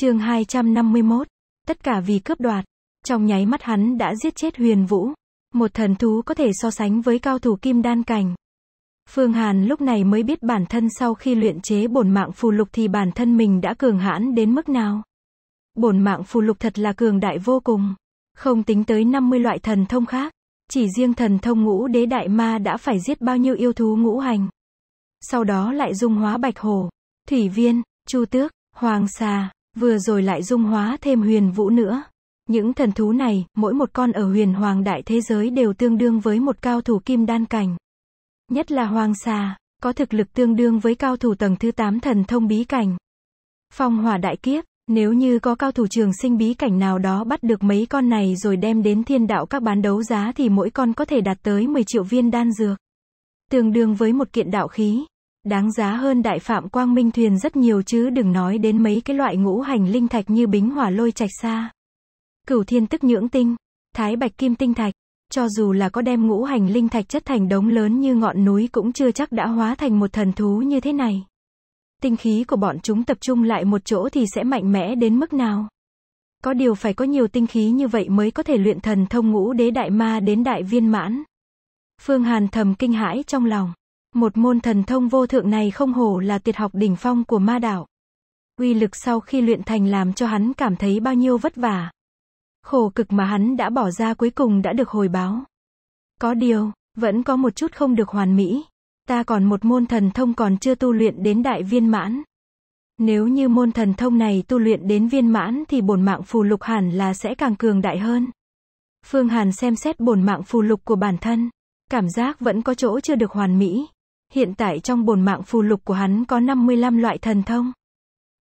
Chương 251. Tất cả vì cướp đoạt. Trong nháy mắt hắn đã giết chết Huyền Vũ. Một thần thú có thể so sánh với cao thủ kim đan cảnh. Phương Hàn lúc này mới biết bản thân sau khi luyện chế bổn mạng phù lục thì bản thân mình đã cường hãn đến mức nào. Bổn mạng phù lục thật là cường đại vô cùng. Không tính tới 50 loại thần thông khác. Chỉ riêng thần thông ngũ đế đại ma đã phải giết bao nhiêu yêu thú ngũ hành. Sau đó lại dung hóa bạch hồ, thủy viên, chu tước, hoàng xà, Vừa rồi lại dung hóa thêm huyền vũ nữa. Những thần thú này, mỗi một con ở huyền hoàng đại thế giới đều tương đương với một cao thủ kim đan cảnh. Nhất là hoàng xà, có thực lực tương đương với cao thủ tầng thứ 8 thần thông bí cảnh. Phong hỏa đại kiếp, nếu như có cao thủ trường sinh bí cảnh nào đó bắt được mấy con này rồi đem đến thiên đạo các bán đấu giá thì mỗi con có thể đạt tới 10 triệu viên đan dược. Tương đương với một kiện đạo khí đáng giá hơn đại phạm quang minh thuyền rất nhiều chứ đừng nói đến mấy cái loại ngũ hành linh thạch như bính hỏa lôi trạch xa. Cửu thiên tức nhưỡng tinh, thái bạch kim tinh thạch, cho dù là có đem ngũ hành linh thạch chất thành đống lớn như ngọn núi cũng chưa chắc đã hóa thành một thần thú như thế này. Tinh khí của bọn chúng tập trung lại một chỗ thì sẽ mạnh mẽ đến mức nào? Có điều phải có nhiều tinh khí như vậy mới có thể luyện thần thông ngũ đế đại ma đến đại viên mãn. Phương Hàn thầm kinh hãi trong lòng. Một môn thần thông vô thượng này không hổ là tuyệt học đỉnh phong của ma đảo. Uy lực sau khi luyện thành làm cho hắn cảm thấy bao nhiêu vất vả. Khổ cực mà hắn đã bỏ ra cuối cùng đã được hồi báo. Có điều, vẫn có một chút không được hoàn mỹ. Ta còn một môn thần thông còn chưa tu luyện đến đại viên mãn. Nếu như môn thần thông này tu luyện đến viên mãn thì bổn mạng phù lục hẳn là sẽ càng cường đại hơn. Phương Hàn xem xét bổn mạng phù lục của bản thân, cảm giác vẫn có chỗ chưa được hoàn mỹ, Hiện tại trong bồn mạng phù lục của hắn có 55 loại thần thông.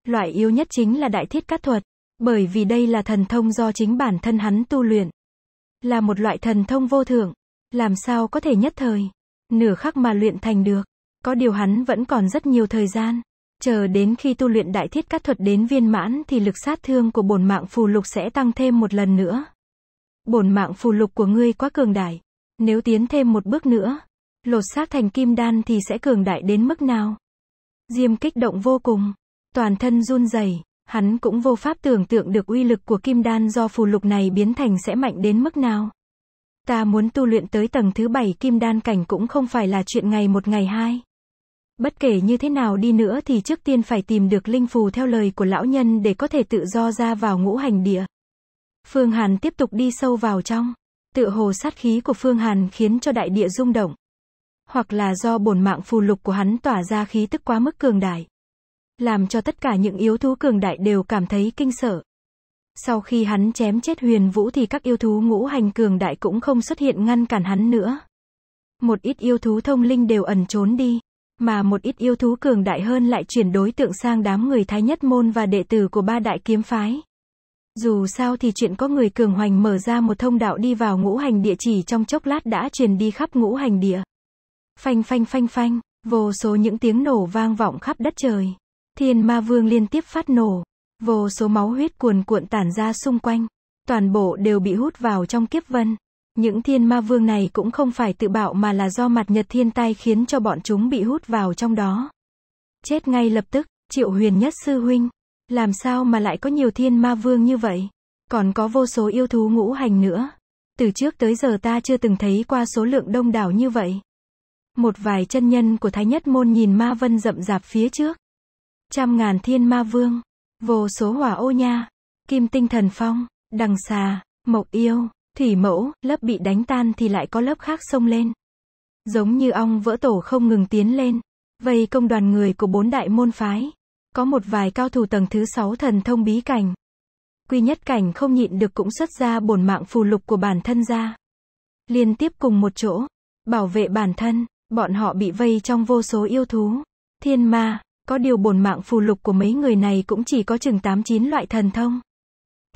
Loại yếu nhất chính là đại thiết cát thuật, bởi vì đây là thần thông do chính bản thân hắn tu luyện. Là một loại thần thông vô thượng, làm sao có thể nhất thời, nửa khắc mà luyện thành được. Có điều hắn vẫn còn rất nhiều thời gian. Chờ đến khi tu luyện đại thiết cát thuật đến viên mãn thì lực sát thương của bổn mạng phù lục sẽ tăng thêm một lần nữa. Bổn mạng phù lục của ngươi quá cường đại. Nếu tiến thêm một bước nữa, lột xác thành kim đan thì sẽ cường đại đến mức nào? Diêm kích động vô cùng, toàn thân run rẩy, hắn cũng vô pháp tưởng tượng được uy lực của kim đan do phù lục này biến thành sẽ mạnh đến mức nào. Ta muốn tu luyện tới tầng thứ bảy kim đan cảnh cũng không phải là chuyện ngày một ngày hai. Bất kể như thế nào đi nữa thì trước tiên phải tìm được linh phù theo lời của lão nhân để có thể tự do ra vào ngũ hành địa. Phương Hàn tiếp tục đi sâu vào trong. Tự hồ sát khí của Phương Hàn khiến cho đại địa rung động hoặc là do bổn mạng phù lục của hắn tỏa ra khí tức quá mức cường đại. Làm cho tất cả những yếu thú cường đại đều cảm thấy kinh sợ. Sau khi hắn chém chết huyền vũ thì các yêu thú ngũ hành cường đại cũng không xuất hiện ngăn cản hắn nữa. Một ít yêu thú thông linh đều ẩn trốn đi, mà một ít yêu thú cường đại hơn lại chuyển đối tượng sang đám người thái nhất môn và đệ tử của ba đại kiếm phái. Dù sao thì chuyện có người cường hoành mở ra một thông đạo đi vào ngũ hành địa chỉ trong chốc lát đã truyền đi khắp ngũ hành địa. Phanh phanh phanh phanh, vô số những tiếng nổ vang vọng khắp đất trời. Thiên ma vương liên tiếp phát nổ, vô số máu huyết cuồn cuộn tản ra xung quanh. Toàn bộ đều bị hút vào trong kiếp vân. Những thiên ma vương này cũng không phải tự bạo mà là do mặt nhật thiên tai khiến cho bọn chúng bị hút vào trong đó. Chết ngay lập tức, triệu huyền nhất sư huynh. Làm sao mà lại có nhiều thiên ma vương như vậy? Còn có vô số yêu thú ngũ hành nữa. Từ trước tới giờ ta chưa từng thấy qua số lượng đông đảo như vậy. Một vài chân nhân của Thái Nhất Môn nhìn ma vân rậm rạp phía trước. Trăm ngàn thiên ma vương, vô số hỏa ô nha, kim tinh thần phong, đằng xà, mộc yêu, thủy mẫu, lớp bị đánh tan thì lại có lớp khác xông lên. Giống như ong vỡ tổ không ngừng tiến lên, vây công đoàn người của bốn đại môn phái. Có một vài cao thủ tầng thứ sáu thần thông bí cảnh. Quy nhất cảnh không nhịn được cũng xuất ra bổn mạng phù lục của bản thân ra. Liên tiếp cùng một chỗ, bảo vệ bản thân, Bọn họ bị vây trong vô số yêu thú, thiên ma, có điều bổn mạng phù lục của mấy người này cũng chỉ có chừng 8-9 loại thần thông.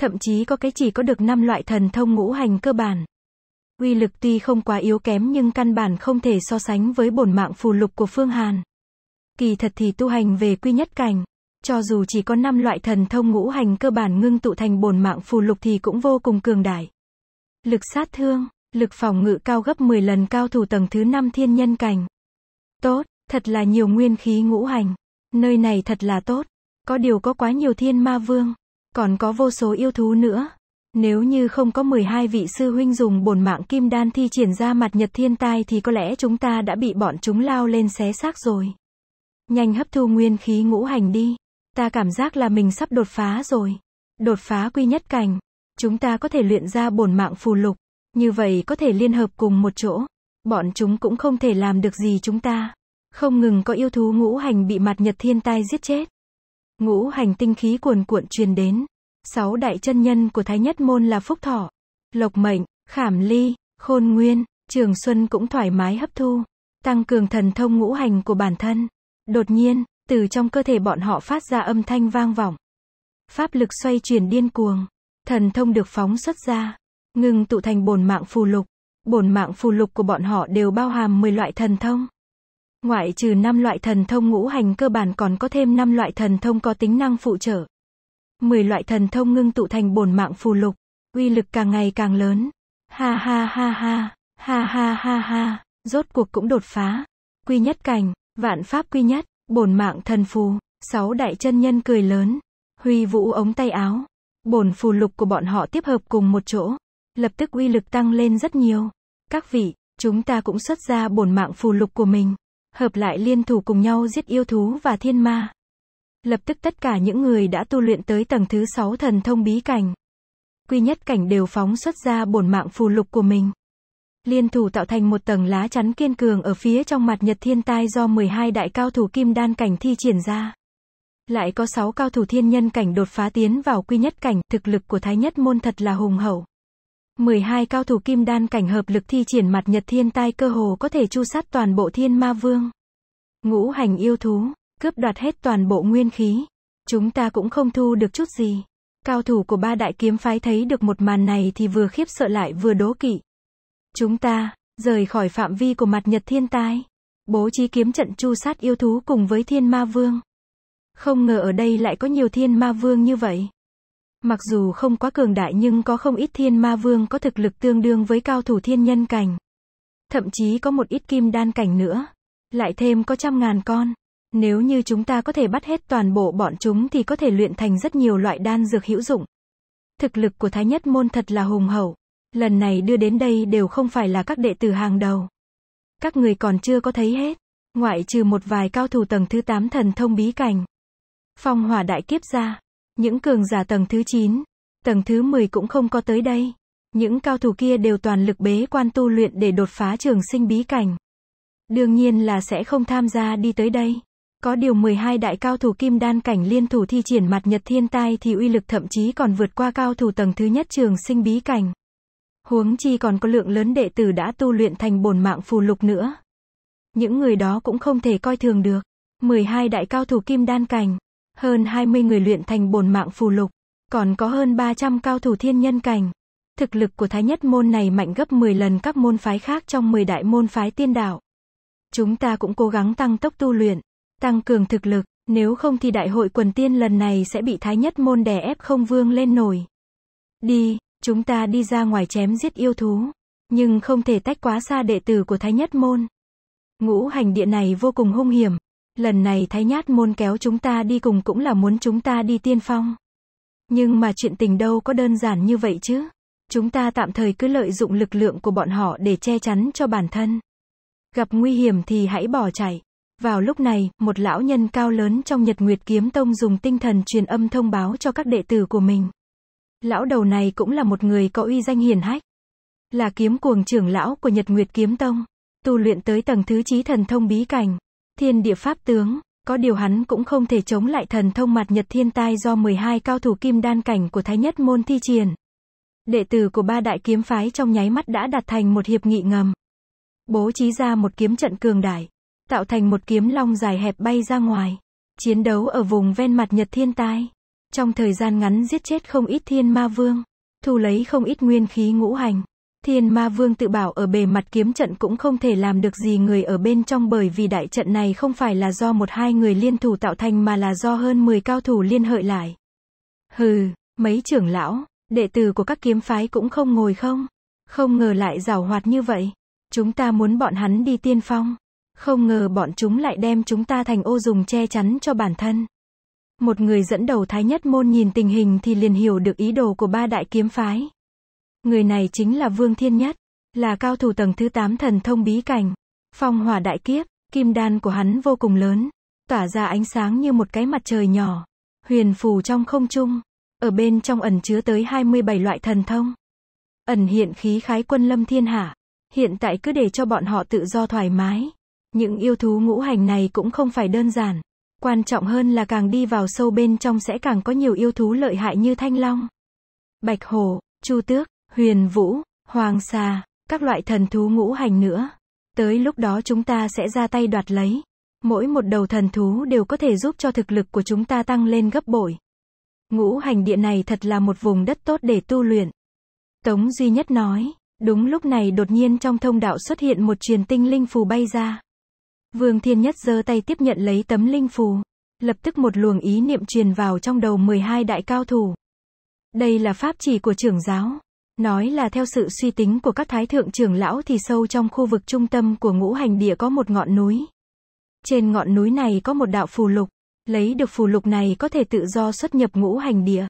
Thậm chí có cái chỉ có được 5 loại thần thông ngũ hành cơ bản. Uy lực tuy không quá yếu kém nhưng căn bản không thể so sánh với bổn mạng phù lục của Phương Hàn. Kỳ thật thì tu hành về quy nhất cảnh, cho dù chỉ có 5 loại thần thông ngũ hành cơ bản ngưng tụ thành bổn mạng phù lục thì cũng vô cùng cường đại. Lực sát thương Lực phòng ngự cao gấp 10 lần cao thủ tầng thứ 5 thiên nhân cảnh. Tốt, thật là nhiều nguyên khí ngũ hành. Nơi này thật là tốt. Có điều có quá nhiều thiên ma vương. Còn có vô số yêu thú nữa. Nếu như không có 12 vị sư huynh dùng bổn mạng kim đan thi triển ra mặt nhật thiên tai thì có lẽ chúng ta đã bị bọn chúng lao lên xé xác rồi. Nhanh hấp thu nguyên khí ngũ hành đi. Ta cảm giác là mình sắp đột phá rồi. Đột phá quy nhất cảnh. Chúng ta có thể luyện ra bổn mạng phù lục. Như vậy có thể liên hợp cùng một chỗ. Bọn chúng cũng không thể làm được gì chúng ta. Không ngừng có yêu thú ngũ hành bị mặt nhật thiên tai giết chết. Ngũ hành tinh khí cuồn cuộn truyền đến. Sáu đại chân nhân của Thái Nhất Môn là Phúc Thọ, Lộc Mệnh, Khảm Ly, Khôn Nguyên, Trường Xuân cũng thoải mái hấp thu. Tăng cường thần thông ngũ hành của bản thân. Đột nhiên, từ trong cơ thể bọn họ phát ra âm thanh vang vọng. Pháp lực xoay chuyển điên cuồng. Thần thông được phóng xuất ra ngừng tụ thành bổn mạng phù lục. bổn mạng phù lục của bọn họ đều bao hàm 10 loại thần thông. Ngoại trừ 5 loại thần thông ngũ hành cơ bản còn có thêm 5 loại thần thông có tính năng phụ trợ. 10 loại thần thông ngưng tụ thành bổn mạng phù lục, uy lực càng ngày càng lớn. Ha ha ha ha, ha ha ha ha, rốt cuộc cũng đột phá. Quy nhất cảnh, vạn pháp quy nhất, bổn mạng thần phù, sáu đại chân nhân cười lớn. Huy vũ ống tay áo, bổn phù lục của bọn họ tiếp hợp cùng một chỗ, lập tức uy lực tăng lên rất nhiều. Các vị, chúng ta cũng xuất ra bổn mạng phù lục của mình, hợp lại liên thủ cùng nhau giết yêu thú và thiên ma. Lập tức tất cả những người đã tu luyện tới tầng thứ 6 thần thông bí cảnh, quy nhất cảnh đều phóng xuất ra bổn mạng phù lục của mình. Liên thủ tạo thành một tầng lá chắn kiên cường ở phía trong mặt Nhật Thiên Tai do 12 đại cao thủ kim đan cảnh thi triển ra. Lại có 6 cao thủ thiên nhân cảnh đột phá tiến vào quy nhất cảnh, thực lực của Thái Nhất Môn thật là hùng hậu. 12 cao thủ kim đan cảnh hợp lực thi triển mặt nhật thiên tai cơ hồ có thể chu sát toàn bộ thiên ma vương. Ngũ hành yêu thú, cướp đoạt hết toàn bộ nguyên khí. Chúng ta cũng không thu được chút gì. Cao thủ của ba đại kiếm phái thấy được một màn này thì vừa khiếp sợ lại vừa đố kỵ. Chúng ta, rời khỏi phạm vi của mặt nhật thiên tai. Bố trí kiếm trận chu sát yêu thú cùng với thiên ma vương. Không ngờ ở đây lại có nhiều thiên ma vương như vậy. Mặc dù không quá cường đại nhưng có không ít thiên ma vương có thực lực tương đương với cao thủ thiên nhân cảnh. Thậm chí có một ít kim đan cảnh nữa. Lại thêm có trăm ngàn con. Nếu như chúng ta có thể bắt hết toàn bộ bọn chúng thì có thể luyện thành rất nhiều loại đan dược hữu dụng. Thực lực của Thái Nhất Môn thật là hùng hậu. Lần này đưa đến đây đều không phải là các đệ tử hàng đầu. Các người còn chưa có thấy hết. Ngoại trừ một vài cao thủ tầng thứ 8 thần thông bí cảnh. Phong hỏa đại kiếp ra, những cường giả tầng thứ 9, tầng thứ 10 cũng không có tới đây. Những cao thủ kia đều toàn lực bế quan tu luyện để đột phá trường sinh bí cảnh. Đương nhiên là sẽ không tham gia đi tới đây. Có điều 12 đại cao thủ kim đan cảnh liên thủ thi triển mặt nhật thiên tai thì uy lực thậm chí còn vượt qua cao thủ tầng thứ nhất trường sinh bí cảnh. Huống chi còn có lượng lớn đệ tử đã tu luyện thành bổn mạng phù lục nữa. Những người đó cũng không thể coi thường được. 12 đại cao thủ kim đan cảnh, hơn 20 người luyện thành bồn mạng phù lục, còn có hơn 300 cao thủ thiên nhân cảnh. Thực lực của thái nhất môn này mạnh gấp 10 lần các môn phái khác trong 10 đại môn phái tiên đạo. Chúng ta cũng cố gắng tăng tốc tu luyện, tăng cường thực lực, nếu không thì đại hội quần tiên lần này sẽ bị thái nhất môn đè ép không vương lên nổi. Đi, chúng ta đi ra ngoài chém giết yêu thú, nhưng không thể tách quá xa đệ tử của thái nhất môn. Ngũ hành địa này vô cùng hung hiểm, lần này Thái Nhát Môn kéo chúng ta đi cùng cũng là muốn chúng ta đi tiên phong. Nhưng mà chuyện tình đâu có đơn giản như vậy chứ. Chúng ta tạm thời cứ lợi dụng lực lượng của bọn họ để che chắn cho bản thân. Gặp nguy hiểm thì hãy bỏ chạy. Vào lúc này, một lão nhân cao lớn trong Nhật Nguyệt Kiếm Tông dùng tinh thần truyền âm thông báo cho các đệ tử của mình. Lão đầu này cũng là một người có uy danh hiển hách. Là kiếm cuồng trưởng lão của Nhật Nguyệt Kiếm Tông. Tu luyện tới tầng thứ trí thần thông bí cảnh, thiên địa pháp tướng. Có điều hắn cũng không thể chống lại thần thông mặt nhật thiên tai do 12 cao thủ kim đan cảnh của Thái Nhất Môn thi triển. Đệ tử của ba đại kiếm phái trong nháy mắt đã đạt thành một hiệp nghị ngầm. Bố trí ra một kiếm trận cường đại, tạo thành một kiếm long dài hẹp bay ra ngoài. Chiến đấu ở vùng ven mặt nhật thiên tai. Trong thời gian ngắn giết chết không ít thiên ma vương, thu lấy không ít nguyên khí ngũ hành. Thiên Ma Vương tự bảo ở bề mặt kiếm trận cũng không thể làm được gì người ở bên trong bởi vì đại trận này không phải là do một hai người liên thủ tạo thành mà là do hơn 10 cao thủ liên hợi lại. Hừ, mấy trưởng lão, đệ tử của các kiếm phái cũng không ngồi không? Không ngờ lại rào hoạt như vậy. Chúng ta muốn bọn hắn đi tiên phong. Không ngờ bọn chúng lại đem chúng ta thành ô dùng che chắn cho bản thân. Một người dẫn đầu thái nhất môn nhìn tình hình thì liền hiểu được ý đồ của ba đại kiếm phái. Người này chính là Vương Thiên Nhất, là cao thủ tầng thứ 8 thần thông bí cảnh. Phong hỏa đại kiếp, kim đan của hắn vô cùng lớn, tỏa ra ánh sáng như một cái mặt trời nhỏ, huyền phù trong không trung, ở bên trong ẩn chứa tới 27 loại thần thông. Ẩn hiện khí khái quân lâm thiên hạ, hiện tại cứ để cho bọn họ tự do thoải mái. Những yêu thú ngũ hành này cũng không phải đơn giản, quan trọng hơn là càng đi vào sâu bên trong sẽ càng có nhiều yêu thú lợi hại như thanh long, bạch hồ, chu tước, huyền vũ, hoàng sa các loại thần thú ngũ hành nữa. Tới lúc đó chúng ta sẽ ra tay đoạt lấy. Mỗi một đầu thần thú đều có thể giúp cho thực lực của chúng ta tăng lên gấp bội. Ngũ hành địa này thật là một vùng đất tốt để tu luyện. Tống Duy Nhất nói, đúng lúc này đột nhiên trong thông đạo xuất hiện một truyền tinh linh phù bay ra. Vương Thiên Nhất giơ tay tiếp nhận lấy tấm linh phù. Lập tức một luồng ý niệm truyền vào trong đầu 12 đại cao thủ. Đây là pháp chỉ của trưởng giáo. Nói là theo sự suy tính của các thái thượng trưởng lão thì sâu trong khu vực trung tâm của ngũ hành địa có một ngọn núi. Trên ngọn núi này có một đạo phù lục, lấy được phù lục này có thể tự do xuất nhập ngũ hành địa.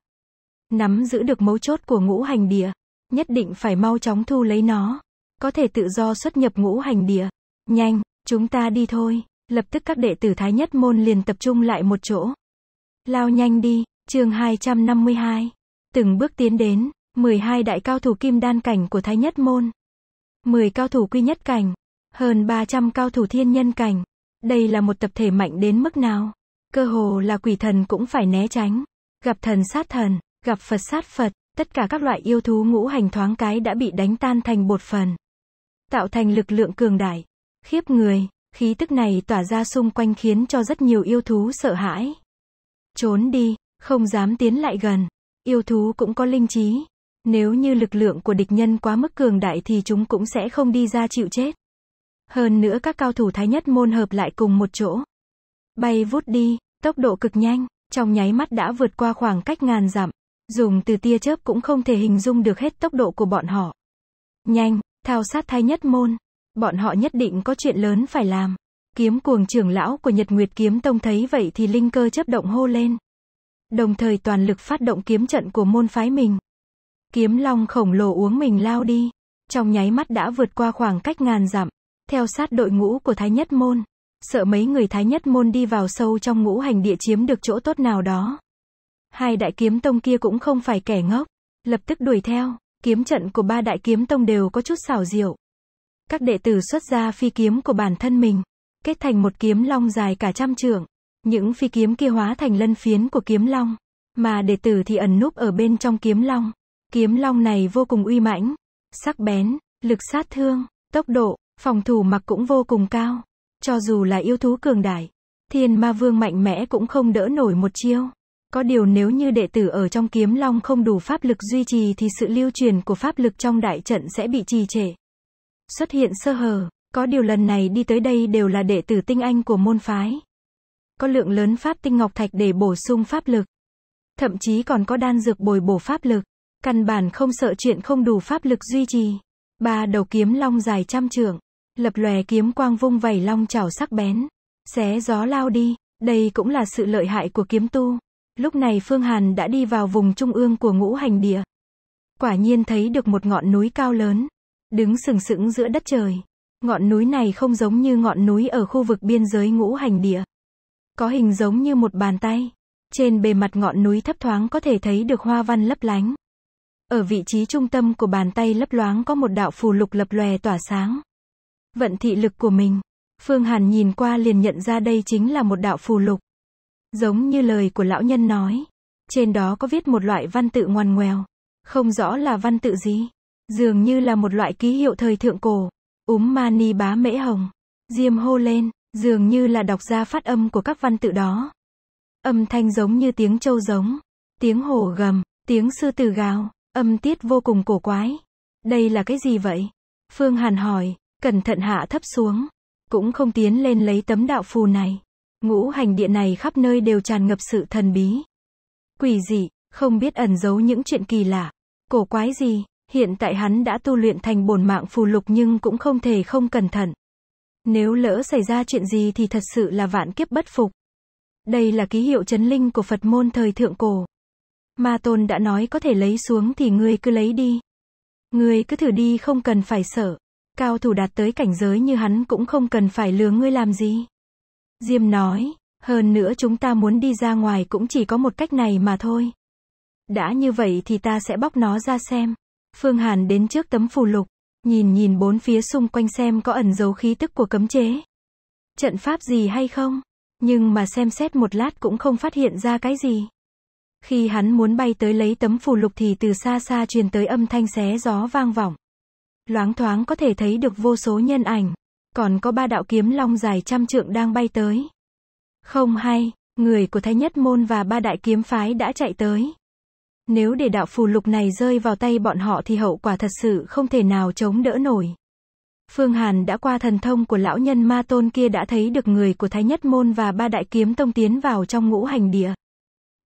Nắm giữ được mấu chốt của ngũ hành địa, nhất định phải mau chóng thu lấy nó. Có thể tự do xuất nhập ngũ hành địa. Nhanh, chúng ta đi thôi. Lập tức các đệ tử Thái Nhất Môn liền tập trung lại một chỗ. Lao nhanh đi, chương 252. Từng bước tiến đến, 12 đại cao thủ kim đan cảnh của Thái Nhất Môn. 10 cao thủ quy nhất cảnh. Hơn 300 cao thủ thiên nhân cảnh. Đây là một tập thể mạnh đến mức nào? Cơ hồ là quỷ thần cũng phải né tránh. Gặp thần sát thần, gặp Phật sát Phật, tất cả các loại yêu thú ngũ hành thoáng cái đã bị đánh tan thành bột phần. Tạo thành lực lượng cường đại. Khiếp người, khí tức này tỏa ra xung quanh khiến cho rất nhiều yêu thú sợ hãi. Trốn đi, không dám tiến lại gần. Yêu thú cũng có linh trí, nếu như lực lượng của địch nhân quá mức cường đại thì chúng cũng sẽ không đi ra chịu chết. Hơn nữa các cao thủ thái nhất môn hợp lại cùng một chỗ. Bay vút đi, tốc độ cực nhanh, trong nháy mắt đã vượt qua khoảng cách ngàn dặm. Dùng từ tia chớp cũng không thể hình dung được hết tốc độ của bọn họ. Nhanh, thao sát thái nhất môn. Bọn họ nhất định có chuyện lớn phải làm. Kiếm cuồng trưởng lão của Nhật Nguyệt Kiếm Tông thấy vậy thì linh cơ chấp động hô lên. Đồng thời toàn lực phát động kiếm trận của môn phái mình. Kiếm long khổng lồ uống mình lao đi. Trong nháy mắt đã vượt qua khoảng cách ngàn dặm. Theo sát đội ngũ của Thái Nhất Môn. Sợ mấy người Thái Nhất Môn đi vào sâu trong ngũ hành địa chiếm được chỗ tốt nào đó. Hai đại kiếm tông kia cũng không phải kẻ ngốc. Lập tức đuổi theo. Kiếm trận của ba đại kiếm tông đều có chút xảo diệu. Các đệ tử xuất ra phi kiếm của bản thân mình. Kết thành một kiếm long dài cả trăm trượng. Những phi kiếm kia hóa thành lân phiến của kiếm long, mà đệ tử thì ẩn núp ở bên trong kiếm long. Kiếm long này vô cùng uy mãnh, sắc bén, lực sát thương, tốc độ, phòng thủ mặc cũng vô cùng cao. Cho dù là yêu thú cường đại, thiên ma vương mạnh mẽ cũng không đỡ nổi một chiêu. Có điều nếu như đệ tử ở trong kiếm long không đủ pháp lực duy trì thì sự lưu truyền của pháp lực trong đại trận sẽ bị trì trệ. Xuất hiện sơ hở, có điều lần này đi tới đây đều là đệ tử tinh anh của môn phái. Có lượng lớn pháp tinh ngọc thạch để bổ sung pháp lực. Thậm chí còn có đan dược bồi bổ pháp lực. Căn bản không sợ chuyện không đủ pháp lực duy trì. Ba đầu kiếm long dài trăm trượng, lập lòe kiếm quang vung vẩy long chảo sắc bén, xé gió lao đi, đây cũng là sự lợi hại của kiếm tu. Lúc này Phương Hàn đã đi vào vùng trung ương của ngũ hành địa. Quả nhiên thấy được một ngọn núi cao lớn, đứng sừng sững giữa đất trời. Ngọn núi này không giống như ngọn núi ở khu vực biên giới ngũ hành địa. Có hình giống như một bàn tay. Trên bề mặt ngọn núi thấp thoáng có thể thấy được hoa văn lấp lánh. Ở vị trí trung tâm của bàn tay lấp loáng có một đạo phù lục lập lòe tỏa sáng. Vận thị lực của mình. Phương Hàn nhìn qua liền nhận ra đây chính là một đạo phù lục. Giống như lời của lão nhân nói. Trên đó có viết một loại văn tự ngoan ngoèo. Không rõ là văn tự gì. Dường như là một loại ký hiệu thời thượng cổ. Úm ma ni bá mễ hồng. Diêm hô lên, dường như là đọc ra phát âm của các văn tự đó. Âm thanh giống như tiếng trâu giống, tiếng hổ gầm, tiếng sư tử gào. Âm tiết vô cùng cổ quái. Đây là cái gì vậy? Phương Hàn hỏi, cẩn thận hạ thấp xuống. Cũng không tiến lên lấy tấm đạo phù này. Ngũ hành điện này khắp nơi đều tràn ngập sự thần bí. Quỷ dị, không biết ẩn giấu những chuyện kỳ lạ. Cổ quái gì, hiện tại hắn đã tu luyện thành bổn mạng phù lục nhưng cũng không thể không cẩn thận. Nếu lỡ xảy ra chuyện gì thì thật sự là vạn kiếp bất phục. Đây là ký hiệu chấn linh của Phật môn thời thượng cổ. Ma Tôn đã nói có thể lấy xuống thì ngươi cứ lấy đi. Ngươi cứ thử đi không cần phải sợ. Cao thủ đạt tới cảnh giới như hắn cũng không cần phải lừa ngươi làm gì. Diêm nói, hơn nữa chúng ta muốn đi ra ngoài cũng chỉ có một cách này mà thôi. Đã như vậy thì ta sẽ bóc nó ra xem. Phương Hàn đến trước tấm phù lục, nhìn nhìn bốn phía xung quanh xem có ẩn dấu khí tức của cấm chế. Trận pháp gì hay không? Nhưng mà xem xét một lát cũng không phát hiện ra cái gì. Khi hắn muốn bay tới lấy tấm phù lục thì từ xa xa truyền tới âm thanh xé gió vang vọng. Loáng thoáng có thể thấy được vô số nhân ảnh. Còn có ba đạo kiếm long dài trăm trượng đang bay tới. Không hay, người của Thái Nhất Môn và ba đại kiếm phái đã chạy tới. Nếu để đạo phù lục này rơi vào tay bọn họ thì hậu quả thật sự không thể nào chống đỡ nổi. Phương Hàn đã qua thần thông của lão nhân ma tôn kia đã thấy được người của Thái Nhất Môn và ba đại kiếm tông tiến vào trong ngũ hành địa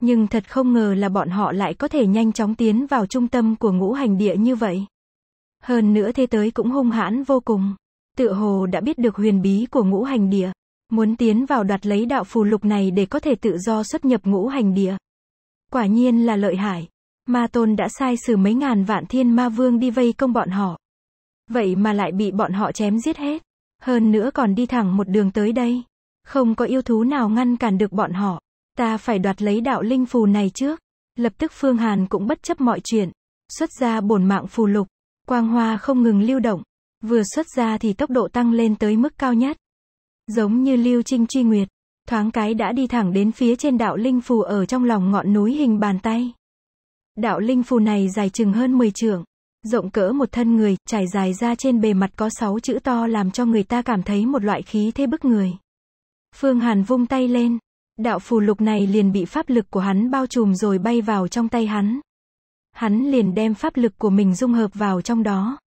nhưng thật không ngờ là bọn họ lại có thể nhanh chóng tiến vào trung tâm của ngũ hành địa như vậy. Hơn nữa thế tới cũng hung hãn vô cùng. Tự hồ đã biết được huyền bí của ngũ hành địa, muốn tiến vào đoạt lấy đạo phù lục này để có thể tự do xuất nhập ngũ hành địa. Quả nhiên là lợi hại. Ma Tôn đã sai sử mấy ngàn vạn thiên ma vương đi vây công bọn họ. Vậy mà lại bị bọn họ chém giết hết. Hơn nữa còn đi thẳng một đường tới đây. Không có yêu thú nào ngăn cản được bọn họ. Ta phải đoạt lấy đạo linh phù này trước. Lập tức Phương Hàn cũng bất chấp mọi chuyện. Xuất ra bổn mạng phù lục. Quang hoa không ngừng lưu động. Vừa xuất ra thì tốc độ tăng lên tới mức cao nhất. Giống như lưu trinh truy nguyệt. Thoáng cái đã đi thẳng đến phía trên đạo linh phù ở trong lòng ngọn núi hình bàn tay. Đạo linh phù này dài chừng hơn 10 trượng, rộng cỡ một thân người, trải dài ra trên bề mặt có 6 chữ to làm cho người ta cảm thấy một loại khí thế bức người. Phương Hàn vung tay lên, Đạo phù lục này liền bị pháp lực của hắn bao trùm rồi bay vào trong tay hắn. Hắn liền đem pháp lực của mình dung hợp vào trong đó.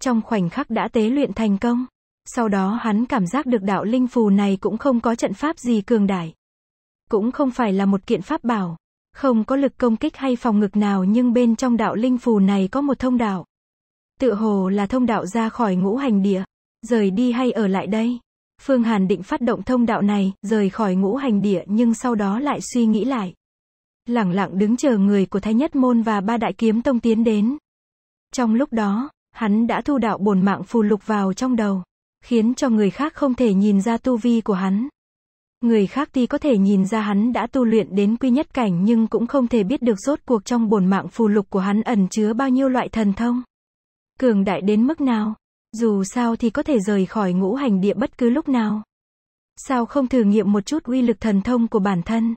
Trong khoảnh khắc đã tế luyện thành công. Sau đó hắn cảm giác được đạo linh phù này cũng không có trận pháp gì cường đại. Cũng không phải là một kiện pháp bảo. Không có lực công kích hay phòng ngực nào nhưng bên trong đạo linh phù này có một thông đạo. Tự hồ là thông đạo ra khỏi ngũ hành địa. Rời đi hay ở lại đây? Phương Hàn định phát động thông đạo này, rời khỏi ngũ hành địa nhưng sau đó lại suy nghĩ lại. Lẳng lặng đứng chờ người của Thái Nhất Môn và ba đại kiếm tông tiến đến. Trong lúc đó, hắn đã thu đạo bổn mạng phù lục vào trong đầu, khiến cho người khác không thể nhìn ra tu vi của hắn. Người khác thì có thể nhìn ra hắn đã tu luyện đến quy nhất cảnh nhưng cũng không thể biết được rốt cuộc trong bổn mạng phù lục của hắn ẩn chứa bao nhiêu loại thần thông. Cường đại đến mức nào? Dù sao thì có thể rời khỏi ngũ hành địa bất cứ lúc nào. Sao không thử nghiệm một chút uy lực thần thông của bản thân?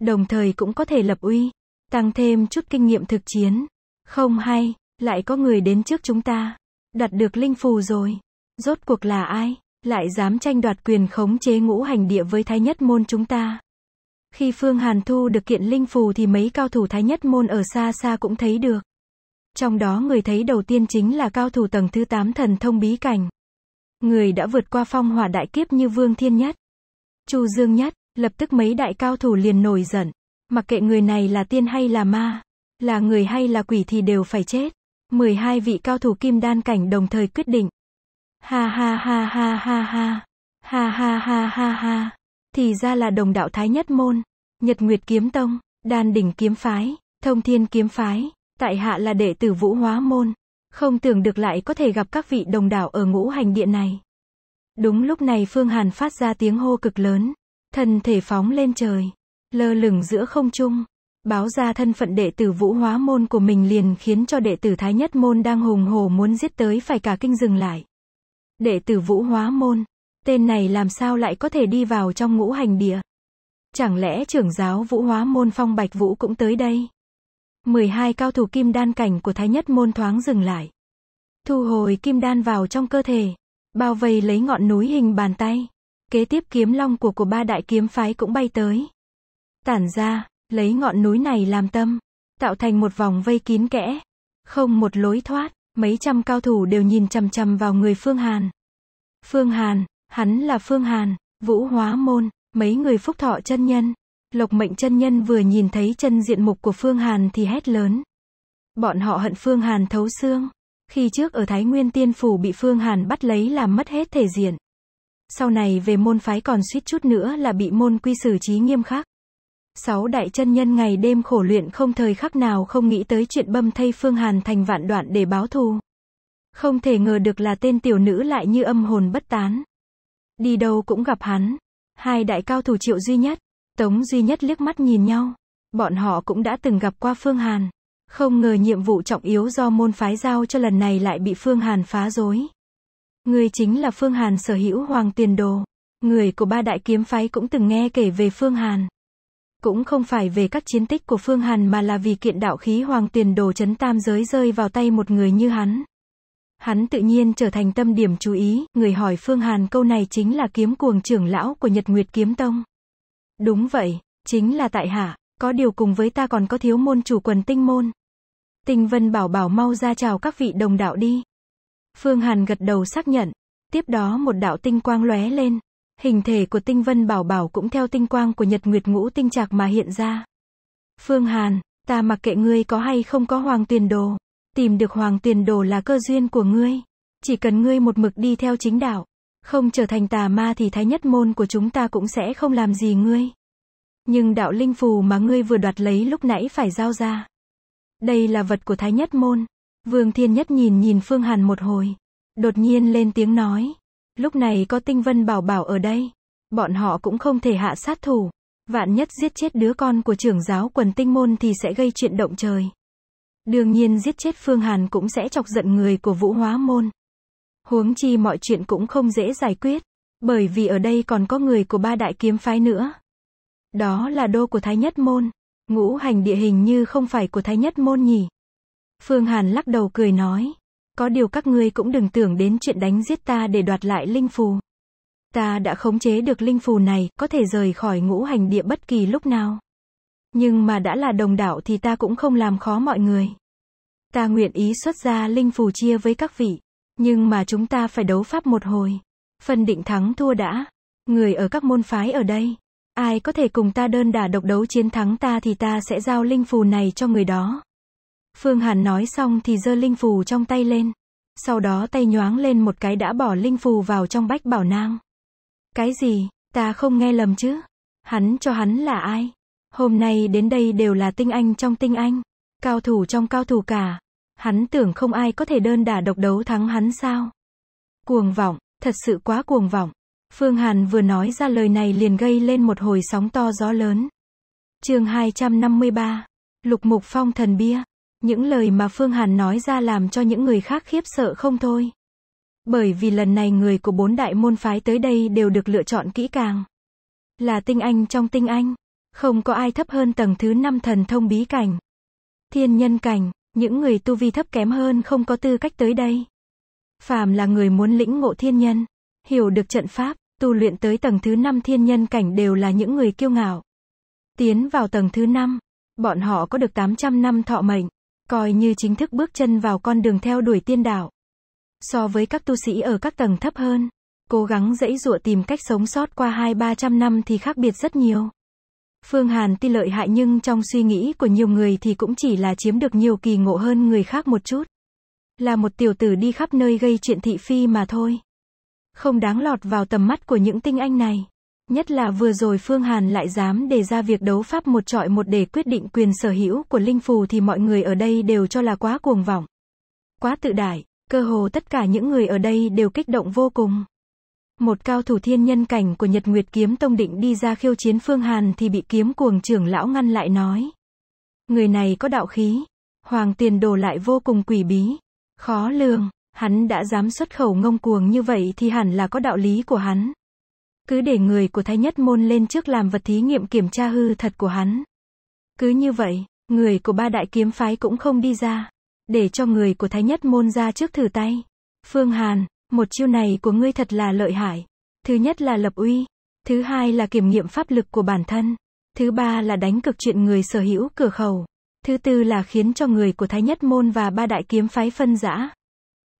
Đồng thời cũng có thể lập uy, tăng thêm chút kinh nghiệm thực chiến. Không hay, lại có người đến trước chúng ta, đoạt được linh phù rồi. Rốt cuộc là ai, lại dám tranh đoạt quyền khống chế ngũ hành địa với thái nhất môn chúng ta? Khi Phương Hàn Thu được kiện linh phù thì mấy cao thủ thái nhất môn ở xa xa cũng thấy được. Trong đó người thấy đầu tiên chính là cao thủ tầng thứ 8 thần thông bí cảnh. Người đã vượt qua phong hỏa đại kiếp như Vương Thiên Nhất, Chu Dương Nhất, lập tức mấy đại cao thủ liền nổi giận. Mặc kệ người này là tiên hay là ma, là người hay là quỷ thì đều phải chết. 12 vị cao thủ kim đan cảnh đồng thời quyết định. Ha ha ha ha ha ha. Ha ha ha ha ha. Thì ra là đồng đạo thái nhất môn. Nhật Nguyệt Kiếm Tông, Đan Đỉnh Kiếm Phái, Thông Thiên Kiếm Phái. Tại hạ là đệ tử Vũ Hóa Môn. Không tưởng được lại có thể gặp các vị đồng đảo ở ngũ hành điện này. Đúng lúc này Phương Hàn phát ra tiếng hô cực lớn. Thân thể phóng lên trời. Lơ lửng giữa không trung. Báo ra thân phận đệ tử Vũ Hóa Môn của mình liền khiến cho đệ tử Thái Nhất Môn đang hùng hổ muốn giết tới phải cả kinh dừng lại. Đệ tử Vũ Hóa Môn. Tên này làm sao lại có thể đi vào trong ngũ hành địa? Chẳng lẽ trưởng giáo Vũ Hóa Môn Phong Bạch Vũ cũng tới đây? 12 cao thủ kim đan cảnh của Thái Nhất Môn thoáng dừng lại. Thu hồi kim đan vào trong cơ thể, bao vây lấy ngọn núi hình bàn tay. Kế tiếp kiếm long của của ba đại kiếm phái cũng bay tới. Tản ra, lấy ngọn núi này làm tâm, tạo thành một vòng vây kín kẽ. Không một lối thoát, mấy trăm cao thủ đều nhìn chằm chằm vào người Phương Hàn. Phương Hàn, hắn là Phương Hàn, Vũ Hóa Môn, mấy người phúc thọ chân nhân. Lộc mệnh chân nhân vừa nhìn thấy chân diện mục của Phương Hàn thì hét lớn. Bọn họ hận Phương Hàn thấu xương. Khi trước ở Thái Nguyên Tiên Phủ bị Phương Hàn bắt lấy làm mất hết thể diện. Sau này về môn phái còn suýt chút nữa là bị môn quy xử trí nghiêm khắc. Sáu đại chân nhân ngày đêm khổ luyện không thời khắc nào không nghĩ tới chuyện bâm thay Phương Hàn thành vạn đoạn để báo thù. Không thể ngờ được là tên tiểu nữ lại như âm hồn bất tán. Đi đâu cũng gặp hắn. Hai đại cao thủ triệu duy nhất, Tống duy nhất liếc mắt nhìn nhau. Bọn họ cũng đã từng gặp qua Phương Hàn. Không ngờ nhiệm vụ trọng yếu do môn phái giao cho lần này lại bị Phương Hàn phá rối. Người chính là Phương Hàn sở hữu hoàng tiền đồ. Người của ba đại kiếm phái cũng từng nghe kể về Phương Hàn. Cũng không phải về các chiến tích của Phương Hàn mà là vì kiện đạo khí hoàng tiền đồ chấn tam giới rơi vào tay một người như hắn. Hắn tự nhiên trở thành tâm điểm chú ý, người hỏi Phương Hàn câu này chính là kiếm cuồng trưởng lão của Nhật Nguyệt Kiếm Tông. Đúng vậy, chính là tại hạ, có điều cùng với ta còn có thiếu môn chủ quần tinh môn. Tinh Vân bảo bảo mau ra chào các vị đồng đạo đi. Phương Hàn gật đầu xác nhận, tiếp đó một đạo tinh quang lóe lên, hình thể của Tinh Vân bảo bảo cũng theo tinh quang của Nhật Nguyệt Ngũ tinh trạc mà hiện ra. Phương Hàn, ta mặc kệ ngươi có hay không có hoàng tiền đồ, tìm được hoàng tiền đồ là cơ duyên của ngươi, chỉ cần ngươi một mực đi theo chính đạo, không trở thành tà ma thì thái nhất môn của chúng ta cũng sẽ không làm gì ngươi. Nhưng đạo linh phù mà ngươi vừa đoạt lấy lúc nãy phải giao ra. Đây là vật của thái nhất môn. Vương Thiên Nhất nhìn nhìn Phương Hàn một hồi. Đột nhiên lên tiếng nói. Lúc này có tinh vân bảo bảo ở đây. Bọn họ cũng không thể hạ sát thủ. Vạn nhất giết chết đứa con của trưởng giáo quần tinh môn thì sẽ gây chuyện động trời. Đương nhiên giết chết Phương Hàn cũng sẽ chọc giận người của vũ hóa môn. Huống chi mọi chuyện cũng không dễ giải quyết. Bởi vì ở đây còn có người của ba đại kiếm phái nữa. Đó là đô của Thái Nhất Môn. Ngũ hành địa hình như không phải của Thái Nhất Môn nhỉ. Phương Hàn lắc đầu cười nói. Có điều các ngươi cũng đừng tưởng đến chuyện đánh giết ta để đoạt lại linh phù. Ta đã khống chế được linh phù này, có thể rời khỏi ngũ hành địa bất kỳ lúc nào. Nhưng mà đã là đồng đạo thì ta cũng không làm khó mọi người. Ta nguyện ý xuất ra linh phù chia với các vị. Nhưng mà chúng ta phải đấu pháp một hồi. Phân định thắng thua đã. Người ở các môn phái ở đây. Ai có thể cùng ta đơn đả độc đấu chiến thắng ta thì ta sẽ giao linh phù này cho người đó. Phương Hàn nói xong thì giơ linh phù trong tay lên. Sau đó tay nhoáng lên một cái đã bỏ linh phù vào trong bách bảo nang. Cái gì, ta không nghe lầm chứ? Hắn cho hắn là ai? Hôm nay đến đây đều là tinh anh trong tinh anh. Cao thủ trong cao thủ cả. Hắn tưởng không ai có thể đơn đả độc đấu thắng hắn sao? Cuồng vọng, thật sự quá cuồng vọng. Phương Hàn vừa nói ra lời này liền gây lên một hồi sóng to gió lớn. Chương 253. Lục Mục Phong thần bia. Những lời mà Phương Hàn nói ra làm cho những người khác khiếp sợ không thôi. Bởi vì lần này người của bốn đại môn phái tới đây đều được lựa chọn kỹ càng. Là tinh anh trong tinh anh. Không có ai thấp hơn tầng thứ năm thần thông bí cảnh. Thiên nhân cảnh, những người tu vi thấp kém hơn không có tư cách tới đây. Phàm là người muốn lĩnh ngộ thiên nhân, hiểu được trận pháp, tu luyện tới tầng thứ 5 thiên nhân cảnh đều là những người kiêu ngạo. Tiến vào tầng thứ 5, bọn họ có được 800 năm thọ mệnh, coi như chính thức bước chân vào con đường theo đuổi tiên đạo. So với các tu sĩ ở các tầng thấp hơn, cố gắng dãy dụa tìm cách sống sót qua 2-300 năm thì khác biệt rất nhiều. Phương Hàn tuy lợi hại nhưng trong suy nghĩ của nhiều người thì cũng chỉ là chiếm được nhiều kỳ ngộ hơn người khác một chút. Là một tiểu tử đi khắp nơi gây chuyện thị phi mà thôi. Không đáng lọt vào tầm mắt của những tinh anh này. Nhất là vừa rồi Phương Hàn lại dám đề ra việc đấu pháp một trọi một để quyết định quyền sở hữu của Linh Phù thì mọi người ở đây đều cho là quá cuồng vọng. Quá tự đại, cơ hồ tất cả những người ở đây đều kích động vô cùng. Một cao thủ thiên nhân cảnh của Nhật Nguyệt Kiếm Tông định đi ra khiêu chiến Phương Hàn thì bị kiếm cuồng trưởng lão ngăn lại nói. Người này có đạo khí. Hoàng tiền đồ lại vô cùng quỷ bí. Khó lường, hắn đã dám xuất khẩu ngông cuồng như vậy thì hẳn là có đạo lý của hắn. Cứ để người của thái nhất môn lên trước làm vật thí nghiệm kiểm tra hư thật của hắn. Cứ như vậy, người của ba đại kiếm phái cũng không đi ra. Để cho người của thái nhất môn ra trước thử tay. Phương Hàn, một chiêu này của ngươi thật là lợi hại. Thứ nhất là lập uy. Thứ hai là kiểm nghiệm pháp lực của bản thân. Thứ ba là đánh cực chuyện người sở hữu cửa khẩu. Thứ tư là khiến cho người của Thái Nhất Môn và ba đại kiếm phái phân rã.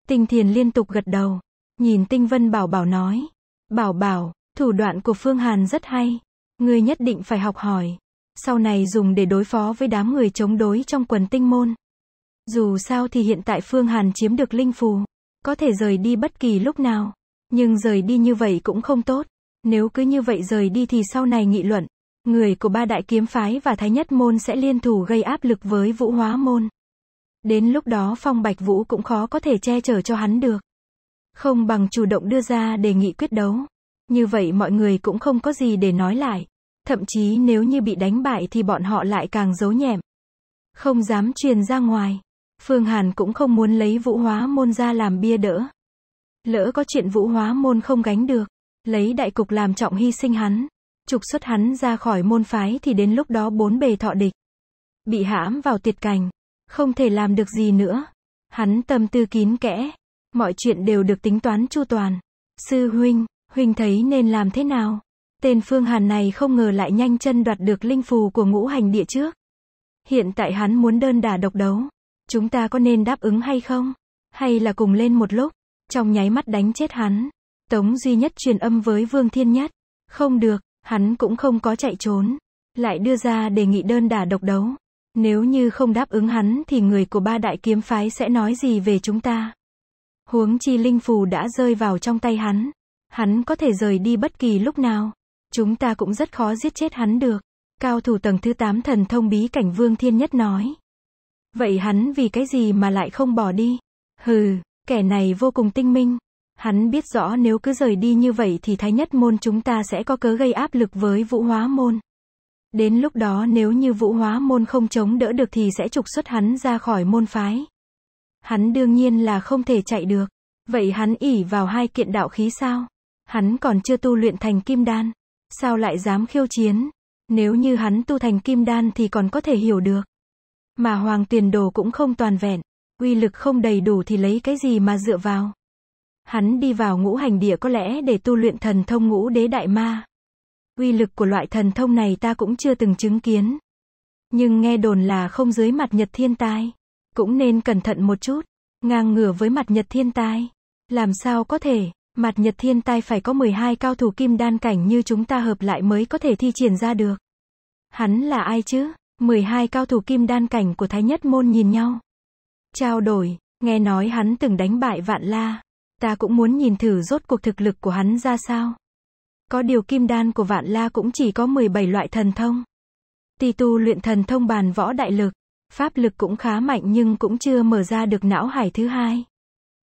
Tinh thiền liên tục gật đầu. Nhìn Tinh Vân Bảo Bảo nói. Bảo Bảo, thủ đoạn của Phương Hàn rất hay. Ngươi nhất định phải học hỏi. Sau này dùng để đối phó với đám người chống đối trong quần tinh môn. Dù sao thì hiện tại Phương Hàn chiếm được linh phù. Có thể rời đi bất kỳ lúc nào. Nhưng rời đi như vậy cũng không tốt. Nếu cứ như vậy rời đi thì sau này nghị luận, người của ba đại kiếm phái và thái nhất môn sẽ liên thủ gây áp lực với vũ hóa môn. Đến lúc đó phong bạch vũ cũng khó có thể che chở cho hắn được. Không bằng chủ động đưa ra đề nghị quyết đấu. Như vậy mọi người cũng không có gì để nói lại. Thậm chí nếu như bị đánh bại thì bọn họ lại càng giấu nhẹm. Không dám truyền ra ngoài. Phương Hàn cũng không muốn lấy vũ hóa môn ra làm bia đỡ. Lỡ có chuyện vũ hóa môn không gánh được, lấy đại cục làm trọng hy sinh hắn, trục xuất hắn ra khỏi môn phái thì đến lúc đó bốn bề thọ địch. Bị hãm vào tuyệt cảnh, không thể làm được gì nữa. Hắn tâm tư kín kẽ, mọi chuyện đều được tính toán chu toàn. Sư huynh, huynh thấy nên làm thế nào? Tên Phương Hàn này không ngờ lại nhanh chân đoạt được linh phù của ngũ hành địa trước. Hiện tại hắn muốn đơn đả độc đấu. Chúng ta có nên đáp ứng hay không? Hay là cùng lên một lúc, trong nháy mắt đánh chết hắn. Tống duy nhất truyền âm với Vương Thiên Nhất. Không được, hắn cũng không có chạy trốn. Lại đưa ra đề nghị đơn đả độc đấu. Nếu như không đáp ứng hắn thì người của ba đại kiếm phái sẽ nói gì về chúng ta? Huống chi linh phù đã rơi vào trong tay hắn. Hắn có thể rời đi bất kỳ lúc nào. Chúng ta cũng rất khó giết chết hắn được. Cao thủ tầng thứ 8 thần thông bí cảnh Vương Thiên Nhất nói. Vậy hắn vì cái gì mà lại không bỏ đi? Hừ, kẻ này vô cùng tinh minh. Hắn biết rõ nếu cứ rời đi như vậy thì thái nhất môn chúng ta sẽ có cớ gây áp lực với vũ hóa môn. Đến lúc đó nếu như vũ hóa môn không chống đỡ được thì sẽ trục xuất hắn ra khỏi môn phái. Hắn đương nhiên là không thể chạy được. Vậy hắn ỉ vào hai kiện đạo khí sao? Hắn còn chưa tu luyện thành kim đan. Sao lại dám khiêu chiến? Nếu như hắn tu thành kim đan thì còn có thể hiểu được. Mà hoàng tiền đồ cũng không toàn vẹn, uy lực không đầy đủ thì lấy cái gì mà dựa vào. Hắn đi vào ngũ hành địa có lẽ để tu luyện thần thông ngũ đế đại ma. Uy lực của loại thần thông này ta cũng chưa từng chứng kiến. Nhưng nghe đồn là không dưới mặt nhật thiên tai. Cũng nên cẩn thận một chút. Ngang ngửa với mặt nhật thiên tai. Làm sao có thể, mặt nhật thiên tai phải có 12 cao thủ kim đan cảnh như chúng ta hợp lại mới có thể thi triển ra được. Hắn là ai chứ? 12 cao thủ kim đan cảnh của Thái Nhất Môn nhìn nhau. Trao đổi, nghe nói hắn từng đánh bại vạn la. Ta cũng muốn nhìn thử rốt cuộc thực lực của hắn ra sao. Có điều kim đan của vạn la cũng chỉ có 17 loại thần thông. Tì tu luyện thần thông bàn võ đại lực, pháp lực cũng khá mạnh nhưng cũng chưa mở ra được não hải thứ hai.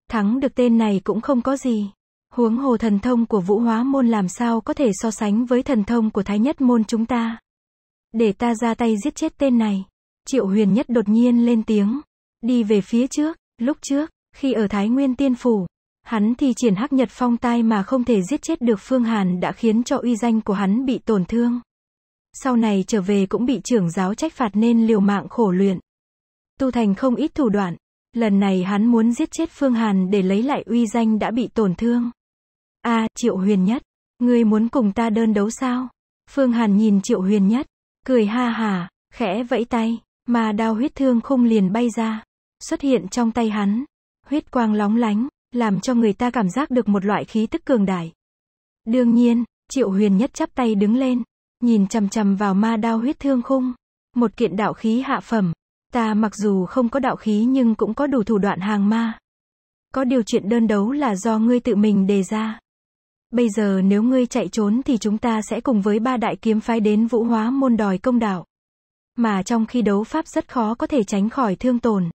Thắng được tên này cũng không có gì. Huống hồ thần thông của vũ hóa môn làm sao có thể so sánh với thần thông của thái nhất môn chúng ta. Để ta ra tay giết chết tên này. Triệu huyền nhất đột nhiên lên tiếng. Đi về phía trước, lúc trước, khi ở Thái Nguyên Tiên Phủ, hắn thì triển hắc nhật phong tai mà không thể giết chết được Phương Hàn đã khiến cho uy danh của hắn bị tổn thương. Sau này trở về cũng bị trưởng giáo trách phạt nên liều mạng khổ luyện. Tu thành không ít thủ đoạn, lần này hắn muốn giết chết Phương Hàn để lấy lại uy danh đã bị tổn thương. A, Triệu Huyền Nhất, ngươi muốn cùng ta đơn đấu sao? Phương Hàn nhìn Triệu Huyền Nhất, cười ha hà, khẽ vẫy tay, mà đao huyết thương khung liền bay ra, xuất hiện trong tay hắn. Huyết quang lóng lánh, làm cho người ta cảm giác được một loại khí tức cường đại. Đương nhiên, Triệu Huyền nhất chắp tay đứng lên, nhìn chằm chằm vào ma đao huyết thương khung, một kiện đạo khí hạ phẩm. Ta mặc dù không có đạo khí nhưng cũng có đủ thủ đoạn hàng ma. Có điều chuyện đơn đấu là do ngươi tự mình đề ra. Bây giờ nếu ngươi chạy trốn thì chúng ta sẽ cùng với ba đại kiếm phái đến vũ hóa môn đòi công đạo. Mà trong khi đấu pháp rất khó có thể tránh khỏi thương tổn.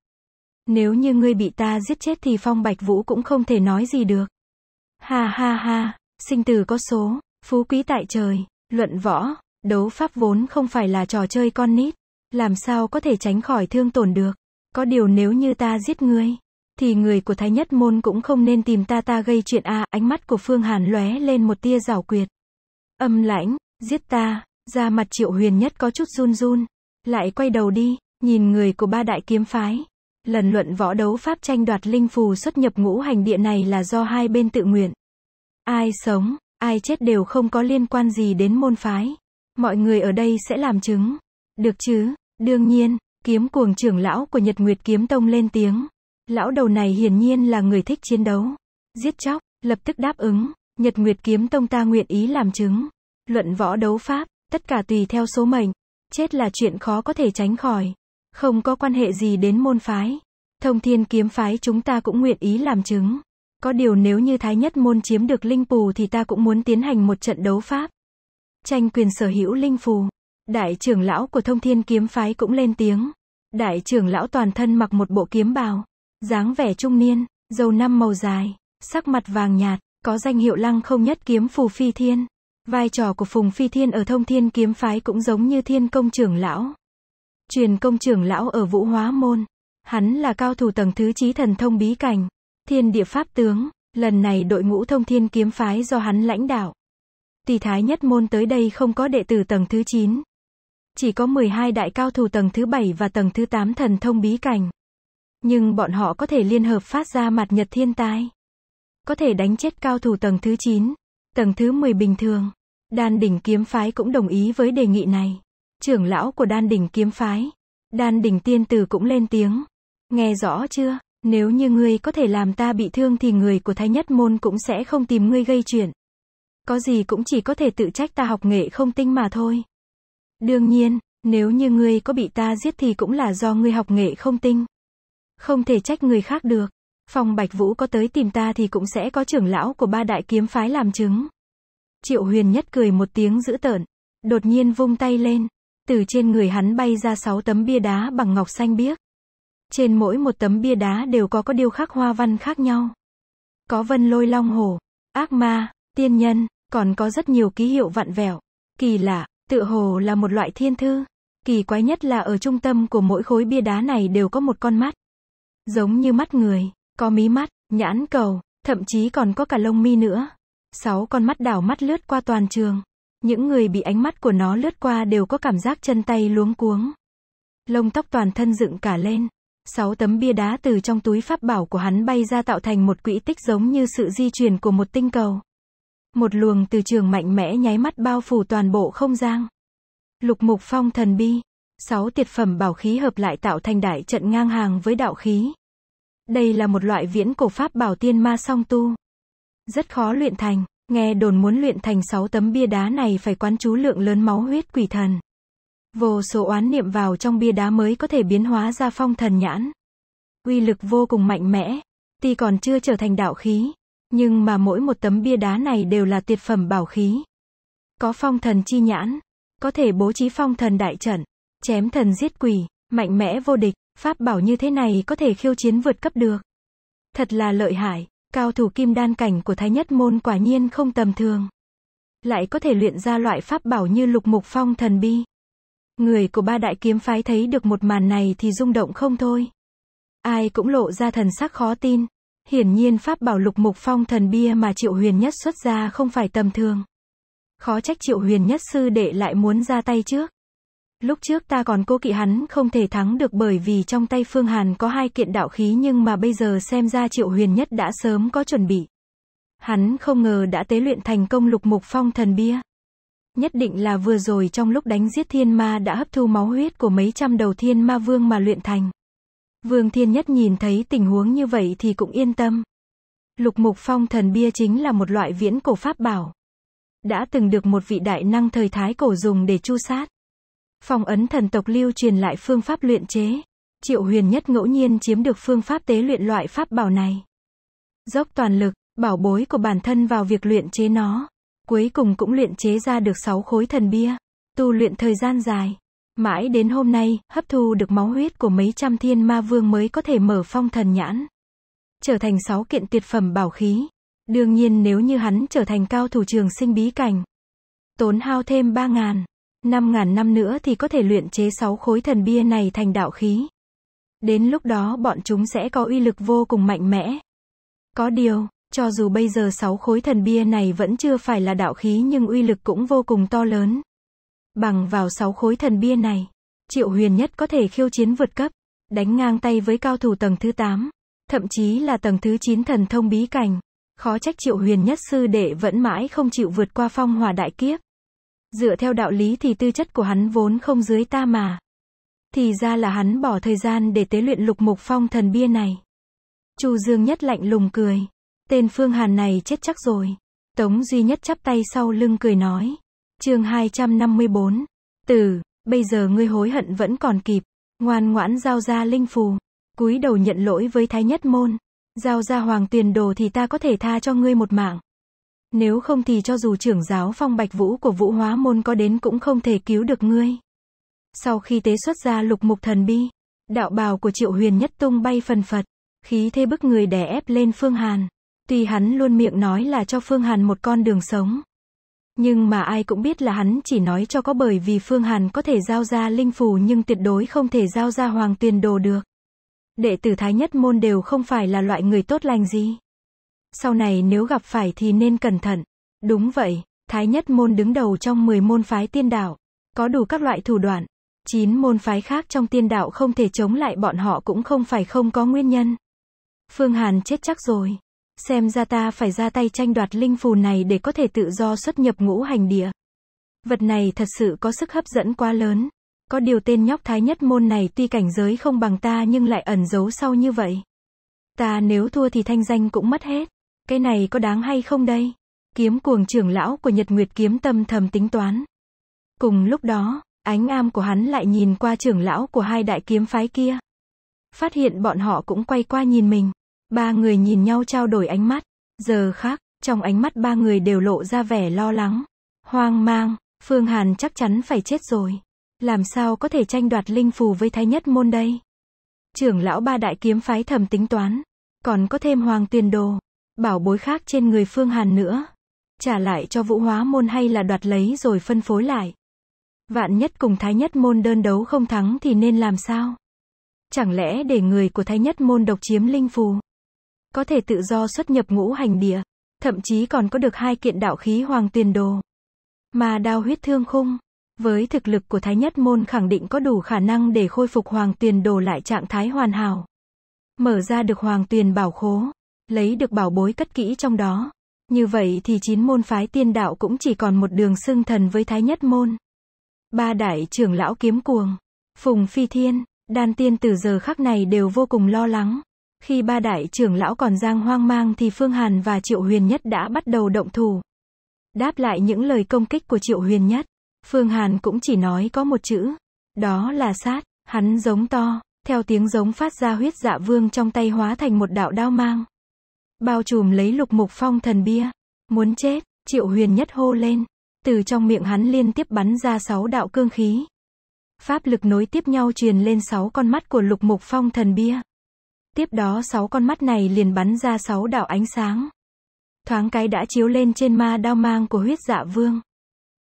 Nếu như ngươi bị ta giết chết thì phong bạch vũ cũng không thể nói gì được. Ha ha ha, sinh tử có số, phú quý tại trời, luận võ, đấu pháp vốn không phải là trò chơi con nít. Làm sao có thể tránh khỏi thương tổn được. Có điều nếu như ta giết ngươi, thì người của Thái Nhất Môn cũng không nên tìm ta ta gây chuyện a à. ánh mắt của Phương Hàn lóe lên một tia rảo quyệt. Âm lãnh, giết ta, ra mặt triệu huyền nhất có chút run run, lại quay đầu đi, nhìn người của ba đại kiếm phái. Lần luận võ đấu pháp tranh đoạt linh phù xuất nhập ngũ hành địa này là do hai bên tự nguyện. Ai sống, ai chết đều không có liên quan gì đến môn phái. Mọi người ở đây sẽ làm chứng. Được chứ, đương nhiên, kiếm cuồng trưởng lão của Nhật Nguyệt Kiếm Tông lên tiếng. Lão đầu này hiển nhiên là người thích chiến đấu. Giết chóc, lập tức đáp ứng, Nhật Nguyệt Kiếm Tông ta nguyện ý làm chứng. Luận võ đấu pháp, tất cả tùy theo số mệnh. Chết là chuyện khó có thể tránh khỏi. Không có quan hệ gì đến môn phái. Thông thiên kiếm phái chúng ta cũng nguyện ý làm chứng. Có điều nếu như Thái Nhất Môn chiếm được Linh Phù thì ta cũng muốn tiến hành một trận đấu pháp. Tranh quyền sở hữu Linh Phù. Đại trưởng lão của thông thiên kiếm phái cũng lên tiếng. Đại trưởng lão toàn thân mặc một bộ kiếm bào dáng vẻ trung niên, dầu năm màu dài, sắc mặt vàng nhạt, có danh hiệu lăng không nhất kiếm phù phi thiên. Vai trò của Phùng Phi Thiên ở thông thiên kiếm phái cũng giống như thiên công trưởng lão. Truyền công trưởng lão ở vũ hóa môn. Hắn là cao thủ tầng thứ trí thần thông bí cảnh, thiên địa pháp tướng. Lần này đội ngũ thông thiên kiếm phái do hắn lãnh đạo. Tỷ thái nhất môn tới đây không có đệ tử tầng thứ 9. Chỉ có 12 đại cao thủ tầng thứ 7 và tầng thứ 8 thần thông bí cảnh. Nhưng bọn họ có thể liên hợp phát ra mặt nhật thiên tai. Có thể đánh chết cao thủ tầng thứ 9, tầng thứ 10 bình thường. Đan đỉnh kiếm phái cũng đồng ý với đề nghị này. Trưởng lão của đan đỉnh kiếm phái, đan đỉnh tiên tử cũng lên tiếng. Nghe rõ chưa? Nếu như ngươi có thể làm ta bị thương thì người của Thái Nhất Môn cũng sẽ không tìm ngươi gây chuyện. Có gì cũng chỉ có thể tự trách ta học nghệ không tinh mà thôi. Đương nhiên, nếu như ngươi có bị ta giết thì cũng là do ngươi học nghệ không tinh. Không thể trách người khác được. Phong Bạch Vũ có tới tìm ta thì cũng sẽ có trưởng lão của ba đại kiếm phái làm chứng. Triệu Huyền Nhất cười một tiếng dữ tợn, đột nhiên vung tay lên, từ trên người hắn bay ra sáu tấm bia đá bằng ngọc xanh biếc. Trên mỗi một tấm bia đá đều có có điêu khắc hoa văn khác nhau. Có vân lôi long hổ, ác ma, tiên nhân, còn có rất nhiều ký hiệu vặn vẹo. Kỳ lạ, tự hồ là một loại thiên thư. Kỳ quái nhất là ở trung tâm của mỗi khối bia đá này đều có một con mắt giống như mắt người, có mí mắt, nhãn cầu, thậm chí còn có cả lông mi nữa. Sáu con mắt đảo mắt lướt qua toàn trường. Những người bị ánh mắt của nó lướt qua đều có cảm giác chân tay luống cuống. Lông tóc toàn thân dựng cả lên. Sáu tấm bia đá từ trong túi pháp bảo của hắn bay ra tạo thành một quỹ tích giống như sự di chuyển của một tinh cầu. Một luồng từ trường mạnh mẽ nháy mắt bao phủ toàn bộ không gian. Lục mục phong thần bi, sáu tiệt phẩm bảo khí hợp lại tạo thành đại trận ngang hàng với đạo khí. Đây là một loại viễn cổ pháp bảo tiên ma song tu. Rất khó luyện thành, nghe đồn muốn luyện thành sáu tấm bia đá này phải quán chú lượng lớn máu huyết quỷ thần. Vô số oán niệm vào trong bia đá mới có thể biến hóa ra phong thần nhãn. Uy lực vô cùng mạnh mẽ, tuy còn chưa trở thành đạo khí, nhưng mà mỗi một tấm bia đá này đều là tuyệt phẩm bảo khí. Có phong thần chi nhãn, có thể bố trí phong thần đại trận. Chém thần giết quỷ, mạnh mẽ vô địch, pháp bảo như thế này có thể khiêu chiến vượt cấp được. Thật là lợi hại, cao thủ kim đan cảnh của Thái Nhất Môn quả nhiên không tầm thường. Lại có thể luyện ra loại pháp bảo như lục mục phong thần bi. Người của ba đại kiếm phái thấy được một màn này thì rung động không thôi. Ai cũng lộ ra thần sắc khó tin. Hiển nhiên pháp bảo lục mục phong thần bia mà Triệu Huyền Nhất xuất ra không phải tầm thường. Khó trách Triệu Huyền Nhất sư đệ lại muốn ra tay trước. Lúc trước ta còn cố kỵ hắn không thể thắng được bởi vì trong tay Phương Hàn có hai kiện đạo khí nhưng mà bây giờ xem ra Triệu Huyền Nhất đã sớm có chuẩn bị. Hắn không ngờ đã tế luyện thành công lục mục phong thần bia. Nhất định là vừa rồi trong lúc đánh giết thiên ma đã hấp thu máu huyết của mấy trăm đầu thiên ma vương mà luyện thành. Vương Thiên Nhất nhìn thấy tình huống như vậy thì cũng yên tâm. Lục mục phong thần bia chính là một loại viễn cổ pháp bảo. Đã từng được một vị đại năng thời thái cổ dùng để chu sát. Phong ấn thần tộc lưu truyền lại phương pháp luyện chế. Triệu huyền nhất ngẫu nhiên chiếm được phương pháp tế luyện loại pháp bảo này. Dốc toàn lực, bảo bối của bản thân vào việc luyện chế nó. Cuối cùng cũng luyện chế ra được 6 khối thần bia. Tu luyện thời gian dài. Mãi đến hôm nay, hấp thu được máu huyết của mấy trăm thiên ma vương mới có thể mở phong thần nhãn. Trở thành 6 kiện tuyệt phẩm bảo khí. Đương nhiên nếu như hắn trở thành cao thủ trường sinh bí cảnh. Tốn hao thêm 3 ngàn năm ngàn năm nữa thì có thể luyện chế sáu khối thần bia này thành đạo khí. Đến lúc đó bọn chúng sẽ có uy lực vô cùng mạnh mẽ. Có điều, cho dù bây giờ sáu khối thần bia này vẫn chưa phải là đạo khí nhưng uy lực cũng vô cùng to lớn. Bằng vào sáu khối thần bia này, Triệu Huyền Nhất có thể khiêu chiến vượt cấp, đánh ngang tay với cao thủ tầng thứ 8, thậm chí là tầng thứ 9 thần thông bí cảnh. Khó trách Triệu Huyền Nhất sư đệ vẫn mãi không chịu vượt qua phong hòa đại kiếp. Dựa theo đạo lý thì tư chất của hắn vốn không dưới ta mà. Thì ra là hắn bỏ thời gian để tế luyện lục mục phong thần bia này. Chu Dương nhất lạnh lùng cười. Tên Phương Hàn này chết chắc rồi. Tống Duy nhất chắp tay sau lưng cười nói. chương 254. từ bây giờ ngươi hối hận vẫn còn kịp. Ngoan ngoãn giao ra linh phù. cúi đầu nhận lỗi với Thái Nhất Môn. Giao ra hoàng tuyền đồ thì ta có thể tha cho ngươi một mạng. Nếu không thì cho dù trưởng giáo phong bạch vũ của vũ hóa môn có đến cũng không thể cứu được ngươi. Sau khi tế xuất ra lục mục thần bi, đạo bào của triệu huyền nhất tung bay phần phật, khí thế bức người đè ép lên Phương Hàn. Tuy hắn luôn miệng nói là cho Phương Hàn một con đường sống. Nhưng mà ai cũng biết là hắn chỉ nói cho có bởi vì Phương Hàn có thể giao ra linh phù nhưng tuyệt đối không thể giao ra hoàng tuyền đồ được. Đệ tử Thái Nhất Môn đều không phải là loại người tốt lành gì sau này nếu gặp phải thì nên cẩn thận. Đúng vậy, Thái Nhất Môn đứng đầu trong 10 môn phái tiên đạo, có đủ các loại thủ đoạn. 9 môn phái khác trong tiên đạo không thể chống lại bọn họ cũng không phải không có nguyên nhân. Phương Hàn chết chắc rồi. Xem ra ta phải ra tay tranh đoạt linh phù này để có thể tự do xuất nhập ngũ hành địa. Vật này thật sự có sức hấp dẫn quá lớn. Có điều tên nhóc thái nhất môn này tuy cảnh giới không bằng ta nhưng lại ẩn giấu sau như vậy. Ta nếu thua thì thanh danh cũng mất hết. Cái này có đáng hay không đây? Kiếm cuồng trưởng lão của Nhật Nguyệt kiếm tâm thầm tính toán. Cùng lúc đó, ánh am của hắn lại nhìn qua trưởng lão của hai đại kiếm phái kia. Phát hiện bọn họ cũng quay qua nhìn mình. Ba người nhìn nhau trao đổi ánh mắt. Giờ khác, trong ánh mắt ba người đều lộ ra vẻ lo lắng. Hoang mang, Phương Hàn chắc chắn phải chết rồi. Làm sao có thể tranh đoạt linh phù với thái nhất môn đây? Trưởng lão ba đại kiếm phái thầm tính toán. Còn có thêm hoàng tuyên đồ bảo bối khác trên người Phương Hàn nữa. Trả lại cho vũ hóa môn hay là đoạt lấy rồi phân phối lại. Vạn nhất cùng thái nhất môn đơn đấu không thắng thì nên làm sao? Chẳng lẽ để người của thái nhất môn độc chiếm linh phù? Có thể tự do xuất nhập ngũ hành địa, thậm chí còn có được hai kiện đạo khí hoàng tiền đồ. Mà đao huyết thương khung, với thực lực của thái nhất môn khẳng định có đủ khả năng để khôi phục hoàng tiền đồ lại trạng thái hoàn hảo. Mở ra được hoàng tiền bảo khố lấy được bảo bối cất kỹ trong đó. Như vậy thì chín môn phái tiên đạo cũng chỉ còn một đường xưng thần với thái nhất môn. Ba đại trưởng lão kiếm cuồng, phùng phi thiên, đan tiên từ giờ khắc này đều vô cùng lo lắng. Khi ba đại trưởng lão còn giang hoang mang thì Phương Hàn và Triệu Huyền Nhất đã bắt đầu động thủ. Đáp lại những lời công kích của Triệu Huyền Nhất, Phương Hàn cũng chỉ nói có một chữ, đó là sát, hắn giống to, theo tiếng giống phát ra huyết dạ vương trong tay hóa thành một đạo đao mang. Bao trùm lấy lục mục phong thần bia. Muốn chết, triệu huyền nhất hô lên. Từ trong miệng hắn liên tiếp bắn ra sáu đạo cương khí. Pháp lực nối tiếp nhau truyền lên sáu con mắt của lục mục phong thần bia. Tiếp đó sáu con mắt này liền bắn ra sáu đạo ánh sáng. Thoáng cái đã chiếu lên trên ma đao mang của huyết dạ vương.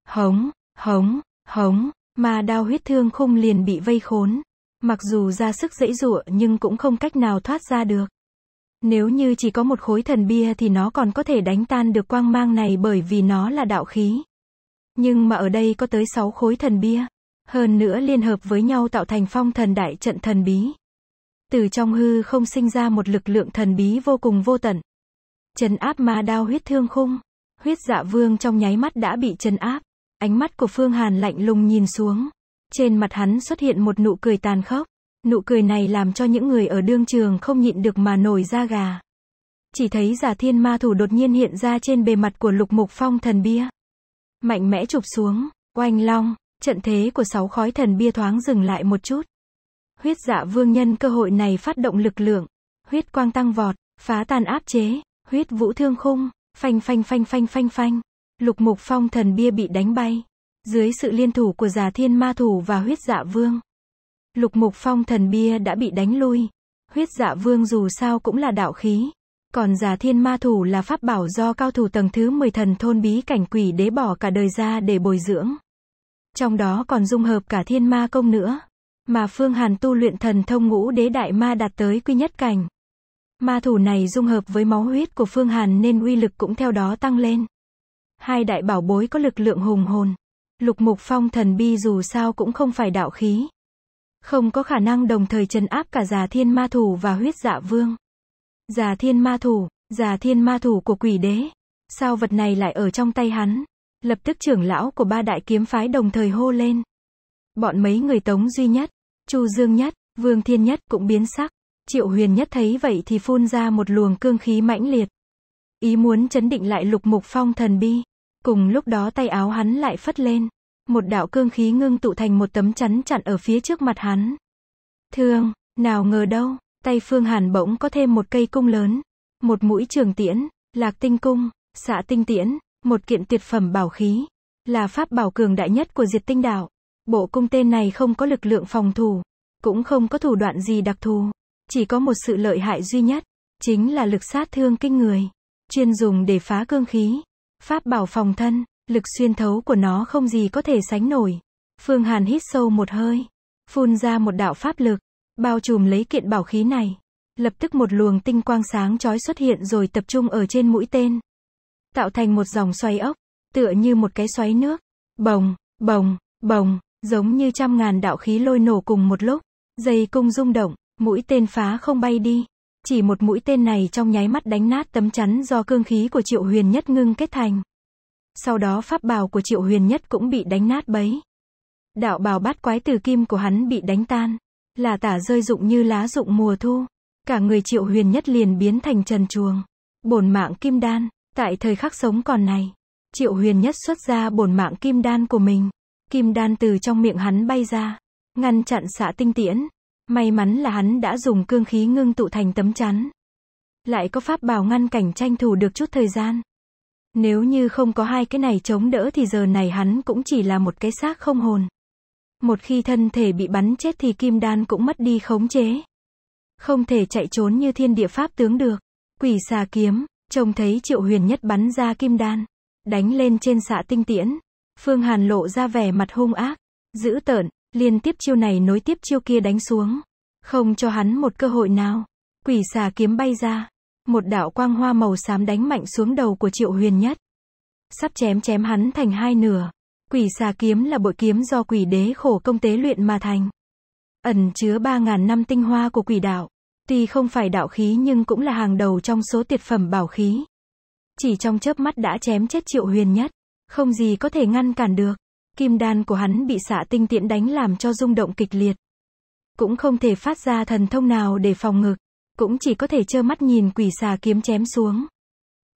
Hống, hống, hống, ma đao huyết thương khung liền bị vây khốn. Mặc dù ra sức dãy dụa nhưng cũng không cách nào thoát ra được. Nếu như chỉ có một khối thần bia thì nó còn có thể đánh tan được quang mang này bởi vì nó là đạo khí. Nhưng mà ở đây có tới 6 khối thần bia. Hơn nữa liên hợp với nhau tạo thành phong thần đại trận thần bí. Từ trong hư không sinh ra một lực lượng thần bí vô cùng vô tận. Trấn áp ma đao huyết thương khung. Huyết dạ vương trong nháy mắt đã bị trấn áp. Ánh mắt của Phương Hàn lạnh lùng nhìn xuống. Trên mặt hắn xuất hiện một nụ cười tàn khốc. Nụ cười này làm cho những người ở đương trường không nhịn được mà nổi da gà. Chỉ thấy giả thiên ma thủ đột nhiên hiện ra trên bề mặt của lục mục phong thần bia. Mạnh mẽ chụp xuống, Quanh long, trận thế của sáu khói thần bia thoáng dừng lại một chút. Huyết dạ vương nhân cơ hội này phát động lực lượng, huyết quang tăng vọt, phá tan áp chế, huyết vũ thương khung, phanh phanh phanh phanh phanh phanh, lục mục phong thần bia bị đánh bay. Dưới sự liên thủ của giả thiên ma thủ và huyết dạ vương, Lục mục phong thần bia đã bị đánh lui. Huyết dạ vương dù sao cũng là đạo khí. Còn giả thiên ma thủ là pháp bảo do cao thủ tầng thứ 10 thần thôn bí cảnh quỷ đế bỏ cả đời ra để bồi dưỡng. Trong đó còn dung hợp cả thiên ma công nữa. Mà Phương Hàn tu luyện thần thông ngũ đế đại ma đạt tới quy nhất cảnh. Ma thủ này dung hợp với máu huyết của Phương Hàn nên uy lực cũng theo đó tăng lên. Hai đại bảo bối có lực lượng hùng hồn. Lục mục phong thần bi dù sao cũng không phải đạo khí. Không có khả năng đồng thời chấn áp cả già thiên ma thủ và huyết dạ vương. Già thiên ma thủ, già thiên ma thủ của quỷ đế. Sao vật này lại ở trong tay hắn? Lập tức trưởng lão của ba đại kiếm phái đồng thời hô lên. Bọn mấy người tống duy nhất, chu dương nhất, vương thiên nhất cũng biến sắc. Triệu huyền nhất thấy vậy thì phun ra một luồng cương khí mãnh liệt. Ý muốn chấn định lại lục mục phong thần bi. Cùng lúc đó tay áo hắn lại phất lên một đạo cương khí ngưng tụ thành một tấm chắn chặn ở phía trước mặt hắn. Thương, nào ngờ đâu, tay Phương Hàn bỗng có thêm một cây cung lớn, một mũi trường tiễn, lạc tinh cung, xạ tinh tiễn, một kiện tuyệt phẩm bảo khí, là pháp bảo cường đại nhất của diệt tinh đạo. Bộ cung tên này không có lực lượng phòng thủ, cũng không có thủ đoạn gì đặc thù, chỉ có một sự lợi hại duy nhất, chính là lực sát thương kinh người, chuyên dùng để phá cương khí, pháp bảo phòng thân, Lực xuyên thấu của nó không gì có thể sánh nổi. Phương Hàn hít sâu một hơi, phun ra một đạo pháp lực, bao trùm lấy kiện bảo khí này. Lập tức một luồng tinh quang sáng chói xuất hiện rồi tập trung ở trên mũi tên. Tạo thành một dòng xoay ốc, tựa như một cái xoáy nước. Bồng, bồng, bồng, giống như trăm ngàn đạo khí lôi nổ cùng một lúc. Dây cung rung động, mũi tên phá không bay đi. Chỉ một mũi tên này trong nháy mắt đánh nát tấm chắn do cương khí của Triệu Huyền Nhất ngưng kết thành. Sau đó pháp bào của Triệu Huyền Nhất cũng bị đánh nát bấy. Đạo bào bát quái từ kim của hắn bị đánh tan. Là tả rơi rụng như lá rụng mùa thu. Cả người Triệu Huyền Nhất liền biến thành trần chuồng. Bổn mạng kim đan, tại thời khắc sống còn này. Triệu Huyền Nhất xuất ra bổn mạng kim đan của mình. Kim đan từ trong miệng hắn bay ra. Ngăn chặn xạ tinh tiễn. May mắn là hắn đã dùng cương khí ngưng tụ thành tấm chắn. Lại có pháp bào ngăn cảnh tranh thủ được chút thời gian. Nếu như không có hai cái này chống đỡ thì giờ này hắn cũng chỉ là một cái xác không hồn. Một khi thân thể bị bắn chết thì kim đan cũng mất đi khống chế. Không thể chạy trốn như thiên địa pháp tướng được. Quỷ xà kiếm, trông thấy triệu huyền nhất bắn ra kim đan. Đánh lên trên xạ tinh tiễn. Phương Hàn lộ ra vẻ mặt hung ác, dữ tợn, liên tiếp chiêu này nối tiếp chiêu kia đánh xuống. Không cho hắn một cơ hội nào. Quỷ xà kiếm bay ra, một đạo quang hoa màu xám đánh mạnh xuống đầu của Triệu Huyền Nhất. Sắp chém chém hắn thành hai nửa. Quỷ xà kiếm là bội kiếm do quỷ đế khổ công tế luyện mà thành. Ẩn chứa ba ngàn năm tinh hoa của quỷ đạo. Tuy không phải đạo khí nhưng cũng là hàng đầu trong số tuyệt phẩm bảo khí. Chỉ trong chớp mắt đã chém chết Triệu Huyền Nhất. Không gì có thể ngăn cản được. Kim đan của hắn bị xạ tinh tiện đánh làm cho rung động kịch liệt. Cũng không thể phát ra thần thông nào để phòng ngực cũng chỉ có thể trơ mắt nhìn quỷ xà kiếm chém xuống.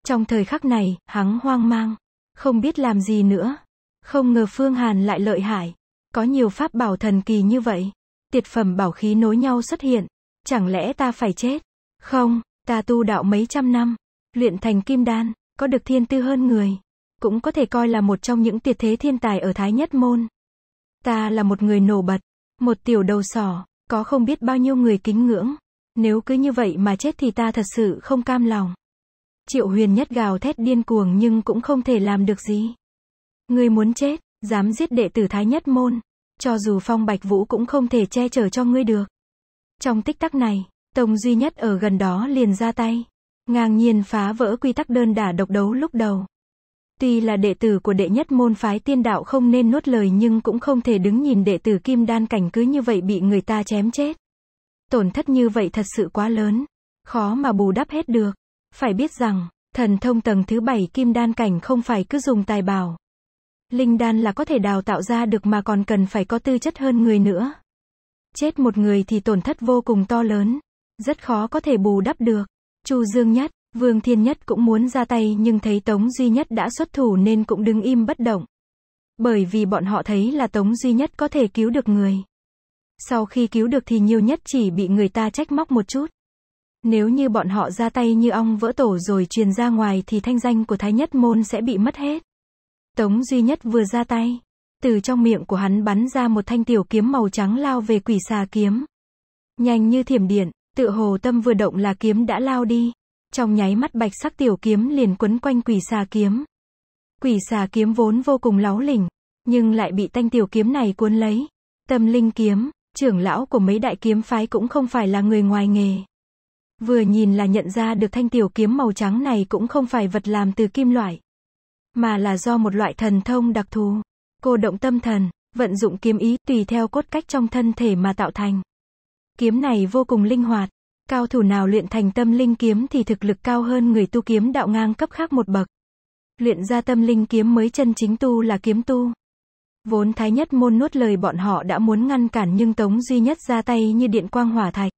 Trong thời khắc này, hắn hoang mang, không biết làm gì nữa. Không ngờ Phương Hàn lại lợi hại, có nhiều pháp bảo thần kỳ như vậy. Tiệt phẩm bảo khí nối nhau xuất hiện, chẳng lẽ ta phải chết? Không, ta tu đạo mấy trăm năm, luyện thành kim đan, có được thiên tư hơn người, cũng có thể coi là một trong những tuyệt thế thiên tài ở Thái Nhất Môn. Ta là một người nổi bật, một tiểu đầu sỏ, có không biết bao nhiêu người kính ngưỡng. Nếu cứ như vậy mà chết thì ta thật sự không cam lòng. Triệu huyền nhất gào thét điên cuồng nhưng cũng không thể làm được gì. Ngươi muốn chết, dám giết đệ tử thái nhất môn. Cho dù phong bạch vũ cũng không thể che chở cho ngươi được. Trong tích tắc này, tông duy nhất ở gần đó liền ra tay. Ngang nhiên phá vỡ quy tắc đơn đả độc đấu lúc đầu. Tuy là đệ tử của đệ nhất môn phái tiên đạo không nên nuốt lời nhưng cũng không thể đứng nhìn đệ tử kim đan cảnh cứ như vậy bị người ta chém chết. Tổn thất như vậy thật sự quá lớn, khó mà bù đắp hết được. Phải biết rằng, thần thông tầng thứ bảy kim đan cảnh không phải cứ dùng tài bảo. Linh đan là có thể đào tạo ra được mà còn cần phải có tư chất hơn người nữa. Chết một người thì tổn thất vô cùng to lớn, rất khó có thể bù đắp được. Chu Dương Nhất, Vương Thiên Nhất cũng muốn ra tay nhưng thấy Tống Duy Nhất đã xuất thủ nên cũng đứng im bất động. Bởi vì bọn họ thấy là Tống Duy Nhất có thể cứu được người. Sau khi cứu được thì nhiều nhất chỉ bị người ta trách móc một chút. Nếu như bọn họ ra tay như ong vỡ tổ rồi truyền ra ngoài thì thanh danh của Thái Nhất Môn sẽ bị mất hết. Tống duy nhất vừa ra tay. Từ trong miệng của hắn bắn ra một thanh tiểu kiếm màu trắng lao về quỷ xà kiếm. Nhanh như thiểm điện, tự hồ tâm vừa động là kiếm đã lao đi. Trong nháy mắt bạch sắc tiểu kiếm liền quấn quanh quỷ xà kiếm. Quỷ xà kiếm vốn vô cùng láu lỉnh, nhưng lại bị thanh tiểu kiếm này cuốn lấy. Tâm linh kiếm, Trưởng lão của mấy đại kiếm phái cũng không phải là người ngoài nghề. Vừa nhìn là nhận ra được thanh tiểu kiếm màu trắng này cũng không phải vật làm từ kim loại, mà là do một loại thần thông đặc thù. Cô động tâm thần, vận dụng kiếm ý tùy theo cốt cách trong thân thể mà tạo thành. Kiếm này vô cùng linh hoạt, cao thủ nào luyện thành tâm linh kiếm thì thực lực cao hơn người tu kiếm đạo ngang cấp khác một bậc. Luyện ra tâm linh kiếm mới chân chính tu là kiếm tu. Vốn Thái Nhất Môn nuốt lời bọn họ đã muốn ngăn cản nhưng Tống Duy Nhất ra tay như điện quang hỏa thạch.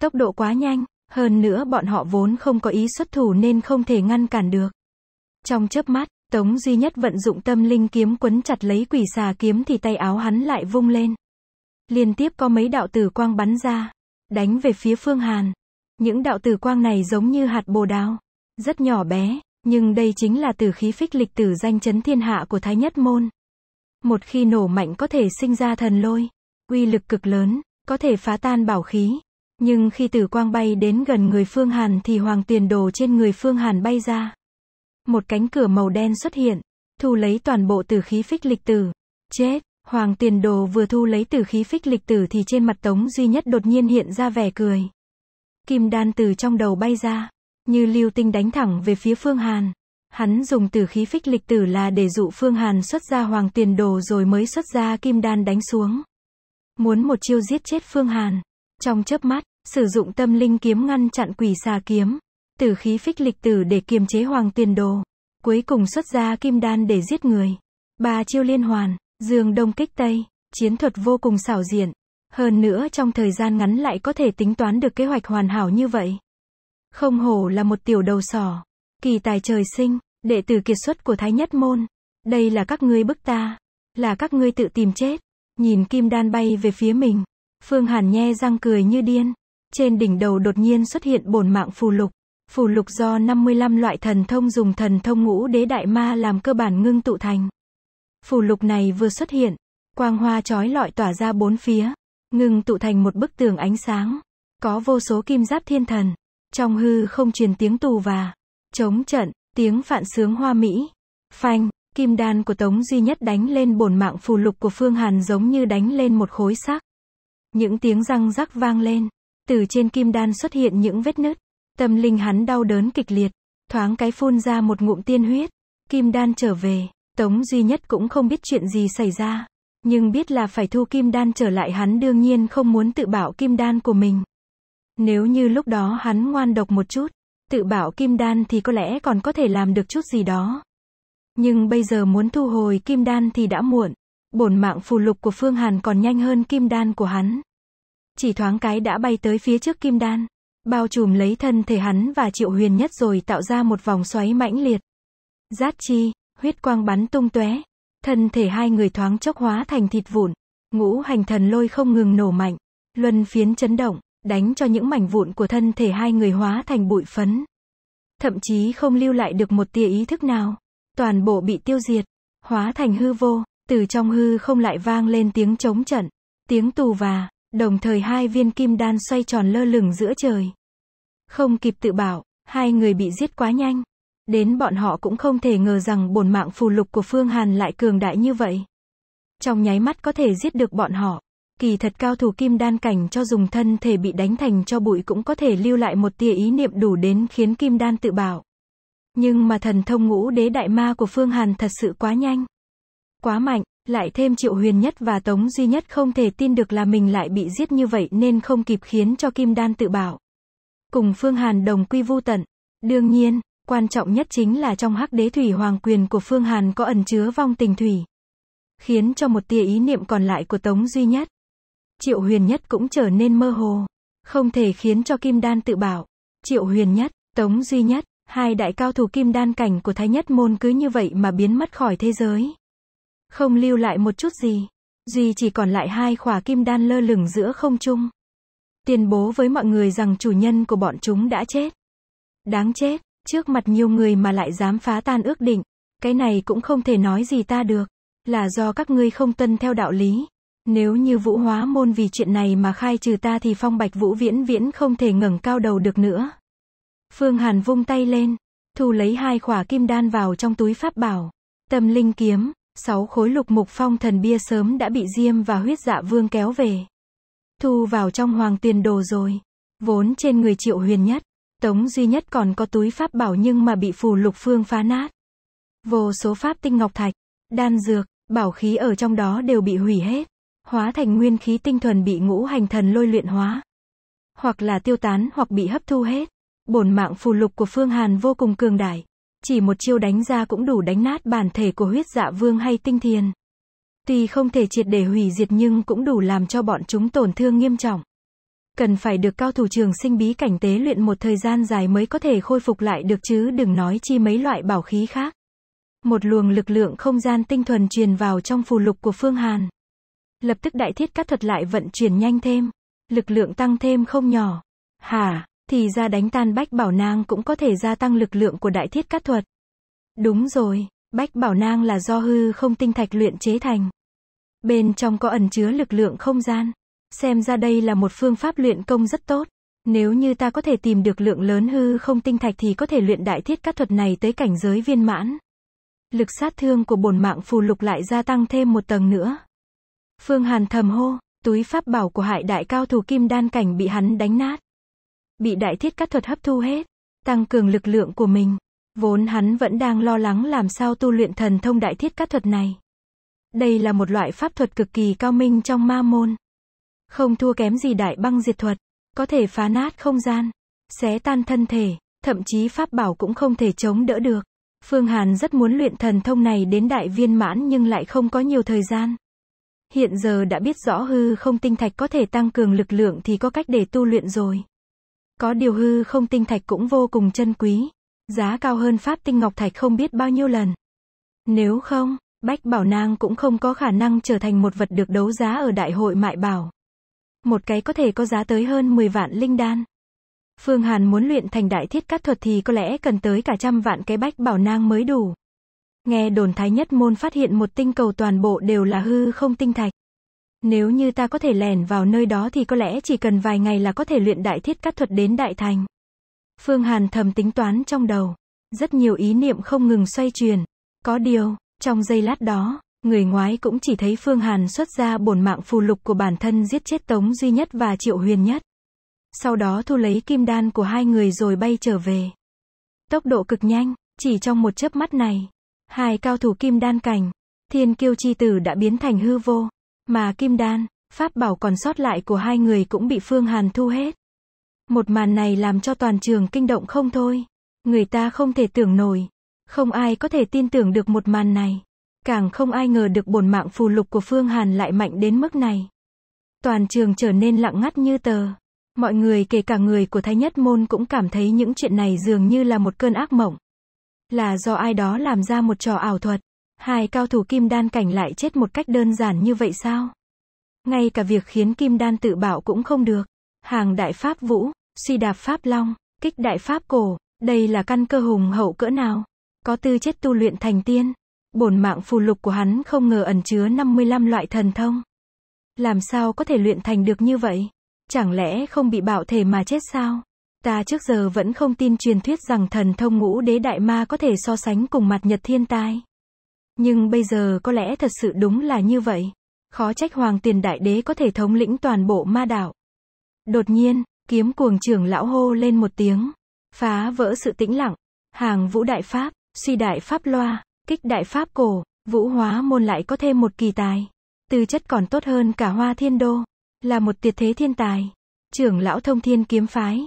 Tốc độ quá nhanh, hơn nữa bọn họ vốn không có ý xuất thủ nên không thể ngăn cản được. Trong chớp mắt, Tống Duy Nhất vận dụng tâm linh kiếm quấn chặt lấy quỷ xà kiếm thì tay áo hắn lại vung lên. Liên tiếp có mấy đạo tử quang bắn ra, đánh về phía Phương Hàn. Những đạo tử quang này giống như hạt bồ đào, rất nhỏ bé, nhưng đây chính là tử khí phích lịch tử danh chấn thiên hạ của Thái Nhất Môn. Một khi nổ mạnh có thể sinh ra thần lôi, uy lực cực lớn, có thể phá tan bảo khí. Nhưng khi tử quang bay đến gần người Phương Hàn thì hoàng tiền đồ trên người Phương Hàn bay ra. Một cánh cửa màu đen xuất hiện, thu lấy toàn bộ tử khí phích lịch tử. Chết, hoàng tiền đồ vừa thu lấy tử khí phích lịch tử thì trên mặt tống duy nhất đột nhiên hiện ra vẻ cười. Kim đan từ trong đầu bay ra, như lưu tinh đánh thẳng về phía Phương Hàn. Hắn dùng tử khí phích lịch tử là để dụ Phương Hàn xuất ra hoàng tiền đồ rồi mới xuất ra kim đan đánh xuống. Muốn một chiêu giết chết Phương Hàn. Trong chớp mắt, sử dụng tâm linh kiếm ngăn chặn quỷ xà kiếm. Tử khí phích lịch tử để kiềm chế hoàng tiền đồ. Cuối cùng xuất ra kim đan để giết người. Ba chiêu liên hoàn, dương đông kích tây, chiến thuật vô cùng xảo diện. Hơn nữa trong thời gian ngắn lại có thể tính toán được kế hoạch hoàn hảo như vậy. Không hổ là một tiểu đầu sỏ. Kỳ tài trời sinh, đệ tử kiệt xuất của Thái Nhất Môn. Đây là các ngươi bức ta. Là các ngươi tự tìm chết. Nhìn kim đan bay về phía mình. Phương Hàn nhe răng cười như điên. Trên đỉnh đầu đột nhiên xuất hiện bổn mạng phù lục. Phù lục do 55 loại thần thông dùng thần thông ngũ đế đại ma làm cơ bản ngưng tụ thành. Phù lục này vừa xuất hiện, quang hoa trói lọi tỏa ra bốn phía, ngưng tụ thành một bức tường ánh sáng. Có vô số kim giáp thiên thần, trong hư không truyền tiếng tù và Chống trận, tiếng phạn sướng hoa mỹ. Phanh, kim đan của Tống Duy Nhất đánh lên bổn mạng phù lục của Phương Hàn giống như đánh lên một khối xác. Những tiếng răng rắc vang lên. Từ trên kim đan xuất hiện những vết nứt. Tâm linh hắn đau đớn kịch liệt. Thoáng cái phun ra một ngụm tiên huyết. Kim đan trở về. Tống Duy Nhất cũng không biết chuyện gì xảy ra. Nhưng biết là phải thu kim đan trở lại hắn đương nhiên không muốn tự bảo kim đan của mình. Nếu như lúc đó hắn ngoan độc một chút, Tự bảo kim đan thì có lẽ còn có thể làm được chút gì đó. Nhưng bây giờ muốn thu hồi kim đan thì đã muộn. Bổn mạng phù lục của Phương Hàn còn nhanh hơn kim đan của hắn. Chỉ thoáng cái đã bay tới phía trước kim đan. Bao trùm lấy thân thể hắn và triệu huyền nhất rồi tạo ra một vòng xoáy mãnh liệt. Giát chi, huyết quang bắn tung tóe Thân thể hai người thoáng chốc hóa thành thịt vụn. Ngũ hành thần lôi không ngừng nổ mạnh. Luân phiến chấn động đánh cho những mảnh vụn của thân thể hai người hóa thành bụi phấn. Thậm chí không lưu lại được một tia ý thức nào, toàn bộ bị tiêu diệt, hóa thành hư vô, từ trong hư không lại vang lên tiếng chống trận, tiếng tù và, đồng thời hai viên kim đan xoay tròn lơ lửng giữa trời. Không kịp tự bảo, hai người bị giết quá nhanh. Đến bọn họ cũng không thể ngờ rằng bổn mạng phù lục của Phương Hàn lại cường đại như vậy. Trong nháy mắt có thể giết được bọn họ. Kỳ thật cao thủ kim đan cảnh cho dùng thân thể bị đánh thành cho bụi cũng có thể lưu lại một tia ý niệm đủ đến khiến kim đan tự bảo. Nhưng mà thần thông ngũ đế đại ma của Phương Hàn thật sự quá nhanh. Quá mạnh, lại thêm triệu huyền nhất và tống duy nhất không thể tin được là mình lại bị giết như vậy nên không kịp khiến cho kim đan tự bảo. Cùng Phương Hàn đồng quy vu tận. Đương nhiên, quan trọng nhất chính là trong hắc đế thủy hoàng quyền của Phương Hàn có ẩn chứa vong tình thủy. Khiến cho một tia ý niệm còn lại của tống duy nhất. Triệu Huyền Nhất cũng trở nên mơ hồ. Không thể khiến cho Kim Đan tự bảo. Triệu Huyền Nhất, Tống Duy Nhất, hai đại cao thủ Kim Đan cảnh của Thái Nhất Môn cứ như vậy mà biến mất khỏi thế giới. Không lưu lại một chút gì. Duy chỉ còn lại hai khỏa Kim Đan lơ lửng giữa không trung. Tuyên bố với mọi người rằng chủ nhân của bọn chúng đã chết. Đáng chết, trước mặt nhiều người mà lại dám phá tan ước định. Cái này cũng không thể nói gì ta được. Là do các ngươi không tân theo đạo lý, nếu như vũ hóa môn vì chuyện này mà khai trừ ta thì phong bạch vũ viễn viễn không thể ngẩng cao đầu được nữa. Phương Hàn vung tay lên, thu lấy hai khỏa kim đan vào trong túi pháp bảo. Tâm linh kiếm, sáu khối lục mục phong thần bia sớm đã bị diêm và huyết dạ vương kéo về. Thu vào trong hoàng tiền đồ rồi. Vốn trên người triệu huyền nhất, tống duy nhất còn có túi pháp bảo nhưng mà bị phù lục phương phá nát. Vô số pháp tinh ngọc thạch, đan dược, bảo khí ở trong đó đều bị hủy hết hóa thành nguyên khí tinh thuần bị ngũ hành thần lôi luyện hóa. Hoặc là tiêu tán hoặc bị hấp thu hết. Bổn mạng phù lục của Phương Hàn vô cùng cường đại. Chỉ một chiêu đánh ra cũng đủ đánh nát bản thể của huyết dạ vương hay tinh thiền. Tuy không thể triệt để hủy diệt nhưng cũng đủ làm cho bọn chúng tổn thương nghiêm trọng. Cần phải được cao thủ trường sinh bí cảnh tế luyện một thời gian dài mới có thể khôi phục lại được chứ đừng nói chi mấy loại bảo khí khác. Một luồng lực lượng không gian tinh thuần truyền vào trong phù lục của Phương Hàn. Lập tức đại thiết cắt thuật lại vận chuyển nhanh thêm. Lực lượng tăng thêm không nhỏ. hà thì ra đánh tan bách bảo nang cũng có thể gia tăng lực lượng của đại thiết cắt thuật. Đúng rồi, bách bảo nang là do hư không tinh thạch luyện chế thành. Bên trong có ẩn chứa lực lượng không gian. Xem ra đây là một phương pháp luyện công rất tốt. Nếu như ta có thể tìm được lượng lớn hư không tinh thạch thì có thể luyện đại thiết cắt thuật này tới cảnh giới viên mãn. Lực sát thương của bổn mạng phù lục lại gia tăng thêm một tầng nữa. Phương Hàn thầm hô, túi pháp bảo của hại đại cao thủ kim đan cảnh bị hắn đánh nát. Bị đại thiết cắt thuật hấp thu hết, tăng cường lực lượng của mình. Vốn hắn vẫn đang lo lắng làm sao tu luyện thần thông đại thiết cắt thuật này. Đây là một loại pháp thuật cực kỳ cao minh trong ma môn. Không thua kém gì đại băng diệt thuật, có thể phá nát không gian, xé tan thân thể, thậm chí pháp bảo cũng không thể chống đỡ được. Phương Hàn rất muốn luyện thần thông này đến đại viên mãn nhưng lại không có nhiều thời gian. Hiện giờ đã biết rõ hư không tinh thạch có thể tăng cường lực lượng thì có cách để tu luyện rồi. Có điều hư không tinh thạch cũng vô cùng chân quý. Giá cao hơn pháp tinh ngọc thạch không biết bao nhiêu lần. Nếu không, Bách Bảo Nang cũng không có khả năng trở thành một vật được đấu giá ở đại hội mại bảo. Một cái có thể có giá tới hơn 10 vạn linh đan. Phương Hàn muốn luyện thành đại thiết cát thuật thì có lẽ cần tới cả trăm vạn cái bách bảo nang mới đủ. Nghe đồn Thái Nhất Môn phát hiện một tinh cầu toàn bộ đều là hư không tinh thạch. Nếu như ta có thể lẻn vào nơi đó thì có lẽ chỉ cần vài ngày là có thể luyện đại thiết cắt thuật đến đại thành. Phương Hàn thầm tính toán trong đầu. Rất nhiều ý niệm không ngừng xoay chuyển. Có điều, trong giây lát đó, người ngoái cũng chỉ thấy Phương Hàn xuất ra bổn mạng phù lục của bản thân giết chết Tống Duy Nhất và Triệu Huyền Nhất. Sau đó thu lấy kim đan của hai người rồi bay trở về. Tốc độ cực nhanh, chỉ trong một chớp mắt này. Hai cao thủ kim đan cảnh, thiên kiêu chi tử đã biến thành hư vô, mà kim đan, pháp bảo còn sót lại của hai người cũng bị Phương Hàn thu hết. Một màn này làm cho toàn trường kinh động không thôi, người ta không thể tưởng nổi, không ai có thể tin tưởng được một màn này, càng không ai ngờ được bổn mạng phù lục của Phương Hàn lại mạnh đến mức này. Toàn trường trở nên lặng ngắt như tờ. Mọi người kể cả người của Thái Nhất Môn cũng cảm thấy những chuyện này dường như là một cơn ác mộng là do ai đó làm ra một trò ảo thuật. Hai cao thủ kim đan cảnh lại chết một cách đơn giản như vậy sao? Ngay cả việc khiến kim đan tự bạo cũng không được. Hàng đại pháp vũ, suy đạp pháp long, kích đại pháp cổ, đây là căn cơ hùng hậu cỡ nào? Có tư chất tu luyện thành tiên. Bổn mạng phù lục của hắn không ngờ ẩn chứa 55 loại thần thông. Làm sao có thể luyện thành được như vậy? Chẳng lẽ không bị bạo thể mà chết sao? Ta trước giờ vẫn không tin truyền thuyết rằng thần thông ngũ đế đại ma có thể so sánh cùng mặt nhật thiên tai. Nhưng bây giờ có lẽ thật sự đúng là như vậy. Khó trách hoàng tiền đại đế có thể thống lĩnh toàn bộ ma đảo. Đột nhiên, kiếm cuồng trưởng lão hô lên một tiếng. Phá vỡ sự tĩnh lặng. Hàng vũ đại pháp, suy đại pháp loa, kích đại pháp cổ, vũ hóa môn lại có thêm một kỳ tài. Tư chất còn tốt hơn cả hoa thiên đô. Là một tuyệt thế thiên tài. Trưởng lão thông thiên kiếm phái.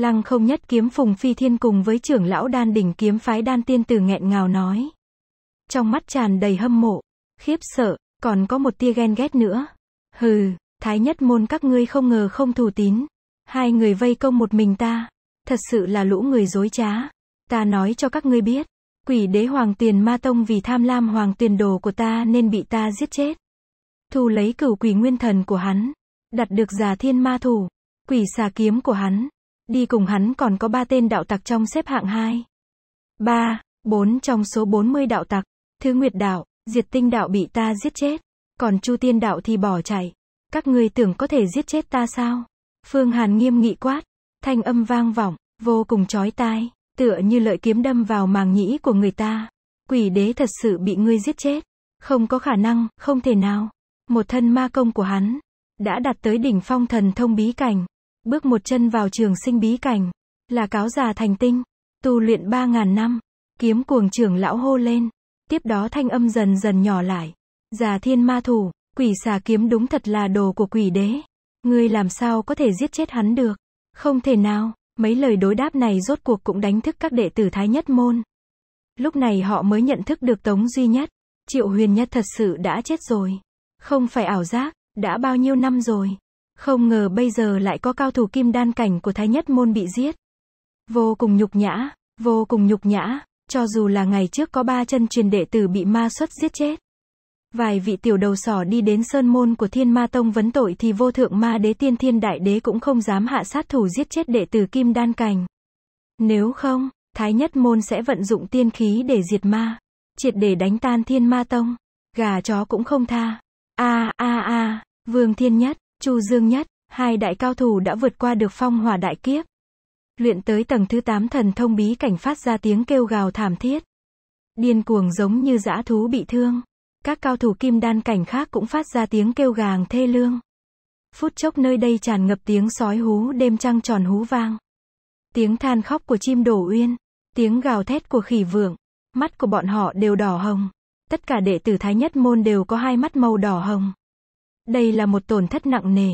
Lăng không nhất kiếm Phùng Phi Thiên cùng với trưởng lão đan đỉnh kiếm phái đan tiên tử nghẹn ngào nói. Trong mắt tràn đầy hâm mộ, khiếp sợ, còn có một tia ghen ghét nữa. Hừ, thái nhất môn các ngươi không ngờ không thù tín. Hai người vây công một mình ta. Thật sự là lũ người dối trá. Ta nói cho các ngươi biết. Quỷ đế hoàng tiền ma tông vì tham lam hoàng tiền đồ của ta nên bị ta giết chết. Thu lấy cửu quỷ nguyên thần của hắn. Đặt được giả thiên ma thủ. Quỷ xà kiếm của hắn. Đi cùng hắn còn có ba tên đạo tặc trong xếp hạng 2. 3, 4 trong số 40 đạo tặc. Thứ Nguyệt đạo, Diệt Tinh đạo bị ta giết chết, còn Chu Tiên đạo thì bỏ chạy. Các ngươi tưởng có thể giết chết ta sao? Phương Hàn nghiêm nghị quát, thanh âm vang vọng, vô cùng chói tai, tựa như lợi kiếm đâm vào màng nhĩ của người ta. Quỷ đế thật sự bị ngươi giết chết. Không có khả năng, không thể nào. Một thân ma công của hắn đã đạt tới đỉnh phong thần thông bí cảnh, Bước một chân vào trường sinh bí cảnh, là cáo già thành tinh, tu luyện ba ngàn năm, kiếm cuồng trưởng lão hô lên, tiếp đó thanh âm dần dần nhỏ lại. Già thiên ma thủ, quỷ xà kiếm đúng thật là đồ của quỷ đế. Ngươi làm sao có thể giết chết hắn được? Không thể nào, mấy lời đối đáp này rốt cuộc cũng đánh thức các đệ tử thái nhất môn. Lúc này họ mới nhận thức được Tống Duy Nhất, Triệu Huyền Nhất thật sự đã chết rồi. Không phải ảo giác, đã bao nhiêu năm rồi. Không ngờ bây giờ lại có cao thủ kim đan cảnh của Thái Nhất Môn bị giết. Vô cùng nhục nhã, vô cùng nhục nhã, cho dù là ngày trước có ba chân truyền đệ tử bị ma xuất giết chết. Vài vị tiểu đầu sỏ đi đến sơn môn của thiên ma tông vấn tội thì vô thượng ma đế tiên thiên đại đế cũng không dám hạ sát thủ giết chết đệ tử kim đan cảnh. Nếu không, thái nhất môn sẽ vận dụng tiên khí để diệt ma, triệt để đánh tan thiên ma tông, gà chó cũng không tha. A a a, vương thiên nhất, Chu Dương Nhất, hai đại cao thủ đã vượt qua được phong hỏa đại kiếp. Luyện tới tầng thứ 8 thần thông bí cảnh phát ra tiếng kêu gào thảm thiết. Điên cuồng giống như dã thú bị thương. Các cao thủ kim đan cảnh khác cũng phát ra tiếng kêu gàng thê lương. Phút chốc nơi đây tràn ngập tiếng sói hú đêm trăng tròn hú vang. Tiếng than khóc của chim đổ uyên, tiếng gào thét của khỉ vượng, mắt của bọn họ đều đỏ hồng. Tất cả đệ tử Thái Nhất Môn đều có hai mắt màu đỏ hồng. Đây là một tổn thất nặng nề,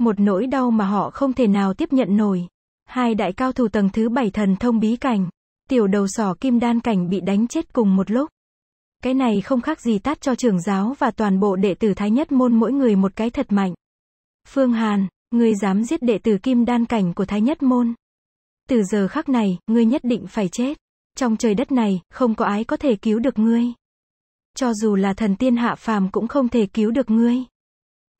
một nỗi đau mà họ không thể nào tiếp nhận nổi. Hai đại cao thủ tầng thứ bảy thần thông bí cảnh, tiểu đầu sỏ kim đan cảnh bị đánh chết cùng một lúc. Cái này không khác gì tát cho trưởng giáo và toàn bộ đệ tử thái nhất môn mỗi người một cái thật mạnh. Phương Hàn, ngươi dám giết đệ tử kim đan cảnh của thái nhất môn. Từ giờ khắc này, ngươi nhất định phải chết. Trong trời đất này, không có ai có thể cứu được ngươi. Cho dù là thần tiên hạ phàm cũng không thể cứu được ngươi.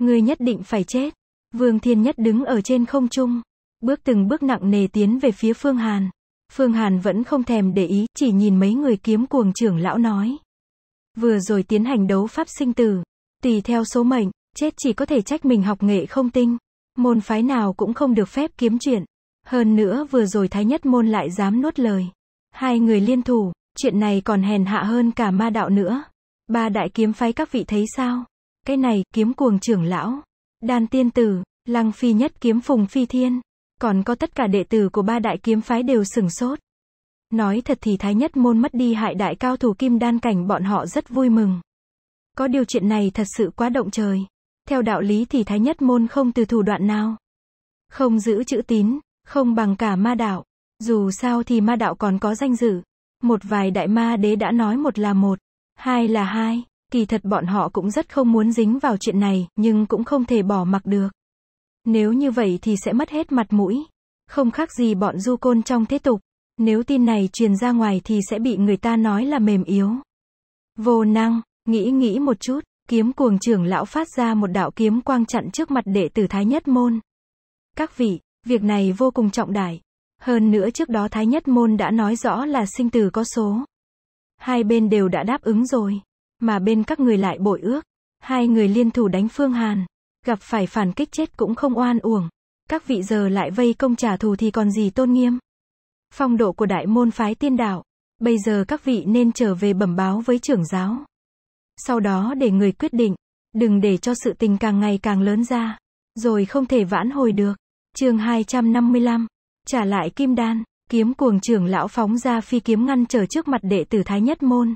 Ngươi nhất định phải chết. Vương Thiên Nhất đứng ở trên không trung, bước từng bước nặng nề tiến về phía Phương Hàn. Phương Hàn vẫn không thèm để ý, chỉ nhìn mấy người kiếm cuồng trưởng lão nói. Vừa rồi tiến hành đấu pháp sinh tử, tùy theo số mệnh, chết chỉ có thể trách mình học nghệ không tinh. Môn phái nào cũng không được phép kiếm chuyện. Hơn nữa vừa rồi Thái Nhất Môn lại dám nuốt lời. Hai người liên thủ, chuyện này còn hèn hạ hơn cả ma đạo nữa. Ba đại kiếm phái các vị thấy sao? cái này, kiếm cuồng trưởng lão, đan tiên tử, lăng phi nhất kiếm phùng phi thiên, còn có tất cả đệ tử của ba đại kiếm phái đều sừng sốt. Nói thật thì thái nhất môn mất đi hại đại cao thủ kim đan cảnh bọn họ rất vui mừng. Có điều chuyện này thật sự quá động trời. Theo đạo lý thì thái nhất môn không từ thủ đoạn nào. Không giữ chữ tín, không bằng cả ma đạo. Dù sao thì ma đạo còn có danh dự. Một vài đại ma đế đã nói một là một, hai là hai. Kỳ thật bọn họ cũng rất không muốn dính vào chuyện này, nhưng cũng không thể bỏ mặc được. Nếu như vậy thì sẽ mất hết mặt mũi. Không khác gì bọn du côn trong thế tục. Nếu tin này truyền ra ngoài thì sẽ bị người ta nói là mềm yếu. Vô năng, nghĩ nghĩ một chút, kiếm cuồng trưởng lão phát ra một đạo kiếm quang chặn trước mặt đệ tử Thái Nhất Môn. Các vị, việc này vô cùng trọng đại. Hơn nữa trước đó Thái Nhất Môn đã nói rõ là sinh tử có số. Hai bên đều đã đáp ứng rồi. Mà bên các người lại bội ước. Hai người liên thủ đánh Phương Hàn. Gặp phải phản kích chết cũng không oan uổng. Các vị giờ lại vây công trả thù thì còn gì tôn nghiêm. Phong độ của đại môn phái tiên đạo. Bây giờ các vị nên trở về bẩm báo với trưởng giáo. Sau đó để người quyết định. Đừng để cho sự tình càng ngày càng lớn ra. Rồi không thể vãn hồi được. chương 255. Trả lại kim đan. Kiếm cuồng trưởng lão phóng ra phi kiếm ngăn trở trước mặt đệ tử Thái Nhất Môn.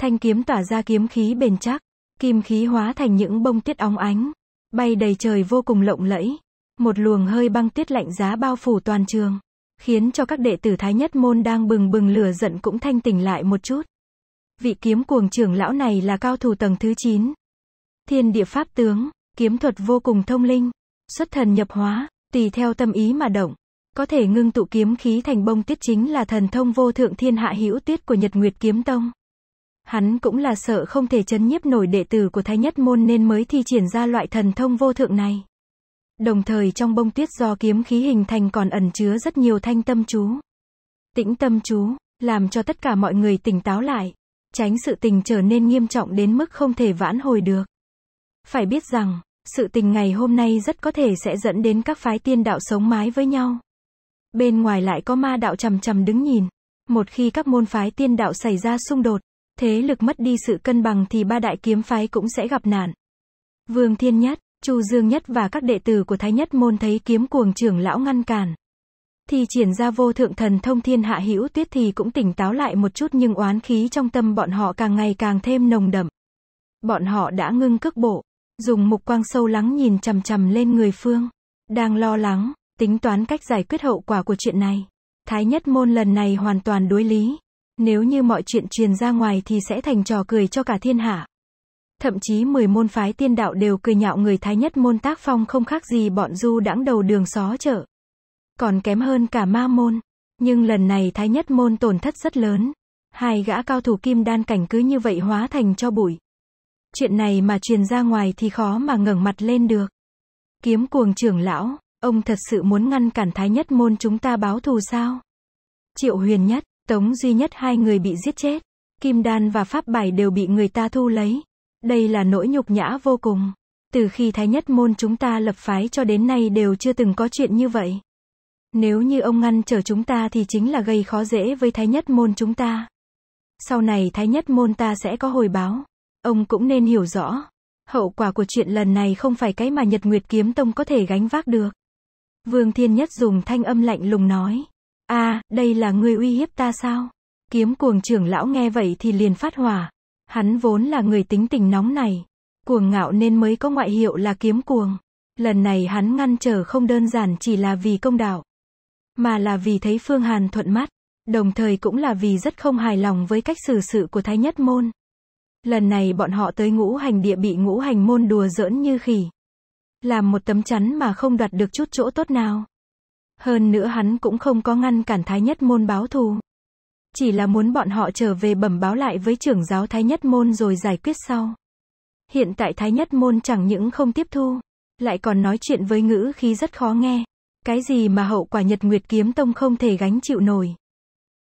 Thanh kiếm tỏa ra kiếm khí bền chắc, kim khí hóa thành những bông tiết óng ánh, bay đầy trời vô cùng lộng lẫy. Một luồng hơi băng tiết lạnh giá bao phủ toàn trường, khiến cho các đệ tử Thái Nhất Môn đang bừng bừng lửa giận cũng thanh tỉnh lại một chút. Vị kiếm cuồng trưởng lão này là cao thủ tầng thứ 9. Thiên địa pháp tướng, kiếm thuật vô cùng thông linh, xuất thần nhập hóa, tùy theo tâm ý mà động. Có thể ngưng tụ kiếm khí thành bông tiết chính là thần thông vô thượng thiên hạ hữu tiết của Nhật Nguyệt Kiếm Tông. Hắn cũng là sợ không thể chấn nhiếp nổi đệ tử của Thái Nhất Môn nên mới thi triển ra loại thần thông vô thượng này. Đồng thời trong bông tuyết do kiếm khí hình thành còn ẩn chứa rất nhiều thanh tâm chú. Tĩnh tâm chú, làm cho tất cả mọi người tỉnh táo lại, tránh sự tình trở nên nghiêm trọng đến mức không thể vãn hồi được. Phải biết rằng, sự tình ngày hôm nay rất có thể sẽ dẫn đến các phái tiên đạo sống mái với nhau. Bên ngoài lại có ma đạo chầm chầm đứng nhìn. Một khi các môn phái tiên đạo xảy ra xung đột, thế lực mất đi sự cân bằng thì ba đại kiếm phái cũng sẽ gặp nạn. Vương Thiên Nhất, Chu Dương Nhất và các đệ tử của Thái Nhất môn thấy kiếm cuồng trưởng lão ngăn cản, thì triển ra vô thượng thần thông thiên hạ hữu tuyết thì cũng tỉnh táo lại một chút nhưng oán khí trong tâm bọn họ càng ngày càng thêm nồng đậm. Bọn họ đã ngưng cước bộ, dùng mục quang sâu lắng nhìn chằm chằm lên người phương, đang lo lắng, tính toán cách giải quyết hậu quả của chuyện này. Thái nhất môn lần này hoàn toàn đối lý, nếu như mọi chuyện truyền ra ngoài thì sẽ thành trò cười cho cả thiên hạ. Thậm chí 10 môn phái tiên đạo đều cười nhạo người thái nhất môn tác phong không khác gì bọn du đãng đầu đường xó chợ. Còn kém hơn cả ma môn. Nhưng lần này thái nhất môn tổn thất rất lớn. Hai gã cao thủ kim đan cảnh cứ như vậy hóa thành cho bụi. Chuyện này mà truyền ra ngoài thì khó mà ngẩng mặt lên được. Kiếm cuồng trưởng lão, ông thật sự muốn ngăn cản thái nhất môn chúng ta báo thù sao? Triệu huyền nhất, Tống duy nhất hai người bị giết chết. Kim đan và pháp bài đều bị người ta thu lấy. Đây là nỗi nhục nhã vô cùng. Từ khi Thái Nhất Môn chúng ta lập phái cho đến nay đều chưa từng có chuyện như vậy. Nếu như ông ngăn trở chúng ta thì chính là gây khó dễ với Thái Nhất Môn chúng ta. Sau này Thái Nhất Môn ta sẽ có hồi báo. Ông cũng nên hiểu rõ. Hậu quả của chuyện lần này không phải cái mà Nhật Nguyệt Kiếm Tông có thể gánh vác được. Vương Thiên Nhất dùng thanh âm lạnh lùng nói a à, đây là người uy hiếp ta sao? Kiếm cuồng trưởng lão nghe vậy thì liền phát hỏa. Hắn vốn là người tính tình nóng này. Cuồng ngạo nên mới có ngoại hiệu là kiếm cuồng. Lần này hắn ngăn trở không đơn giản chỉ là vì công đạo. Mà là vì thấy Phương Hàn thuận mắt. Đồng thời cũng là vì rất không hài lòng với cách xử sự của Thái Nhất Môn. Lần này bọn họ tới ngũ hành địa bị ngũ hành môn đùa giỡn như khỉ. Làm một tấm chắn mà không đoạt được chút chỗ tốt nào. Hơn nữa hắn cũng không có ngăn cản Thái Nhất Môn báo thù. Chỉ là muốn bọn họ trở về bẩm báo lại với trưởng giáo Thái Nhất Môn rồi giải quyết sau. Hiện tại Thái Nhất Môn chẳng những không tiếp thu, lại còn nói chuyện với ngữ khí rất khó nghe. Cái gì mà hậu quả Nhật Nguyệt Kiếm Tông không thể gánh chịu nổi.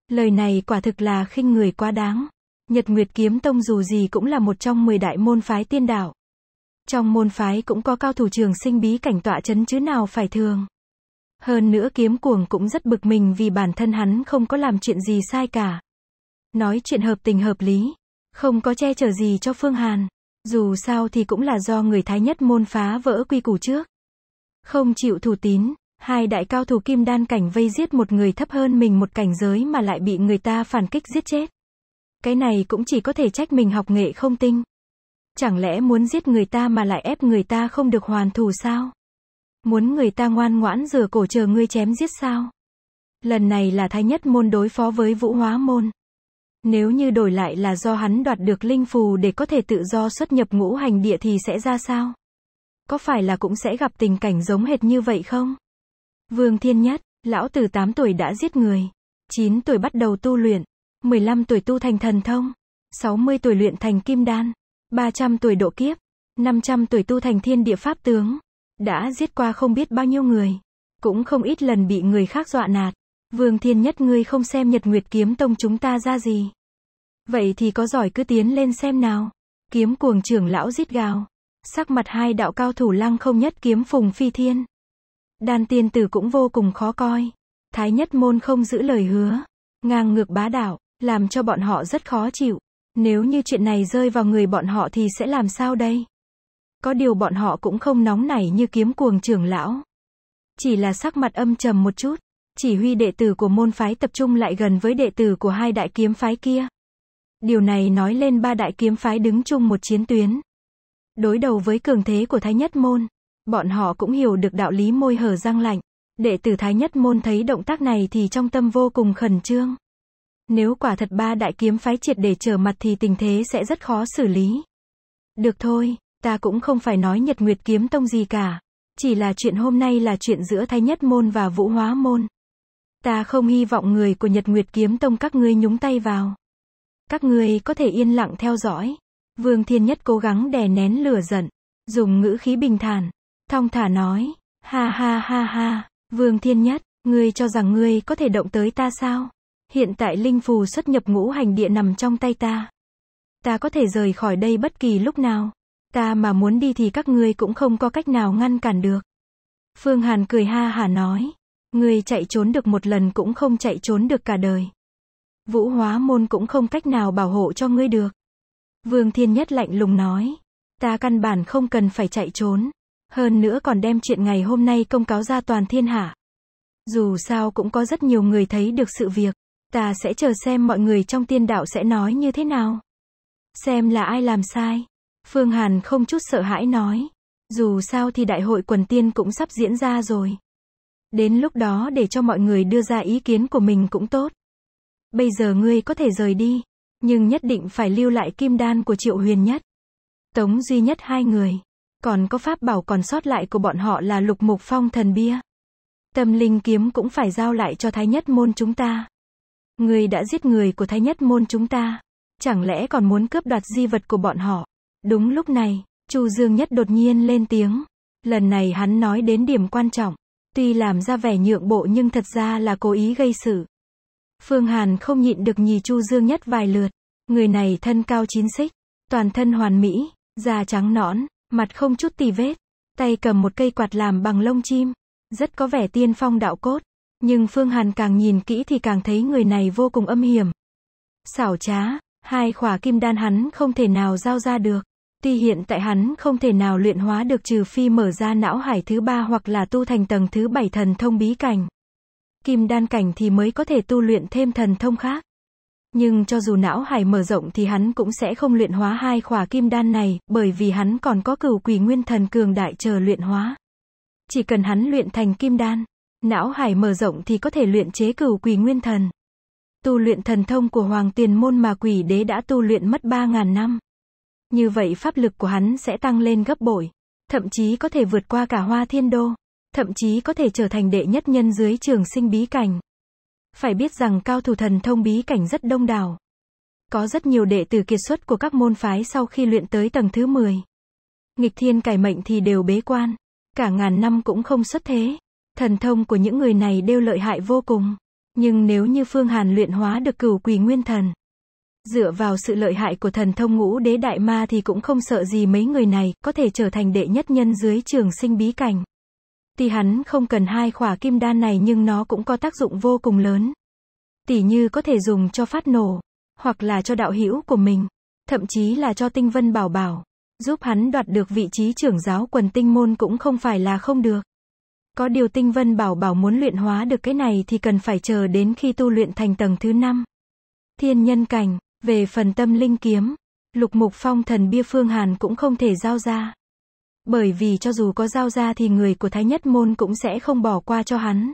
Lời này quả thực là khinh người quá đáng. Nhật Nguyệt Kiếm Tông dù gì cũng là một trong 10 đại môn phái tiên đạo. Trong môn phái cũng có cao thủ trường sinh bí cảnh tọa chấn chứ nào phải thường. Hơn nữa kiếm cuồng cũng rất bực mình vì bản thân hắn không có làm chuyện gì sai cả. Nói chuyện hợp tình hợp lý, không có che chở gì cho Phương Hàn. Dù sao thì cũng là do người Thái Nhất môn phá vỡ quy củ trước. Không chịu thủ tín, hai đại cao thủ kim đan cảnh vây giết một người thấp hơn mình một cảnh giới mà lại bị người ta phản kích giết chết. Cái này cũng chỉ có thể trách mình học nghệ không tinh. Chẳng lẽ muốn giết người ta mà lại ép người ta không được hoàn thù sao? Muốn người ta ngoan ngoãn rửa cổ chờ ngươi chém giết sao? Lần này là thái nhất môn đối phó với vũ hóa môn. Nếu như đổi lại là do hắn đoạt được linh phù để có thể tự do xuất nhập ngũ hành địa thì sẽ ra sao? Có phải là cũng sẽ gặp tình cảnh giống hệt như vậy không? Vương Thiên Nhất, lão từ 8 tuổi đã giết người. 9 tuổi bắt đầu tu luyện. 15 tuổi tu thành thần thông. 60 tuổi luyện thành kim đan. 300 tuổi độ kiếp. 500 tuổi tu thành thiên địa pháp tướng. Đã giết qua không biết bao nhiêu người. Cũng không ít lần bị người khác dọa nạt. Vương Thiên Nhất ngươi không xem Nhật Nguyệt Kiếm Tông chúng ta ra gì. Vậy thì có giỏi cứ tiến lên xem nào. Kiếm cuồng trưởng lão giết gào. Sắc mặt hai đạo cao thủ lăng không nhất kiếm phùng phi thiên. Đan tiên tử cũng vô cùng khó coi. Thái nhất môn không giữ lời hứa. Ngang ngược bá đạo, làm cho bọn họ rất khó chịu. Nếu như chuyện này rơi vào người bọn họ thì sẽ làm sao đây? Có điều bọn họ cũng không nóng nảy như kiếm cuồng trưởng lão. Chỉ là sắc mặt âm trầm một chút. Chỉ huy đệ tử của môn phái tập trung lại gần với đệ tử của hai đại kiếm phái kia. Điều này nói lên ba đại kiếm phái đứng chung một chiến tuyến. Đối đầu với cường thế của Thái Nhất Môn, bọn họ cũng hiểu được đạo lý môi hở răng lạnh. Đệ tử Thái Nhất Môn thấy động tác này thì trong tâm vô cùng khẩn trương. Nếu quả thật ba đại kiếm phái triệt để trở mặt thì tình thế sẽ rất khó xử lý. Được thôi, ta cũng không phải nói nhật nguyệt kiếm tông gì cả. Chỉ là chuyện hôm nay là chuyện giữa thay Nhất Môn và Vũ Hóa Môn. Ta không hy vọng người của Nhật Nguyệt Kiếm Tông các ngươi nhúng tay vào. Các ngươi có thể yên lặng theo dõi. Vương Thiên Nhất cố gắng đè nén lửa giận, dùng ngữ khí bình thản, thong thả nói, ha ha ha ha, Vương Thiên Nhất, ngươi cho rằng ngươi có thể động tới ta sao? Hiện tại linh phù xuất nhập ngũ hành địa nằm trong tay ta. Ta có thể rời khỏi đây bất kỳ lúc nào. Ta mà muốn đi thì các ngươi cũng không có cách nào ngăn cản được. Phương Hàn cười ha hà nói. Ngươi chạy trốn được một lần cũng không chạy trốn được cả đời. Vũ hóa môn cũng không cách nào bảo hộ cho ngươi được. Vương Thiên Nhất lạnh lùng nói. Ta căn bản không cần phải chạy trốn. Hơn nữa còn đem chuyện ngày hôm nay công cáo ra toàn thiên hạ. Dù sao cũng có rất nhiều người thấy được sự việc. Ta sẽ chờ xem mọi người trong tiên đạo sẽ nói như thế nào. Xem là ai làm sai. Phương Hàn không chút sợ hãi nói. Dù sao thì đại hội quần tiên cũng sắp diễn ra rồi. Đến lúc đó để cho mọi người đưa ra ý kiến của mình cũng tốt. Bây giờ ngươi có thể rời đi, nhưng nhất định phải lưu lại kim đan của Triệu Huyền nhất. Tống duy nhất hai người. Còn có pháp bảo còn sót lại của bọn họ là lục mục phong thần bia. Tâm linh kiếm cũng phải giao lại cho thái nhất môn chúng ta. ngươi đã giết người của thái nhất môn chúng ta. Chẳng lẽ còn muốn cướp đoạt di vật của bọn họ? Đúng lúc này, Chu Dương Nhất đột nhiên lên tiếng. Lần này hắn nói đến điểm quan trọng. Tuy làm ra vẻ nhượng bộ nhưng thật ra là cố ý gây sự. Phương Hàn không nhịn được nhì Chu Dương Nhất vài lượt. Người này thân cao chín xích, toàn thân hoàn mỹ, da trắng nõn, mặt không chút tì vết, tay cầm một cây quạt làm bằng lông chim, rất có vẻ tiên phong đạo cốt. Nhưng Phương Hàn càng nhìn kỹ thì càng thấy người này vô cùng âm hiểm. Xảo trá, hai khỏa kim đan hắn không thể nào giao ra được. Tuy hiện tại hắn không thể nào luyện hóa được trừ phi mở ra não hải thứ ba hoặc là tu thành tầng thứ bảy thần thông bí cảnh. Kim đan cảnh thì mới có thể tu luyện thêm thần thông khác. Nhưng cho dù não hải mở rộng thì hắn cũng sẽ không luyện hóa hai khỏa kim đan này, bởi vì hắn còn có cửu quỷ nguyên thần cường đại chờ luyện hóa. Chỉ cần hắn luyện thành kim đan, não hải mở rộng thì có thể luyện chế cửu quỷ nguyên thần. Tu luyện thần thông của hoàng tiền môn mà quỷ đế đã tu luyện mất 3.000 năm. Như vậy pháp lực của hắn sẽ tăng lên gấp bội, thậm chí có thể vượt qua cả hoa thiên đô, thậm chí có thể trở thành đệ nhất nhân dưới trường sinh bí cảnh. Phải biết rằng cao thủ thần thông bí cảnh rất đông đảo. Có rất nhiều đệ tử kiệt xuất của các môn phái sau khi luyện tới tầng thứ 10. Nghịch thiên cải mệnh thì đều bế quan, cả ngàn năm cũng không xuất thế. Thần thông của những người này đều lợi hại vô cùng. Nhưng nếu như Phương Hàn luyện hóa được cửu quỳ nguyên thần, Dựa vào sự lợi hại của thần thông ngũ đế đại ma thì cũng không sợ gì mấy người này, có thể trở thành đệ nhất nhân dưới trường sinh bí cảnh. Tuy hắn không cần hai khỏa kim đan này nhưng nó cũng có tác dụng vô cùng lớn. Tỷ như có thể dùng cho phát nổ, hoặc là cho đạo hữu của mình, thậm chí là cho tinh vân bảo bảo. Giúp hắn đoạt được vị trí trưởng giáo quần tinh môn cũng không phải là không được. Có điều tinh vân bảo bảo muốn luyện hóa được cái này thì cần phải chờ đến khi tu luyện thành tầng thứ năm Thiên nhân cảnh, về phần tâm linh kiếm, lục mục phong thần bia phương Hàn cũng không thể giao ra. Bởi vì cho dù có giao ra thì người của Thái Nhất Môn cũng sẽ không bỏ qua cho hắn.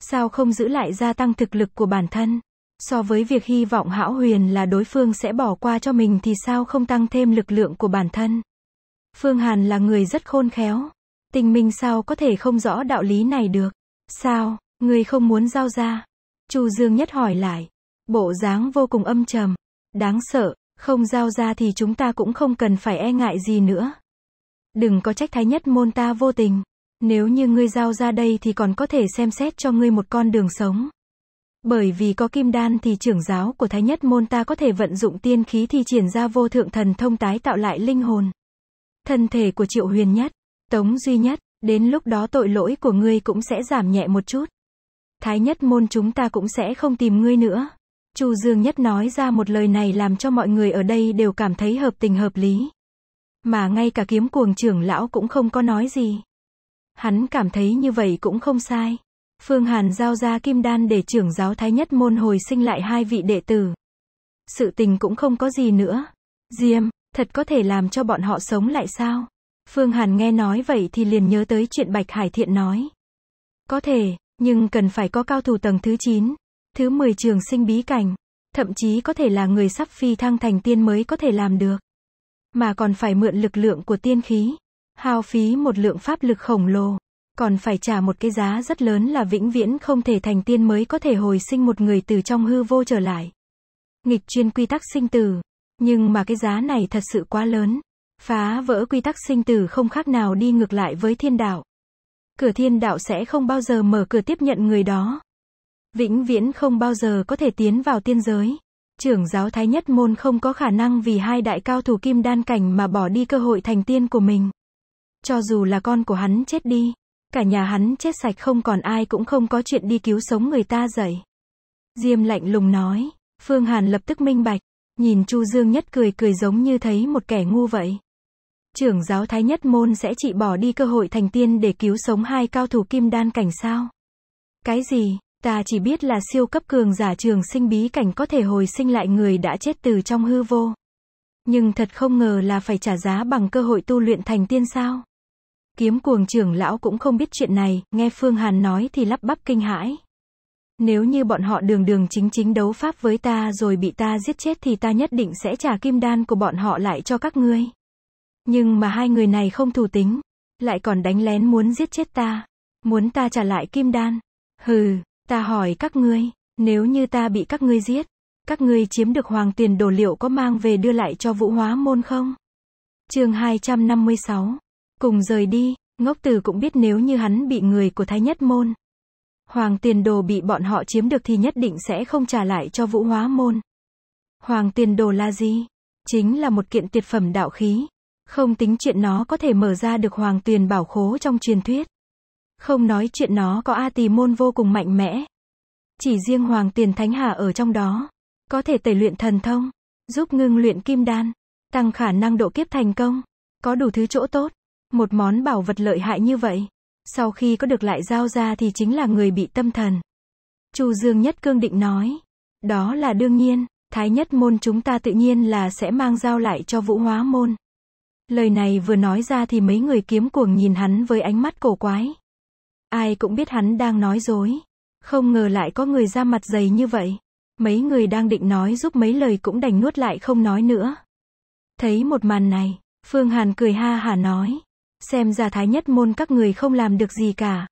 Sao không giữ lại gia tăng thực lực của bản thân? So với việc hy vọng hảo huyền là đối phương sẽ bỏ qua cho mình thì sao không tăng thêm lực lượng của bản thân? Phương Hàn là người rất khôn khéo. Tình mình sao có thể không rõ đạo lý này được? Sao, người không muốn giao ra? Chu Dương Nhất hỏi lại. Bộ dáng vô cùng âm trầm. Đáng sợ, không giao ra thì chúng ta cũng không cần phải e ngại gì nữa. Đừng có trách thái nhất môn ta vô tình. Nếu như ngươi giao ra đây thì còn có thể xem xét cho ngươi một con đường sống. Bởi vì có kim đan thì trưởng giáo của thái nhất môn ta có thể vận dụng tiên khí thì triển ra vô thượng thần thông tái tạo lại linh hồn. Thân thể của triệu huyền nhất, tống duy nhất, đến lúc đó tội lỗi của ngươi cũng sẽ giảm nhẹ một chút. Thái nhất môn chúng ta cũng sẽ không tìm ngươi nữa. Chu Dương Nhất nói ra một lời này làm cho mọi người ở đây đều cảm thấy hợp tình hợp lý. Mà ngay cả kiếm cuồng trưởng lão cũng không có nói gì. Hắn cảm thấy như vậy cũng không sai. Phương Hàn giao ra kim đan để trưởng giáo thái nhất môn hồi sinh lại hai vị đệ tử. Sự tình cũng không có gì nữa. Diêm, thật có thể làm cho bọn họ sống lại sao? Phương Hàn nghe nói vậy thì liền nhớ tới chuyện Bạch Hải Thiện nói. Có thể, nhưng cần phải có cao thủ tầng thứ 9, thứ 10 trường sinh bí cảnh. Thậm chí có thể là người sắp phi thăng thành tiên mới có thể làm được. Mà còn phải mượn lực lượng của tiên khí. Hao phí một lượng pháp lực khổng lồ. Còn phải trả một cái giá rất lớn là vĩnh viễn không thể thành tiên mới có thể hồi sinh một người từ trong hư vô trở lại. Nghịch chuyên quy tắc sinh tử. Nhưng mà cái giá này thật sự quá lớn. Phá vỡ quy tắc sinh tử không khác nào đi ngược lại với thiên đạo. Cửa thiên đạo sẽ không bao giờ mở cửa tiếp nhận người đó vĩnh viễn không bao giờ có thể tiến vào tiên giới. Trưởng giáo Thái Nhất Môn không có khả năng vì hai đại cao thủ kim đan cảnh mà bỏ đi cơ hội thành tiên của mình. Cho dù là con của hắn chết đi, cả nhà hắn chết sạch không còn ai cũng không có chuyện đi cứu sống người ta dậy. Diêm lạnh lùng nói, Phương Hàn lập tức minh bạch, nhìn Chu Dương Nhất cười cười giống như thấy một kẻ ngu vậy. Trưởng giáo Thái Nhất Môn sẽ chỉ bỏ đi cơ hội thành tiên để cứu sống hai cao thủ kim đan cảnh sao? Cái gì? Ta chỉ biết là siêu cấp cường giả trường sinh bí cảnh có thể hồi sinh lại người đã chết từ trong hư vô. Nhưng thật không ngờ là phải trả giá bằng cơ hội tu luyện thành tiên sao. Kiếm cuồng trưởng lão cũng không biết chuyện này, nghe Phương Hàn nói thì lắp bắp kinh hãi. Nếu như bọn họ đường đường chính chính đấu pháp với ta rồi bị ta giết chết thì ta nhất định sẽ trả kim đan của bọn họ lại cho các ngươi. Nhưng mà hai người này không thù tính, lại còn đánh lén muốn giết chết ta, muốn ta trả lại kim đan. Hừ, Ta hỏi các ngươi, nếu như ta bị các ngươi giết, các ngươi chiếm được hoàng tiền đồ liệu có mang về đưa lại cho vũ hóa môn không? chương 256. Cùng rời đi, ngốc tử cũng biết nếu như hắn bị người của thái nhất môn. Hoàng tiền đồ bị bọn họ chiếm được thì nhất định sẽ không trả lại cho vũ hóa môn. Hoàng tiền đồ là gì? Chính là một kiện tuyệt phẩm đạo khí. Không tính chuyện nó có thể mở ra được hoàng tiền bảo khố trong truyền thuyết. Không nói chuyện nó có A tỳ môn vô cùng mạnh mẽ. Chỉ riêng Hoàng Tiền Thánh Hà ở trong đó. Có thể tẩy luyện thần thông, giúp ngưng luyện kim đan, tăng khả năng độ kiếp thành công. Có đủ thứ chỗ tốt. Một món bảo vật lợi hại như vậy. Sau khi có được lại giao ra thì chính là người bị tâm thần. Chu Dương Nhất Cương định nói. Đó là đương nhiên, Thái Nhất Môn chúng ta tự nhiên là sẽ mang giao lại cho Vũ Hóa Môn. Lời này vừa nói ra thì mấy người kiếm cuồng nhìn hắn với ánh mắt cổ quái. Ai cũng biết hắn đang nói dối. Không ngờ lại có người ra mặt dày như vậy. Mấy người đang định nói giúp mấy lời cũng đành nuốt lại không nói nữa. Thấy một màn này, Phương Hàn cười ha hả nói. Xem ra thái nhất môn các người không làm được gì cả.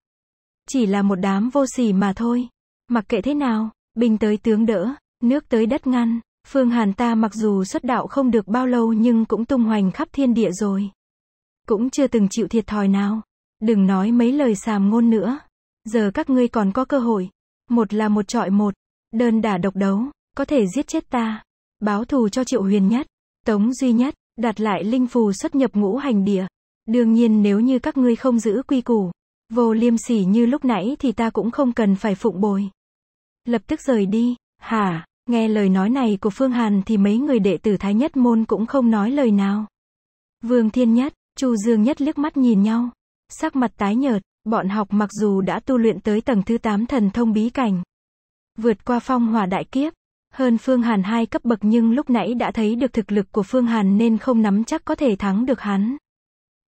Chỉ là một đám vô sỉ mà thôi. Mặc kệ thế nào, bình tới tướng đỡ, nước tới đất ngăn. Phương Hàn ta mặc dù xuất đạo không được bao lâu nhưng cũng tung hoành khắp thiên địa rồi. Cũng chưa từng chịu thiệt thòi nào. Đừng nói mấy lời xàm ngôn nữa. Giờ các ngươi còn có cơ hội. Một là một trọi một. Đơn đả độc đấu, có thể giết chết ta. Báo thù cho triệu huyền nhất, tống duy nhất, đặt lại linh phù xuất nhập ngũ hành địa. Đương nhiên nếu như các ngươi không giữ quy củ, vô liêm sỉ như lúc nãy thì ta cũng không cần phải phụng bồi. Lập tức rời đi, hả, nghe lời nói này của Phương Hàn thì mấy người đệ tử Thái Nhất Môn cũng không nói lời nào. Vương Thiên Nhất, Chu Dương Nhất liếc mắt nhìn nhau sắc mặt tái nhợt, bọn học mặc dù đã tu luyện tới tầng thứ 8 thần thông bí cảnh, vượt qua phong hỏa đại kiếp, hơn Phương Hàn hai cấp bậc nhưng lúc nãy đã thấy được thực lực của Phương Hàn nên không nắm chắc có thể thắng được hắn.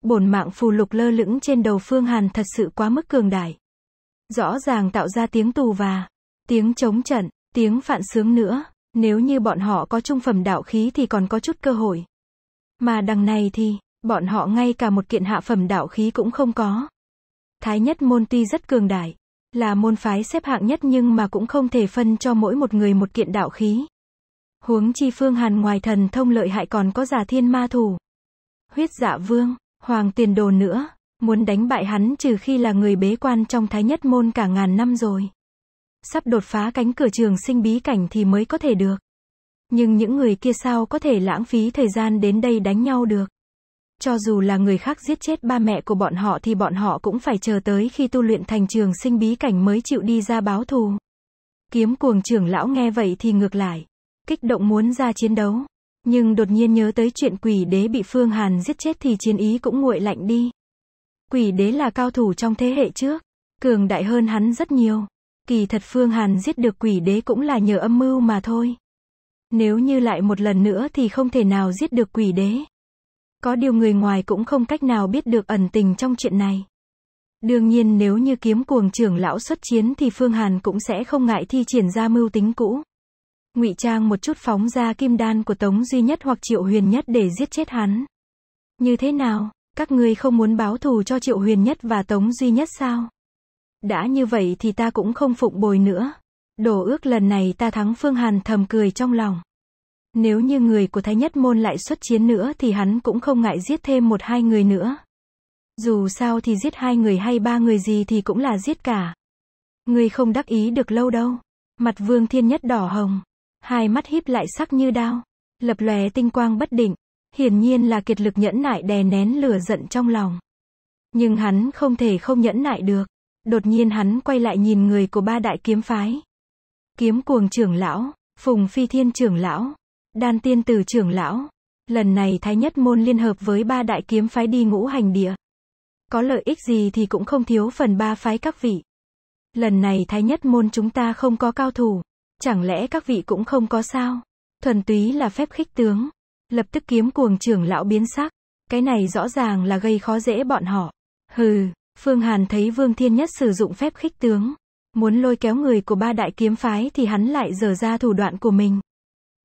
Bổn mạng phù lục lơ lửng trên đầu Phương Hàn thật sự quá mức cường đại. Rõ ràng tạo ra tiếng tù và tiếng chống trận, tiếng phản sướng nữa, nếu như bọn họ có trung phẩm đạo khí thì còn có chút cơ hội. Mà đằng này thì Bọn họ ngay cả một kiện hạ phẩm đạo khí cũng không có. Thái nhất môn tuy rất cường đại, là môn phái xếp hạng nhất nhưng mà cũng không thể phân cho mỗi một người một kiện đạo khí. Huống chi phương hàn ngoài thần thông lợi hại còn có giả thiên ma thủ. Huyết dạ vương, hoàng tiền đồ nữa, muốn đánh bại hắn trừ khi là người bế quan trong thái nhất môn cả ngàn năm rồi. Sắp đột phá cánh cửa trường sinh bí cảnh thì mới có thể được. Nhưng những người kia sao có thể lãng phí thời gian đến đây đánh nhau được. Cho dù là người khác giết chết ba mẹ của bọn họ thì bọn họ cũng phải chờ tới khi tu luyện thành trường sinh bí cảnh mới chịu đi ra báo thù. Kiếm cuồng trưởng lão nghe vậy thì ngược lại. Kích động muốn ra chiến đấu. Nhưng đột nhiên nhớ tới chuyện quỷ đế bị Phương Hàn giết chết thì chiến ý cũng nguội lạnh đi. Quỷ đế là cao thủ trong thế hệ trước. Cường đại hơn hắn rất nhiều. Kỳ thật Phương Hàn giết được quỷ đế cũng là nhờ âm mưu mà thôi. Nếu như lại một lần nữa thì không thể nào giết được quỷ đế. Có điều người ngoài cũng không cách nào biết được ẩn tình trong chuyện này. Đương nhiên nếu như kiếm cuồng trưởng lão xuất chiến thì Phương Hàn cũng sẽ không ngại thi triển ra mưu tính cũ. ngụy trang một chút phóng ra kim đan của Tống Duy Nhất hoặc Triệu Huyền Nhất để giết chết hắn. Như thế nào, các ngươi không muốn báo thù cho Triệu Huyền Nhất và Tống Duy Nhất sao? Đã như vậy thì ta cũng không phụng bồi nữa. Đồ ước lần này ta thắng Phương Hàn thầm cười trong lòng. Nếu như người của Thái Nhất Môn lại xuất chiến nữa thì hắn cũng không ngại giết thêm một hai người nữa. Dù sao thì giết hai người hay ba người gì thì cũng là giết cả. Người không đắc ý được lâu đâu. Mặt vương thiên nhất đỏ hồng. Hai mắt híp lại sắc như đao. Lập lòe tinh quang bất định. Hiển nhiên là kiệt lực nhẫn nại đè nén lửa giận trong lòng. Nhưng hắn không thể không nhẫn nại được. Đột nhiên hắn quay lại nhìn người của ba đại kiếm phái. Kiếm cuồng trưởng lão, phùng phi thiên trưởng lão, Đan tiên tử trưởng lão. Lần này Thái Nhất Môn liên hợp với ba đại kiếm phái đi ngũ hành địa. Có lợi ích gì thì cũng không thiếu phần ba phái các vị. Lần này Thái Nhất Môn chúng ta không có cao thủ. Chẳng lẽ các vị cũng không có sao? Thuần túy là phép khích tướng. Lập tức kiếm cuồng trưởng lão biến sắc. Cái này rõ ràng là gây khó dễ bọn họ. Hừ, Phương Hàn thấy Vương Thiên Nhất sử dụng phép khích tướng. Muốn lôi kéo người của ba đại kiếm phái thì hắn lại dở ra thủ đoạn của mình.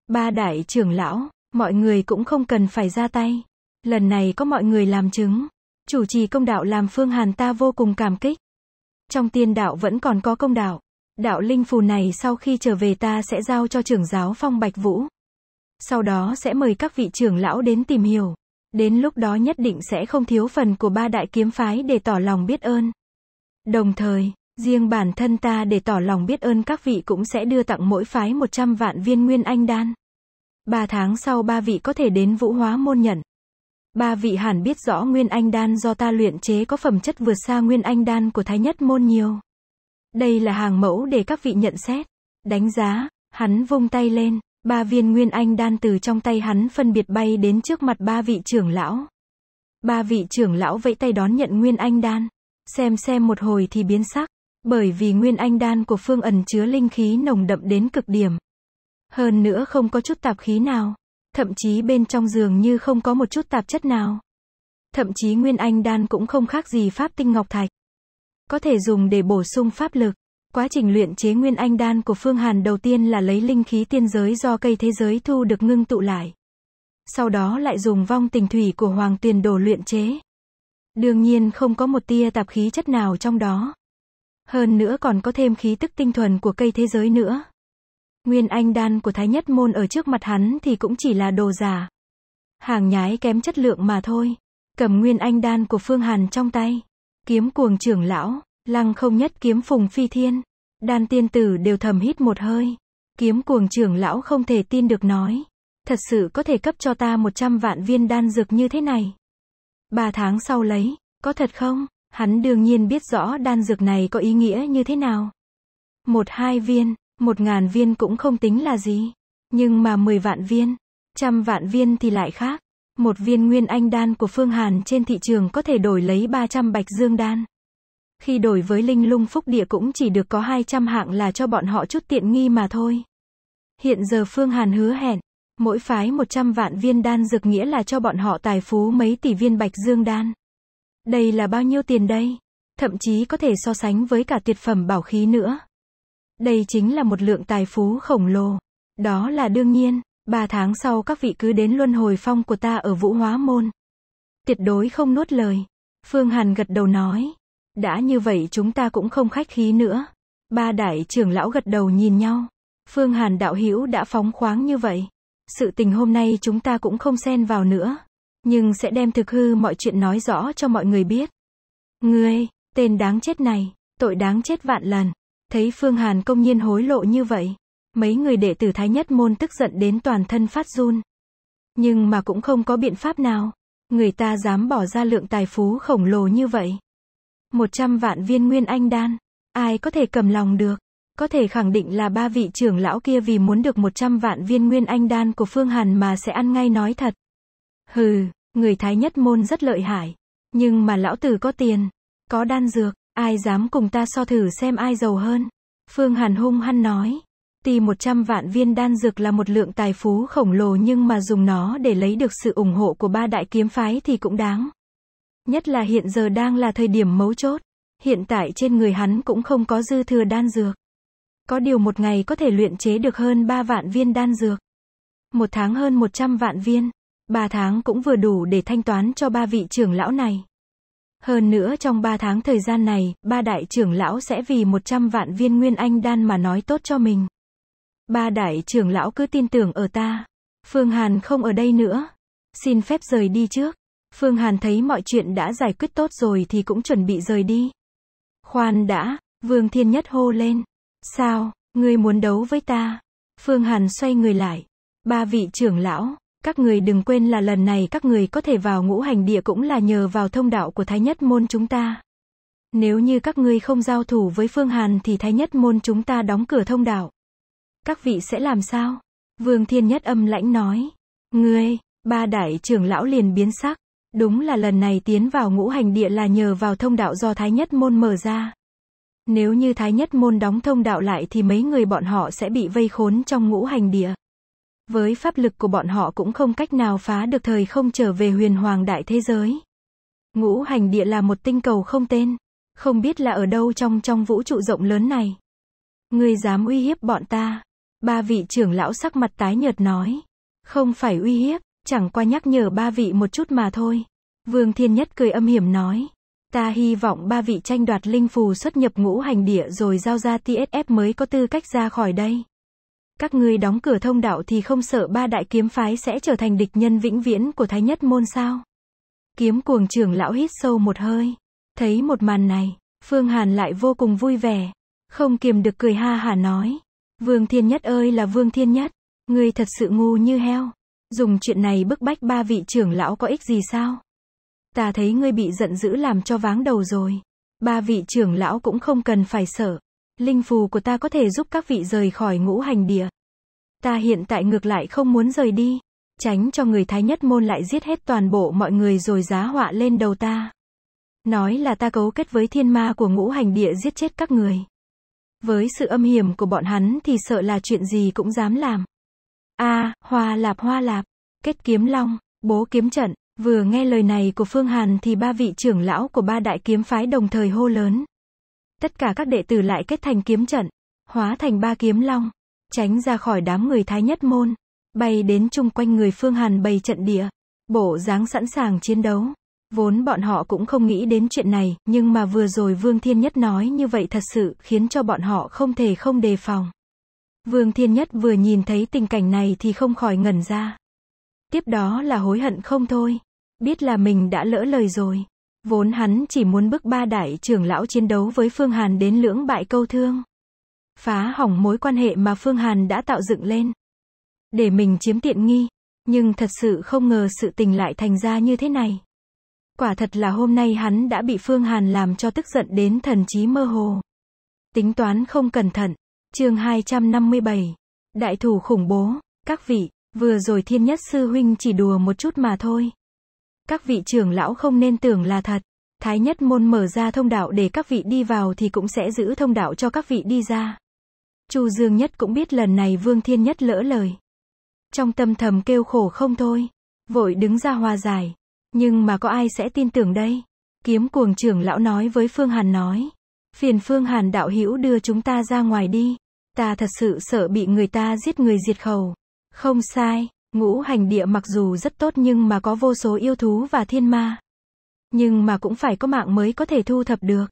Ba đại trưởng lão, mọi người cũng không cần phải ra tay. Lần này có mọi người làm chứng. Chủ trì công đạo làm Phương Hàn ta vô cùng cảm kích. Trong tiên đạo vẫn còn có công đạo. Đạo linh phù này sau khi trở về ta sẽ giao cho trưởng giáo Phong Bạch Vũ. Sau đó sẽ mời các vị trưởng lão đến tìm hiểu. Đến lúc đó nhất định sẽ không thiếu phần của ba đại kiếm phái để tỏ lòng biết ơn. Đồng thời, Riêng bản thân ta để tỏ lòng biết ơn các vị cũng sẽ đưa tặng mỗi phái 100 vạn viên nguyên anh đan. Ba tháng sau ba vị có thể đến vũ hóa môn nhận. Ba vị hẳn biết rõ nguyên anh đan do ta luyện chế có phẩm chất vượt xa nguyên anh đan của thái nhất môn nhiều. Đây là hàng mẫu để các vị nhận xét, đánh giá, hắn vung tay lên, ba viên nguyên anh đan từ trong tay hắn phân biệt bay đến trước mặt ba vị trưởng lão. Ba vị trưởng lão vẫy tay đón nhận nguyên anh đan, xem xem một hồi thì biến sắc, bởi vì nguyên anh đan của Phương ẩn chứa linh khí nồng đậm đến cực điểm. Hơn nữa không có chút tạp khí nào. Thậm chí bên trong giường như không có một chút tạp chất nào. Thậm chí nguyên anh đan cũng không khác gì pháp tinh ngọc thạch. Có thể dùng để bổ sung pháp lực. Quá trình luyện chế nguyên anh đan của Phương Hàn đầu tiên là lấy linh khí tiên giới do cây thế giới thu được ngưng tụ lại. Sau đó lại dùng vong tình thủy của Hoàng Tuyền Đồ luyện chế. Đương nhiên không có một tia tạp khí chất nào trong đó. Hơn nữa còn có thêm khí tức tinh thuần của cây thế giới nữa. Nguyên anh đan của Thái Nhất Môn ở trước mặt hắn thì cũng chỉ là đồ giả. Hàng nhái kém chất lượng mà thôi. Cầm nguyên anh đan của Phương Hàn trong tay. Kiếm cuồng trưởng lão, lăng không nhất kiếm phùng phi thiên. Đan tiên tử đều thầm hít một hơi. Kiếm cuồng trưởng lão không thể tin được nói. Thật sự có thể cấp cho ta 100 vạn viên đan dược như thế này. Ba tháng sau lấy, có thật không? Hắn đương nhiên biết rõ đan dược này có ý nghĩa như thế nào. Một hai viên, một ngàn viên cũng không tính là gì. Nhưng mà mười vạn viên, trăm vạn viên thì lại khác. Một viên nguyên anh đan của Phương Hàn trên thị trường có thể đổi lấy 300 bạch dương đan. Khi đổi với linh lung phúc địa cũng chỉ được có 200 hạng là cho bọn họ chút tiện nghi mà thôi. Hiện giờ Phương Hàn hứa hẹn, mỗi phái 100 vạn viên đan dược nghĩa là cho bọn họ tài phú mấy tỷ viên bạch dương đan. Đây là bao nhiêu tiền đây? Thậm chí có thể so sánh với cả tuyệt phẩm bảo khí nữa. Đây chính là một lượng tài phú khổng lồ. Đó là đương nhiên, ba tháng sau các vị cứ đến luân hồi phong của ta ở Vũ Hóa Môn. Tuyệt đối không nuốt lời. Phương Hàn gật đầu nói. Đã như vậy chúng ta cũng không khách khí nữa. Ba đại trưởng lão gật đầu nhìn nhau. Phương Hàn đạo hữu đã phóng khoáng như vậy. Sự tình hôm nay chúng ta cũng không xen vào nữa nhưng sẽ đem thực hư mọi chuyện nói rõ cho mọi người biết. Ngươi, tên đáng chết này, tội đáng chết vạn lần. Thấy Phương Hàn công nhiên hối lộ như vậy, mấy người đệ tử Thái Nhất Môn tức giận đến toàn thân phát run. Nhưng mà cũng không có biện pháp nào, người ta dám bỏ ra lượng tài phú khổng lồ như vậy. một trăm vạn viên nguyên anh đan, ai có thể cầm lòng được. Có thể khẳng định là ba vị trưởng lão kia vì muốn được một trăm vạn viên nguyên anh đan của Phương Hàn mà sẽ ăn ngay nói thật. Hừ, người Thái nhất môn rất lợi hại. Nhưng mà lão tử có tiền, có đan dược, ai dám cùng ta so thử xem ai giàu hơn. Phương Hàn hung hăng nói. Tì 100 vạn viên đan dược là một lượng tài phú khổng lồ nhưng mà dùng nó để lấy được sự ủng hộ của ba đại kiếm phái thì cũng đáng. Nhất là hiện giờ đang là thời điểm mấu chốt. Hiện tại trên người hắn cũng không có dư thừa đan dược. Có điều một ngày có thể luyện chế được hơn 3 vạn viên đan dược. Một tháng hơn 100 vạn viên ba tháng cũng vừa đủ để thanh toán cho ba vị trưởng lão này. Hơn nữa trong ba tháng thời gian này, ba đại trưởng lão sẽ vì 100 vạn viên nguyên anh đan mà nói tốt cho mình. Ba đại trưởng lão cứ tin tưởng ở ta. Phương Hàn không ở đây nữa. Xin phép rời đi trước. Phương Hàn thấy mọi chuyện đã giải quyết tốt rồi thì cũng chuẩn bị rời đi. Khoan đã, Vương Thiên Nhất hô lên. Sao, ngươi muốn đấu với ta? Phương Hàn xoay người lại. Ba vị trưởng lão, các người đừng quên là lần này các người có thể vào ngũ hành địa cũng là nhờ vào thông đạo của Thái Nhất Môn chúng ta. Nếu như các ngươi không giao thủ với Phương Hàn thì Thái Nhất Môn chúng ta đóng cửa thông đạo. Các vị sẽ làm sao? Vương Thiên Nhất âm lãnh nói. Ngươi, ba đại trưởng lão liền biến sắc. Đúng là lần này tiến vào ngũ hành địa là nhờ vào thông đạo do Thái Nhất Môn mở ra. Nếu như Thái Nhất Môn đóng thông đạo lại thì mấy người bọn họ sẽ bị vây khốn trong ngũ hành địa. Với pháp lực của bọn họ cũng không cách nào phá được thời không trở về huyền hoàng đại thế giới. Ngũ hành địa là một tinh cầu không tên. Không biết là ở đâu trong trong vũ trụ rộng lớn này. Người dám uy hiếp bọn ta. Ba vị trưởng lão sắc mặt tái nhợt nói. Không phải uy hiếp, chẳng qua nhắc nhở ba vị một chút mà thôi. Vương Thiên Nhất cười âm hiểm nói. Ta hy vọng ba vị tranh đoạt linh phù xuất nhập ngũ hành địa rồi giao ra TSF mới có tư cách ra khỏi đây. Các ngươi đóng cửa thông đạo thì không sợ ba đại kiếm phái sẽ trở thành địch nhân vĩnh viễn của Thái Nhất Môn sao? Kiếm cuồng trưởng lão hít sâu một hơi. Thấy một màn này, Phương Hàn lại vô cùng vui vẻ. Không kiềm được cười ha hà nói. Vương Thiên Nhất ơi là Vương Thiên Nhất. Ngươi thật sự ngu như heo. Dùng chuyện này bức bách ba vị trưởng lão có ích gì sao? Ta thấy ngươi bị giận dữ làm cho váng đầu rồi. Ba vị trưởng lão cũng không cần phải sợ. Linh phù của ta có thể giúp các vị rời khỏi ngũ hành địa. Ta hiện tại ngược lại không muốn rời đi. Tránh cho người thái nhất môn lại giết hết toàn bộ mọi người rồi giá họa lên đầu ta. Nói là ta cấu kết với thiên ma của ngũ hành địa giết chết các người. Với sự âm hiểm của bọn hắn thì sợ là chuyện gì cũng dám làm. A, hoa lạp hoa lạp, kết kiếm long, bố kiếm trận, vừa nghe lời này của Phương Hàn thì ba vị trưởng lão của ba đại kiếm phái đồng thời hô lớn tất cả các đệ tử lại kết thành kiếm trận, hóa thành ba kiếm long, tránh ra khỏi đám người thái nhất môn, bay đến chung quanh người Phương Hàn bày trận địa, bộ dáng sẵn sàng chiến đấu. Vốn bọn họ cũng không nghĩ đến chuyện này, nhưng mà vừa rồi Vương Thiên Nhất nói như vậy thật sự khiến cho bọn họ không thể không đề phòng. Vương Thiên Nhất vừa nhìn thấy tình cảnh này thì không khỏi ngẩn ra. Tiếp đó là hối hận không thôi. Biết là mình đã lỡ lời rồi. Vốn hắn chỉ muốn bức ba đại trưởng lão chiến đấu với Phương Hàn đến lưỡng bại câu thương. Phá hỏng mối quan hệ mà Phương Hàn đã tạo dựng lên. Để mình chiếm tiện nghi, nhưng thật sự không ngờ sự tình lại thành ra như thế này. Quả thật là hôm nay hắn đã bị Phương Hàn làm cho tức giận đến thần trí mơ hồ. Tính toán không cẩn thận. Chương 257. Đại thủ khủng bố, các vị, vừa rồi Thiên Nhất sư huynh chỉ đùa một chút mà thôi. Các vị trưởng lão không nên tưởng là thật. Thái nhất môn mở ra thông đạo để các vị đi vào thì cũng sẽ giữ thông đạo cho các vị đi ra. Chu Dương Nhất cũng biết lần này Vương Thiên Nhất lỡ lời. Trong tâm thầm kêu khổ không thôi. Vội đứng ra hòa giải. Nhưng mà có ai sẽ tin tưởng đây? Kiếm cuồng trưởng lão nói với Phương Hàn nói. Phiền Phương Hàn đạo hữu đưa chúng ta ra ngoài đi. Ta thật sự sợ bị người ta giết người diệt khẩu. Không sai, Ngũ hành địa mặc dù rất tốt nhưng mà có vô số yêu thú và thiên ma. Nhưng mà cũng phải có mạng mới có thể thu thập được.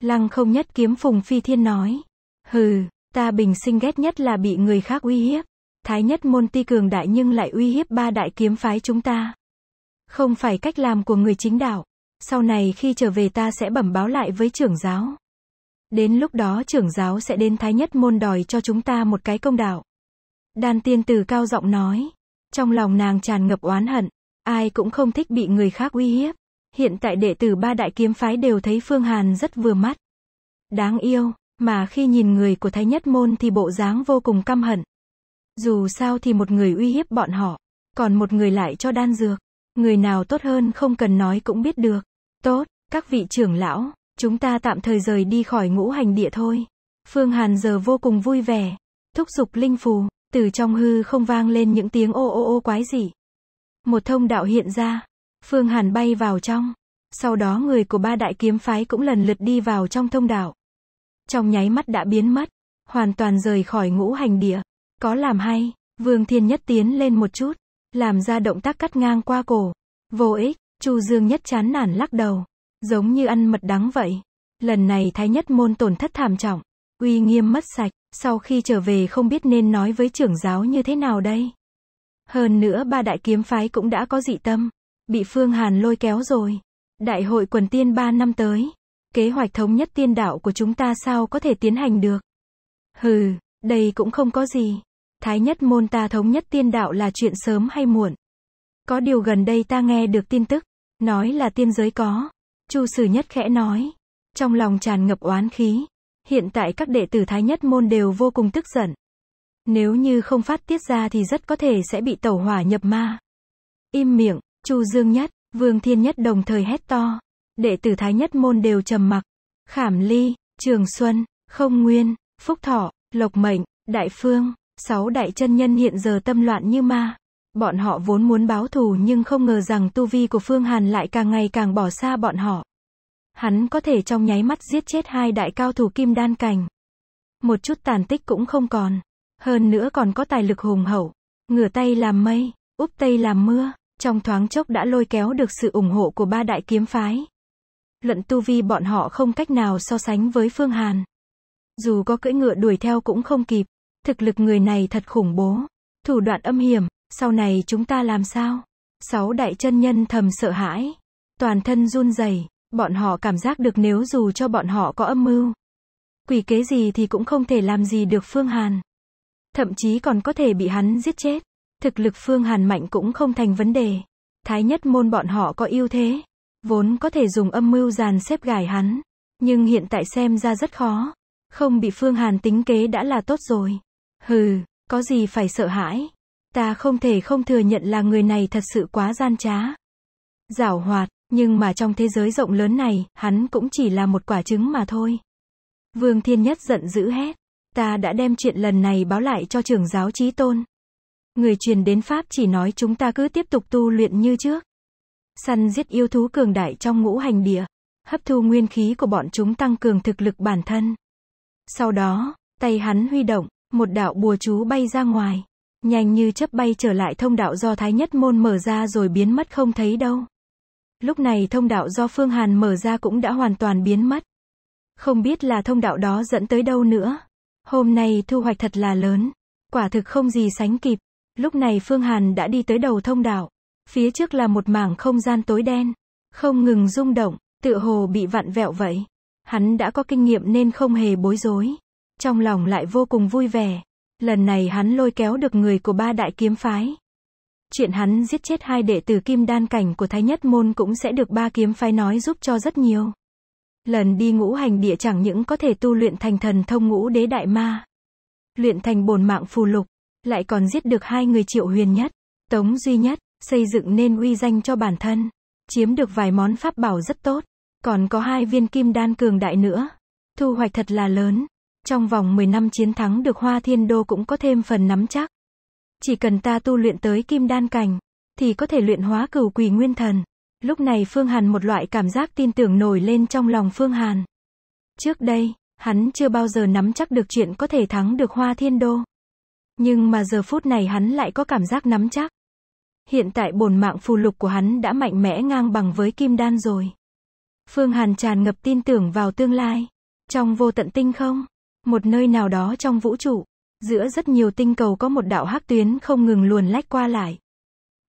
Lăng không nhất kiếm phùng phi thiên nói. Hừ, ta bình sinh ghét nhất là bị người khác uy hiếp. Thái nhất môn ti cường đại nhưng lại uy hiếp ba đại kiếm phái chúng ta. Không phải cách làm của người chính đạo. Sau này khi trở về ta sẽ bẩm báo lại với trưởng giáo. Đến lúc đó trưởng giáo sẽ đến thái nhất môn đòi cho chúng ta một cái công đạo. Đan tiên tử cao giọng nói. Trong lòng nàng tràn ngập oán hận, ai cũng không thích bị người khác uy hiếp. Hiện tại đệ tử ba đại kiếm phái đều thấy Phương Hàn rất vừa mắt. Đáng yêu, mà khi nhìn người của Thái Nhất Môn thì bộ dáng vô cùng căm hận. Dù sao thì một người uy hiếp bọn họ, còn một người lại cho đan dược. Người nào tốt hơn không cần nói cũng biết được. Tốt, các vị trưởng lão, chúng ta tạm thời rời đi khỏi ngũ hành địa thôi. Phương Hàn giờ vô cùng vui vẻ, thúc giục linh phù, từ trong hư không vang lên những tiếng ô ô ô quái dị. Một thông đạo hiện ra. Phương Hàn bay vào trong. Sau đó người của ba đại kiếm phái cũng lần lượt đi vào trong thông đạo. Trong nháy mắt đã biến mất. Hoàn toàn rời khỏi ngũ hành địa. Có làm hay. Vương Thiên Nhất tiến lên một chút. Làm ra động tác cắt ngang qua cổ. Vô ích. Chu Dương Nhất chán nản lắc đầu. Giống như ăn mật đắng vậy. Lần này Thái Nhất môn tổn thất thảm trọng. Uy nghiêm mất sạch. Sau khi trở về không biết nên nói với trưởng giáo như thế nào đây. Hơn nữa ba đại kiếm phái cũng đã có dị tâm, bị Phương Hàn lôi kéo rồi. Đại hội quần tiên ba năm tới, kế hoạch thống nhất tiên đạo của chúng ta sao có thể tiến hành được? Hừ, đây cũng không có gì. Thái nhất môn ta thống nhất tiên đạo là chuyện sớm hay muộn. Có điều gần đây ta nghe được tin tức, nói là tiên giới có. Chu Sử Nhất khẽ nói, trong lòng tràn ngập oán khí hiện tại các đệ tử Thái Nhất Môn đều vô cùng tức giận. Nếu như không phát tiết ra thì rất có thể sẽ bị tẩu hỏa nhập ma. Im miệng, Chu Dương Nhất, Vương Thiên Nhất đồng thời hét to. Đệ tử Thái Nhất Môn đều trầm mặc. Khảm Ly, Trường Xuân, Không Nguyên, Phúc Thọ, Lộc Mệnh, Đại Phương, sáu đại chân nhân hiện giờ tâm loạn như ma. Bọn họ vốn muốn báo thù nhưng không ngờ rằng tu vi của Phương Hàn lại càng ngày càng bỏ xa bọn họ. Hắn có thể trong nháy mắt giết chết hai đại cao thủ kim đan cảnh. Một chút tàn tích cũng không còn. Hơn nữa còn có tài lực hùng hậu. Ngửa tay làm mây, úp tay làm mưa. Trong thoáng chốc đã lôi kéo được sự ủng hộ của ba đại kiếm phái. Luận tu vi bọn họ không cách nào so sánh với Phương Hàn. Dù có cưỡi ngựa đuổi theo cũng không kịp. Thực lực người này thật khủng bố. Thủ đoạn âm hiểm, sau này chúng ta làm sao? Sáu đại chân nhân thầm sợ hãi. Toàn thân run rẩy Bọn họ cảm giác được nếu dù cho bọn họ có âm mưu, quỷ kế gì thì cũng không thể làm gì được Phương Hàn. Thậm chí còn có thể bị hắn giết chết. Thực lực Phương Hàn mạnh cũng không thành vấn đề. Thái nhất môn bọn họ có ưu thế. Vốn có thể dùng âm mưu dàn xếp gài hắn. Nhưng hiện tại xem ra rất khó. Không bị Phương Hàn tính kế đã là tốt rồi. Hừ, có gì phải sợ hãi. Ta không thể không thừa nhận là người này thật sự quá gian trá. Giảo hoạt, nhưng mà trong thế giới rộng lớn này, hắn cũng chỉ là một quả trứng mà thôi. Vương Thiên Nhất giận dữ hét. Ta đã đem chuyện lần này báo lại cho trưởng giáo trí tôn. Người truyền đến Pháp chỉ nói chúng ta cứ tiếp tục tu luyện như trước. Săn giết yêu thú cường đại trong ngũ hành địa. Hấp thu nguyên khí của bọn chúng tăng cường thực lực bản thân. Sau đó, tay hắn huy động, một đạo bùa chú bay ra ngoài. Nhanh như chớp bay trở lại thông đạo do Thái Nhất Môn mở ra rồi biến mất không thấy đâu. Lúc này thông đạo do Phương Hàn mở ra cũng đã hoàn toàn biến mất. Không biết là thông đạo đó dẫn tới đâu nữa. Hôm nay thu hoạch thật là lớn. Quả thực không gì sánh kịp. Lúc này Phương Hàn đã đi tới đầu thông đạo. Phía trước là một mảng không gian tối đen. Không ngừng rung động, tựa hồ bị vặn vẹo vậy. Hắn đã có kinh nghiệm nên không hề bối rối. Trong lòng lại vô cùng vui vẻ. Lần này hắn lôi kéo được người của ba đại kiếm phái. Chuyện hắn giết chết hai đệ tử kim đan cảnh của Thái Nhất Môn cũng sẽ được ba kiếm phái nói giúp cho rất nhiều. Lần đi ngũ hành địa chẳng những có thể tu luyện thành thần thông ngũ đế đại ma, luyện thành bồn mạng phù lục, lại còn giết được hai người triệu huyền nhất, tống duy nhất, xây dựng nên uy danh cho bản thân, chiếm được vài món pháp bảo rất tốt, còn có hai viên kim đan cường đại nữa. Thu hoạch thật là lớn, trong vòng 10 năm chiến thắng được Hoa Thiên Đô cũng có thêm phần nắm chắc. Chỉ cần ta tu luyện tới kim đan cảnh, thì có thể luyện hóa cửu quỷ nguyên thần. Lúc này Phương Hàn một loại cảm giác tin tưởng nổi lên trong lòng Phương Hàn. Trước đây, hắn chưa bao giờ nắm chắc được chuyện có thể thắng được Hoa Thiên Đô. Nhưng mà giờ phút này hắn lại có cảm giác nắm chắc. Hiện tại bồn mạng phù lục của hắn đã mạnh mẽ ngang bằng với kim đan rồi. Phương Hàn tràn ngập tin tưởng vào tương lai. Trong vô tận tinh không, một nơi nào đó trong vũ trụ, Giữa rất nhiều tinh cầu có một đạo hắc tuyến không ngừng luồn lách qua lại.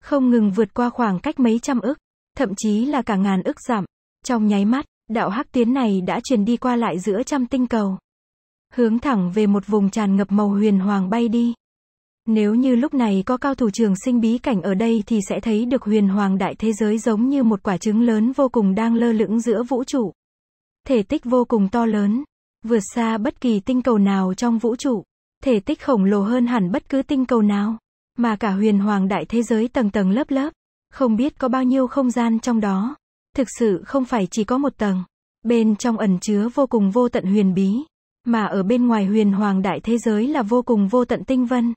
Không ngừng vượt qua khoảng cách mấy trăm ức, thậm chí là cả ngàn ức giảm. Trong nháy mắt, đạo hắc tuyến này đã truyền đi qua lại giữa trăm tinh cầu. Hướng thẳng về một vùng tràn ngập màu huyền hoàng bay đi. Nếu như lúc này có cao thủ trường sinh bí cảnh ở đây thì sẽ thấy được huyền hoàng đại thế giới giống như một quả trứng lớn vô cùng đang lơ lửng giữa vũ trụ. Thể tích vô cùng to lớn, vượt xa bất kỳ tinh cầu nào trong vũ trụ thể tích khổng lồ hơn hẳn bất cứ tinh cầu nào, mà cả huyền hoàng đại thế giới tầng tầng lớp lớp, không biết có bao nhiêu không gian trong đó, thực sự không phải chỉ có một tầng, bên trong ẩn chứa vô cùng vô tận huyền bí, mà ở bên ngoài huyền hoàng đại thế giới là vô cùng vô tận tinh vân.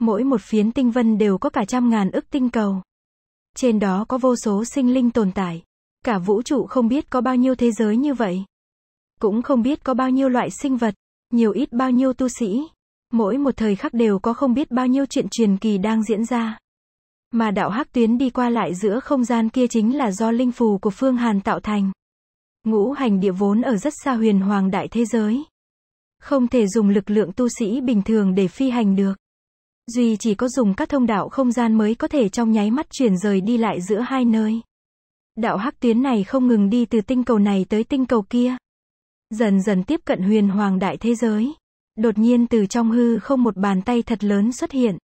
Mỗi một phiến tinh vân đều có cả trăm ngàn ức tinh cầu. Trên đó có vô số sinh linh tồn tại, cả vũ trụ không biết có bao nhiêu thế giới như vậy. Cũng không biết có bao nhiêu loại sinh vật, nhiều ít bao nhiêu tu sĩ. Mỗi một thời khắc đều có không biết bao nhiêu chuyện truyền kỳ đang diễn ra. Mà đạo hắc tuyến đi qua lại giữa không gian kia chính là do linh phù của Phương Hàn tạo thành. Ngũ hành địa vốn ở rất xa huyền hoàng đại thế giới. Không thể dùng lực lượng tu sĩ bình thường để phi hành được. Duy chỉ có dùng các thông đạo không gian mới có thể trong nháy mắt chuyển rời đi lại giữa hai nơi. Đạo hắc tuyến này không ngừng đi từ tinh cầu này tới tinh cầu kia. Dần dần tiếp cận huyền hoàng đại thế giới. Đột nhiên từ trong hư không một bàn tay thật lớn xuất hiện.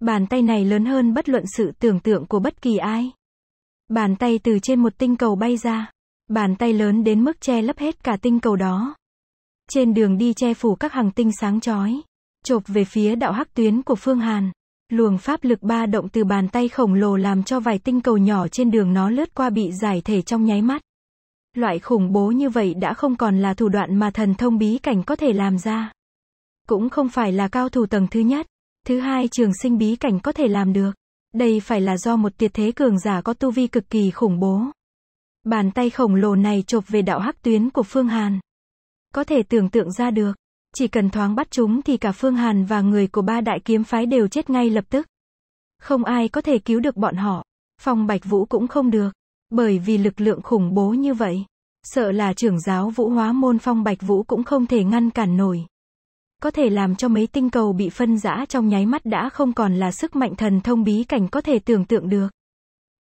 Bàn tay này lớn hơn bất luận sự tưởng tượng của bất kỳ ai. Bàn tay từ trên một tinh cầu bay ra. Bàn tay lớn đến mức che lấp hết cả tinh cầu đó. Trên đường đi che phủ các hàng tinh sáng chói. Chộp về phía đạo hắc tuyến của Phương Hàn. Luồng pháp lực ba động từ bàn tay khổng lồ làm cho vài tinh cầu nhỏ trên đường nó lướt qua bị giải thể trong nháy mắt. Loại khủng bố như vậy đã không còn là thủ đoạn mà thần thông bí cảnh có thể làm ra. Cũng không phải là cao thủ tầng thứ nhất, thứ hai trường sinh bí cảnh có thể làm được. Đây phải là do một tiệt thế cường giả có tu vi cực kỳ khủng bố. Bàn tay khổng lồ này chộp về đạo hắc tuyến của Phương Hàn. Có thể tưởng tượng ra được, chỉ cần thoáng bắt chúng thì cả Phương Hàn và người của ba đại kiếm phái đều chết ngay lập tức. Không ai có thể cứu được bọn họ, phong Bạch Vũ cũng không được, bởi vì lực lượng khủng bố như vậy. Sợ là trưởng giáo vũ hóa môn phong Bạch Vũ cũng không thể ngăn cản nổi có thể làm cho mấy tinh cầu bị phân rã trong nháy mắt đã không còn là sức mạnh thần thông bí cảnh có thể tưởng tượng được.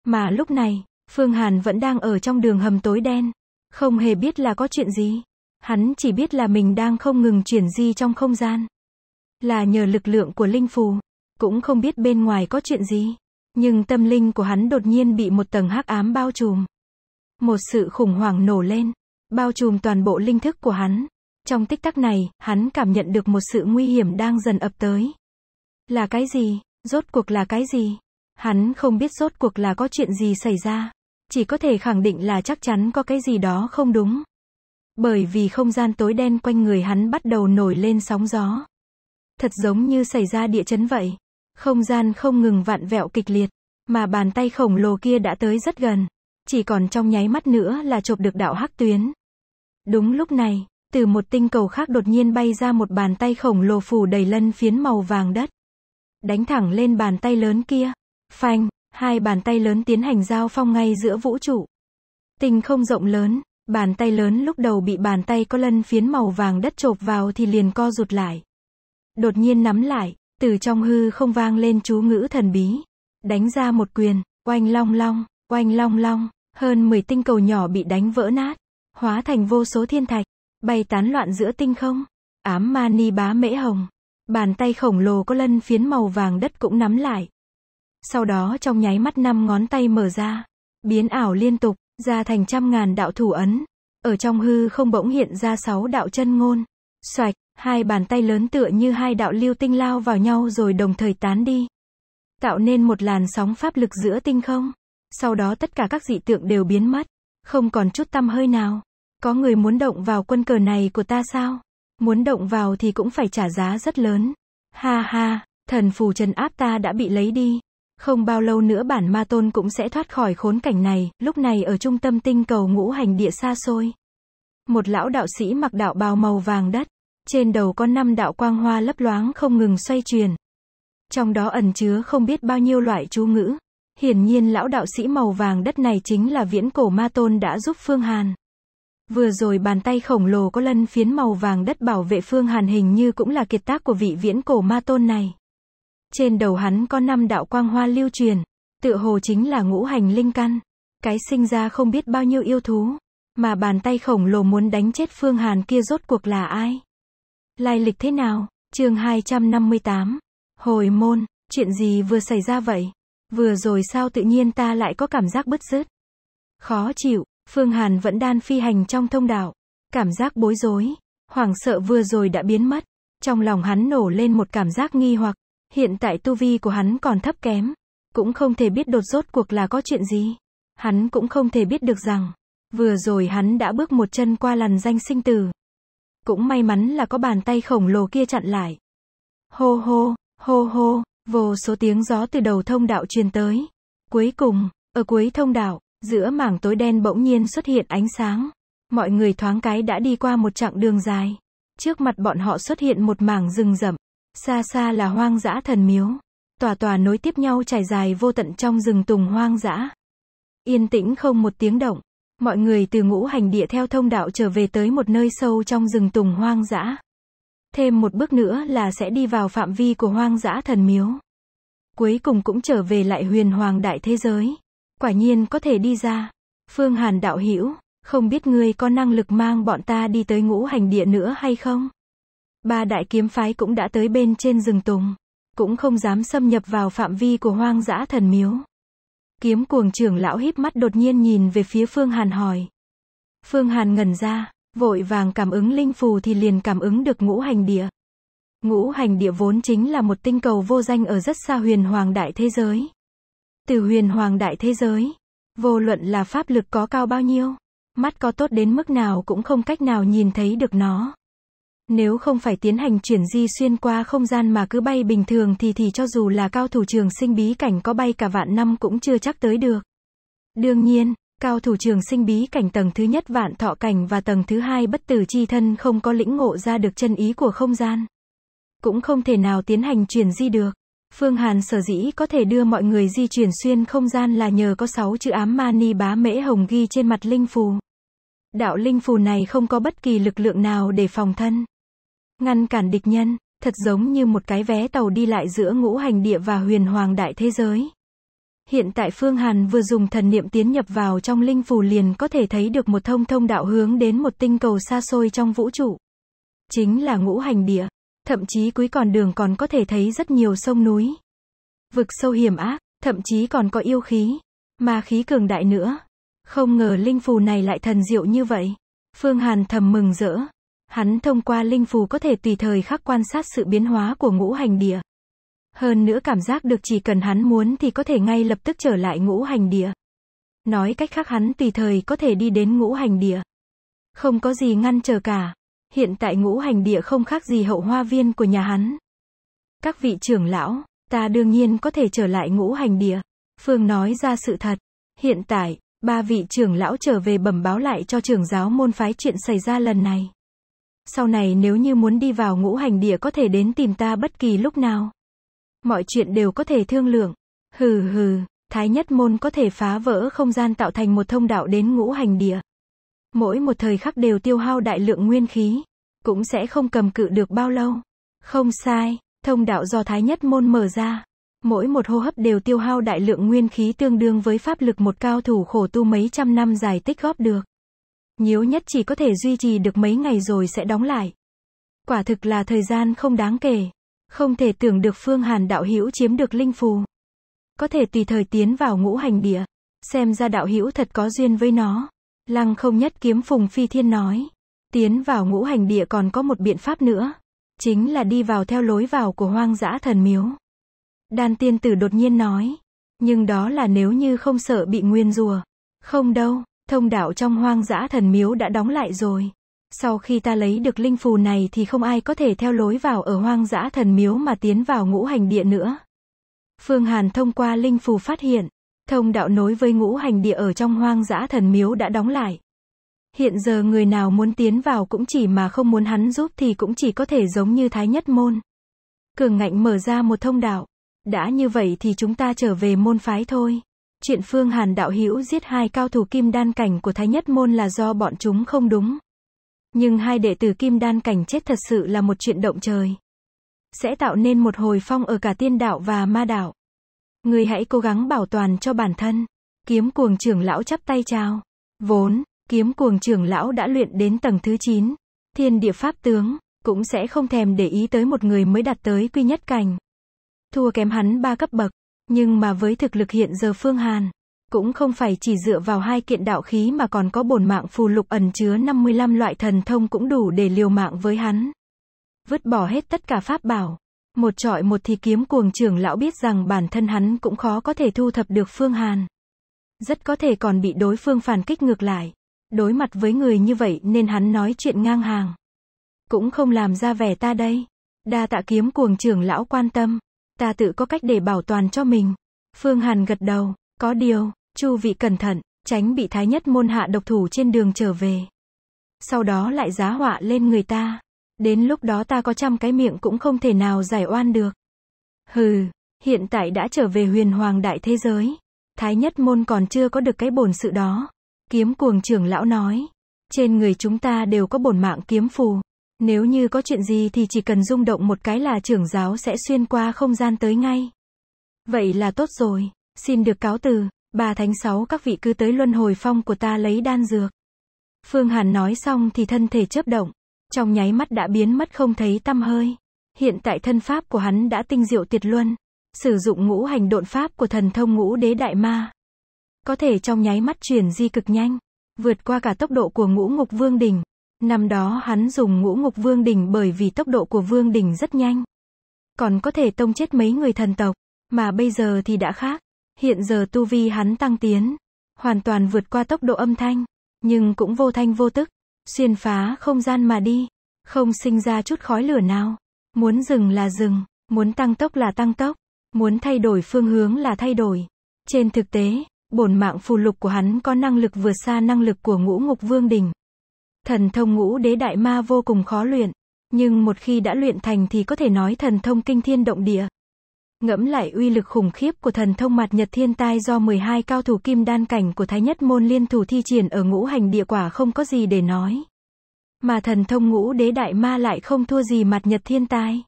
Mà lúc này, Phương Hàn vẫn đang ở trong đường hầm tối đen, không hề biết là có chuyện gì. Hắn chỉ biết là mình đang không ngừng chuyển di trong không gian. Là nhờ lực lượng của linh phù, cũng không biết bên ngoài có chuyện gì. Nhưng tâm linh của hắn đột nhiên bị một tầng hắc ám bao trùm. Một sự khủng hoảng nổ lên, bao trùm toàn bộ linh thức của hắn. Trong tích tắc này, hắn cảm nhận được một sự nguy hiểm đang dần ập tới. Là cái gì? Rốt cuộc là cái gì? Hắn không biết rốt cuộc là có chuyện gì xảy ra. Chỉ có thể khẳng định là chắc chắn có cái gì đó không đúng. Bởi vì không gian tối đen quanh người hắn bắt đầu nổi lên sóng gió. Thật giống như xảy ra địa chấn vậy. Không gian không ngừng vạn vẹo kịch liệt. Mà bàn tay khổng lồ kia đã tới rất gần. Chỉ còn trong nháy mắt nữa là chộp được đạo hắc tuyến. Đúng lúc này, từ một tinh cầu khác đột nhiên bay ra một bàn tay khổng lồ phủ đầy lân phiến màu vàng đất. Đánh thẳng lên bàn tay lớn kia. Phanh, hai bàn tay lớn tiến hành giao phong ngay giữa vũ trụ. tinh không rộng lớn, bàn tay lớn lúc đầu bị bàn tay có lân phiến màu vàng đất chộp vào thì liền co rụt lại. Đột nhiên nắm lại, từ trong hư không vang lên chú ngữ thần bí. Đánh ra một quyền, oanh long long, oanh long long, hơn 10 tinh cầu nhỏ bị đánh vỡ nát, hóa thành vô số thiên thạch. Bay tán loạn giữa tinh không? Ám ma ni bá mễ hồng. Bàn tay khổng lồ có lân phiến màu vàng đất cũng nắm lại. Sau đó trong nháy mắt năm ngón tay mở ra. Biến ảo liên tục, ra thành trăm ngàn đạo thủ ấn. Ở trong hư không bỗng hiện ra sáu đạo chân ngôn. Xoạch, hai bàn tay lớn tựa như hai đạo lưu tinh lao vào nhau rồi đồng thời tán đi. Tạo nên một làn sóng pháp lực giữa tinh không. Sau đó tất cả các dị tượng đều biến mất. Không còn chút tâm hơi nào. Có người muốn động vào quân cờ này của ta sao? Muốn động vào thì cũng phải trả giá rất lớn. Ha ha, thần phù trần áp ta đã bị lấy đi. Không bao lâu nữa bản ma tôn cũng sẽ thoát khỏi khốn cảnh này, lúc này ở trung tâm tinh cầu ngũ hành địa xa xôi. Một lão đạo sĩ mặc đạo bào màu vàng đất, trên đầu có năm đạo quang hoa lấp loáng không ngừng xoay chuyển. Trong đó ẩn chứa không biết bao nhiêu loại chú ngữ. Hiển nhiên lão đạo sĩ màu vàng đất này chính là viễn cổ ma tôn đã giúp Phương Hàn. Vừa rồi bàn tay khổng lồ có lân phiến màu vàng đất bảo vệ Phương Hàn hình như cũng là kiệt tác của vị viễn cổ ma tôn này. Trên đầu hắn có năm đạo quang hoa lưu truyền, tựa hồ chính là ngũ hành linh căn, cái sinh ra không biết bao nhiêu yêu thú, mà bàn tay khổng lồ muốn đánh chết Phương Hàn kia rốt cuộc là ai? Lai lịch thế nào? Chương 258. Hồi môn, chuyện gì vừa xảy ra vậy? Vừa rồi sao tự nhiên ta lại có cảm giác bứt rứt? Khó chịu, Phương Hàn vẫn đang phi hành trong thông đạo. Cảm giác bối rối, hoảng sợ vừa rồi đã biến mất. Trong lòng hắn nổ lên một cảm giác nghi hoặc. Hiện tại tu vi của hắn còn thấp kém. Cũng không thể biết đột rốt cuộc là có chuyện gì. Hắn cũng không thể biết được rằng. Vừa rồi hắn đã bước một chân qua lằn danh sinh tử. Cũng may mắn là có bàn tay khổng lồ kia chặn lại. Hô hô, hô hô, vô số tiếng gió từ đầu thông đạo truyền tới. Cuối cùng, ở cuối thông đạo, Giữa mảng tối đen bỗng nhiên xuất hiện ánh sáng. Mọi người thoáng cái đã đi qua một chặng đường dài. Trước mặt bọn họ xuất hiện một mảng rừng rậm. Xa xa là hoang dã thần miếu. Tòa tòa nối tiếp nhau trải dài vô tận trong rừng tùng hoang dã. Yên tĩnh không một tiếng động. Mọi người từ ngũ hành địa theo thông đạo trở về tới một nơi sâu trong rừng tùng hoang dã. Thêm một bước nữa là sẽ đi vào phạm vi của hoang dã thần miếu. Cuối cùng cũng trở về lại huyền hoàng đại thế giới. Quả nhiên có thể đi ra. Phương Hàn đạo hữu không biết ngươi có năng lực mang bọn ta đi tới ngũ hành địa nữa hay không? Ba đại kiếm phái cũng đã tới bên trên rừng tùng, cũng không dám xâm nhập vào phạm vi của hoang dã thần miếu. Kiếm cuồng trưởng lão híp mắt đột nhiên nhìn về phía Phương Hàn hỏi. Phương Hàn ngẩn ra, vội vàng cảm ứng linh phù thì liền cảm ứng được ngũ hành địa. Ngũ hành địa vốn chính là một tinh cầu vô danh ở rất xa huyền hoàng đại thế giới từ huyền hoàng đại thế giới. Vô luận là pháp lực có cao bao nhiêu, mắt có tốt đến mức nào cũng không cách nào nhìn thấy được nó. Nếu không phải tiến hành chuyển di xuyên qua không gian mà cứ bay bình thường thì thì cho dù là cao thủ trường sinh bí cảnh có bay cả vạn năm cũng chưa chắc tới được. Đương nhiên, cao thủ trường sinh bí cảnh tầng thứ nhất vạn thọ cảnh và tầng thứ hai bất tử chi thân không có lĩnh ngộ ra được chân ý của không gian. Cũng không thể nào tiến hành chuyển di được. Phương Hàn sở dĩ có thể đưa mọi người di chuyển xuyên không gian là nhờ có 6 chữ ám ma ni bá mễ hồng ghi trên mặt linh phù. Đạo linh phù này không có bất kỳ lực lượng nào để phòng thân. Ngăn cản địch nhân, thật giống như một cái vé tàu đi lại giữa ngũ hành địa và huyền hoàng đại thế giới. Hiện tại Phương Hàn vừa dùng thần niệm tiến nhập vào trong linh phù liền có thể thấy được một thông thông đạo hướng đến một tinh cầu xa xôi trong vũ trụ. Chính là ngũ hành địa thậm chí cuối còn đường còn có thể thấy rất nhiều sông núi, vực sâu hiểm ác, thậm chí còn có yêu khí, mà khí cường đại nữa. Không ngờ linh phù này lại thần diệu như vậy. Phương Hàn thầm mừng rỡ. Hắn thông qua linh phù có thể tùy thời khắc quan sát sự biến hóa của ngũ hành địa. Hơn nữa cảm giác được chỉ cần hắn muốn thì có thể ngay lập tức trở lại ngũ hành địa. Nói cách khác hắn tùy thời có thể đi đến ngũ hành địa. Không có gì ngăn trở cả hiện tại ngũ hành địa không khác gì hậu hoa viên của nhà hắn. Các vị trưởng lão, ta đương nhiên có thể trở lại ngũ hành địa. Phương nói ra sự thật. Hiện tại, ba vị trưởng lão trở về bẩm báo lại cho trưởng giáo môn phái chuyện xảy ra lần này. Sau này nếu như muốn đi vào ngũ hành địa có thể đến tìm ta bất kỳ lúc nào. Mọi chuyện đều có thể thương lượng. Hừ hừ, Thái nhất môn có thể phá vỡ không gian tạo thành một thông đạo đến ngũ hành địa. Mỗi một thời khắc đều tiêu hao đại lượng nguyên khí cũng sẽ không cầm cự được bao lâu. Không sai, thông đạo do Thái Nhất Môn mở ra. Mỗi một hô hấp đều tiêu hao đại lượng nguyên khí tương đương với pháp lực một cao thủ khổ tu mấy trăm năm dài tích góp được. Nhiều nhất chỉ có thể duy trì được mấy ngày rồi sẽ đóng lại. Quả thực là thời gian không đáng kể. Không thể tưởng được Phương Hàn đạo hữu chiếm được linh phù. Có thể tùy thời tiến vào ngũ hành địa. Xem ra đạo hữu thật có duyên với nó. Lăng không nhất kiếm phùng phi thiên nói. Tiến vào ngũ hành địa còn có một biện pháp nữa, chính là đi vào theo lối vào của hoang dã thần miếu. Đan tiên tử đột nhiên nói, nhưng đó là nếu như không sợ bị nguyên rùa. Không đâu, thông đạo trong hoang dã thần miếu đã đóng lại rồi. Sau khi ta lấy được linh phù này thì không ai có thể theo lối vào ở hoang dã thần miếu mà tiến vào ngũ hành địa nữa. Phương Hàn thông qua linh phù phát hiện, thông đạo nối với ngũ hành địa ở trong hoang dã thần miếu đã đóng lại. Hiện giờ người nào muốn tiến vào cũng chỉ mà không muốn hắn giúp thì cũng chỉ có thể giống như Thái Nhất Môn. Cường ngạnh mở ra một thông đạo. Đã như vậy thì chúng ta trở về môn phái thôi. Chuyện Phương Hàn đạo hữu giết hai cao thủ kim đan cảnh của Thái Nhất Môn là do bọn chúng không đúng. Nhưng hai đệ tử kim đan cảnh chết thật sự là một chuyện động trời. Sẽ tạo nên một hồi phong ở cả tiên đạo và ma đạo. Người hãy cố gắng bảo toàn cho bản thân. Kiếm cuồng trưởng lão chắp tay chào. Vốn kiếm cuồng trưởng lão đã luyện đến tầng thứ 9, thiên địa pháp tướng, cũng sẽ không thèm để ý tới một người mới đạt tới quy nhất cảnh. Thua kém hắn ba cấp bậc, nhưng mà với thực lực hiện giờ Phương Hàn, cũng không phải chỉ dựa vào hai kiện đạo khí mà còn có bổn mạng phù lục ẩn chứa 55 loại thần thông cũng đủ để liều mạng với hắn. Vứt bỏ hết tất cả pháp bảo, một trọi một thì kiếm cuồng trưởng lão biết rằng bản thân hắn cũng khó có thể thu thập được Phương Hàn. Rất có thể còn bị đối phương phản kích ngược lại. Đối mặt với người như vậy nên hắn nói chuyện ngang hàng. Cũng không làm ra vẻ ta đây. Đa tạ kiếm cuồng trưởng lão quan tâm. Ta tự có cách để bảo toàn cho mình. Phương Hàn gật đầu. Có điều, chu vị cẩn thận, tránh bị thái nhất môn hạ độc thủ trên đường trở về. Sau đó lại giá họa lên người ta. Đến lúc đó ta có trăm cái miệng cũng không thể nào giải oan được. Hừ, hiện tại đã trở về huyền hoàng đại thế giới. Thái nhất môn còn chưa có được cái bổn sự đó. Kiếm cuồng trưởng lão nói, trên người chúng ta đều có bổn mạng kiếm phù. Nếu như có chuyện gì thì chỉ cần rung động một cái là trưởng giáo sẽ xuyên qua không gian tới ngay. Vậy là tốt rồi, xin được cáo từ, bà thánh sáu các vị cứ tới luân hồi phong của ta lấy đan dược. Phương Hàn nói xong thì thân thể chớp động, trong nháy mắt đã biến mất không thấy tăm hơi. Hiện tại thân pháp của hắn đã tinh diệu tuyệt luân, sử dụng ngũ hành độn pháp của thần thông ngũ đế đại ma, có thể trong nháy mắt chuyển di cực nhanh, vượt qua cả tốc độ của ngũ ngục vương đỉnh. Năm đó hắn dùng ngũ ngục vương đỉnh bởi vì tốc độ của vương đỉnh rất nhanh. Còn có thể tông chết mấy người thần tộc, mà bây giờ thì đã khác. Hiện giờ tu vi hắn tăng tiến, hoàn toàn vượt qua tốc độ âm thanh, nhưng cũng vô thanh vô tức, xuyên phá không gian mà đi, không sinh ra chút khói lửa nào. Muốn dừng là dừng, muốn tăng tốc là tăng tốc, muốn thay đổi phương hướng là thay đổi. Trên thực tế, Bổn mạng phù lục của hắn có năng lực vượt xa năng lực của ngũ ngục vương đình. Thần thông ngũ đế đại ma vô cùng khó luyện, nhưng một khi đã luyện thành thì có thể nói thần thông kinh thiên động địa. Ngẫm lại uy lực khủng khiếp của thần thông mặt nhật thiên tai do 12 cao thủ kim đan cảnh của Thái Nhất Môn liên thủ thi triển ở ngũ hành địa quả không có gì để nói. Mà thần thông ngũ đế đại ma lại không thua gì mặt nhật thiên tai.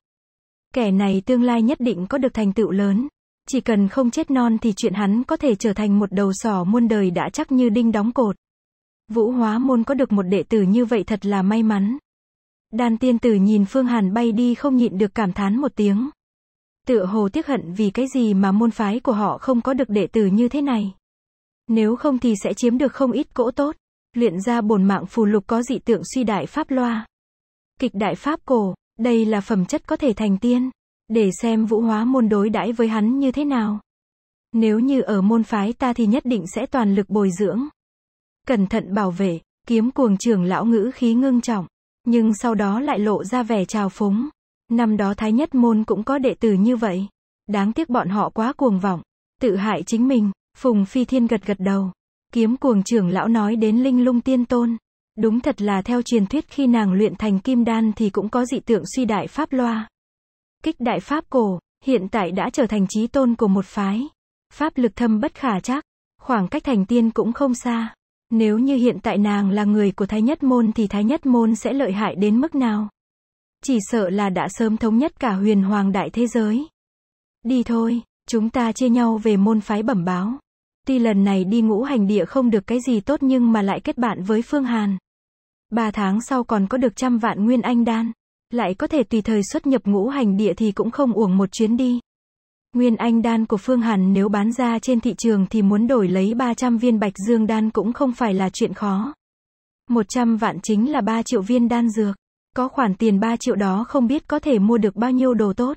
Kẻ này tương lai nhất định có được thành tựu lớn. Chỉ cần không chết non thì chuyện hắn có thể trở thành một đầu sỏ muôn đời đã chắc như đinh đóng cột. Vũ hóa môn có được một đệ tử như vậy thật là may mắn. Đan tiên tử nhìn Phương Hàn bay đi không nhịn được cảm thán một tiếng. Tựa hồ tiếc hận vì cái gì mà môn phái của họ không có được đệ tử như thế này. Nếu không thì sẽ chiếm được không ít cỗ tốt. Luyện ra bổn mạng phù lục có dị tượng suy đại pháp loa. Kịch đại pháp cổ, đây là phẩm chất có thể thành tiên để xem vũ hóa môn đối đãi với hắn như thế nào. Nếu như ở môn phái ta thì nhất định sẽ toàn lực bồi dưỡng. Cẩn thận bảo vệ, kiếm cuồng trưởng lão ngữ khí ngưng trọng, nhưng sau đó lại lộ ra vẻ trào phúng. Năm đó Thái Nhất Môn cũng có đệ tử như vậy. Đáng tiếc bọn họ quá cuồng vọng, tự hại chính mình, Phùng Phi Thiên gật gật đầu. Kiếm cuồng trưởng lão nói đến linh lung tiên tôn. Đúng thật là theo truyền thuyết khi nàng luyện thành kim đan thì cũng có dị tượng suy đại pháp loa. Kích đại Pháp cổ, hiện tại đã trở thành trí tôn của một phái. Pháp lực thâm bất khả chắc, khoảng cách thành tiên cũng không xa. Nếu như hiện tại nàng là người của Thái Nhất Môn thì Thái Nhất Môn sẽ lợi hại đến mức nào? Chỉ sợ là đã sớm thống nhất cả huyền hoàng đại thế giới. Đi thôi, chúng ta chia nhau về môn phái bẩm báo. Tuy lần này đi ngũ hành địa không được cái gì tốt nhưng mà lại kết bạn với Phương Hàn. Ba tháng sau còn có được trăm vạn nguyên anh đan lại có thể tùy thời xuất nhập ngũ hành địa thì cũng không uổng một chuyến đi. Nguyên anh đan của Phương Hàn nếu bán ra trên thị trường thì muốn đổi lấy 300 viên bạch dương đan cũng không phải là chuyện khó. 100 vạn chính là 3 triệu viên đan dược. Có khoản tiền 3 triệu đó không biết có thể mua được bao nhiêu đồ tốt.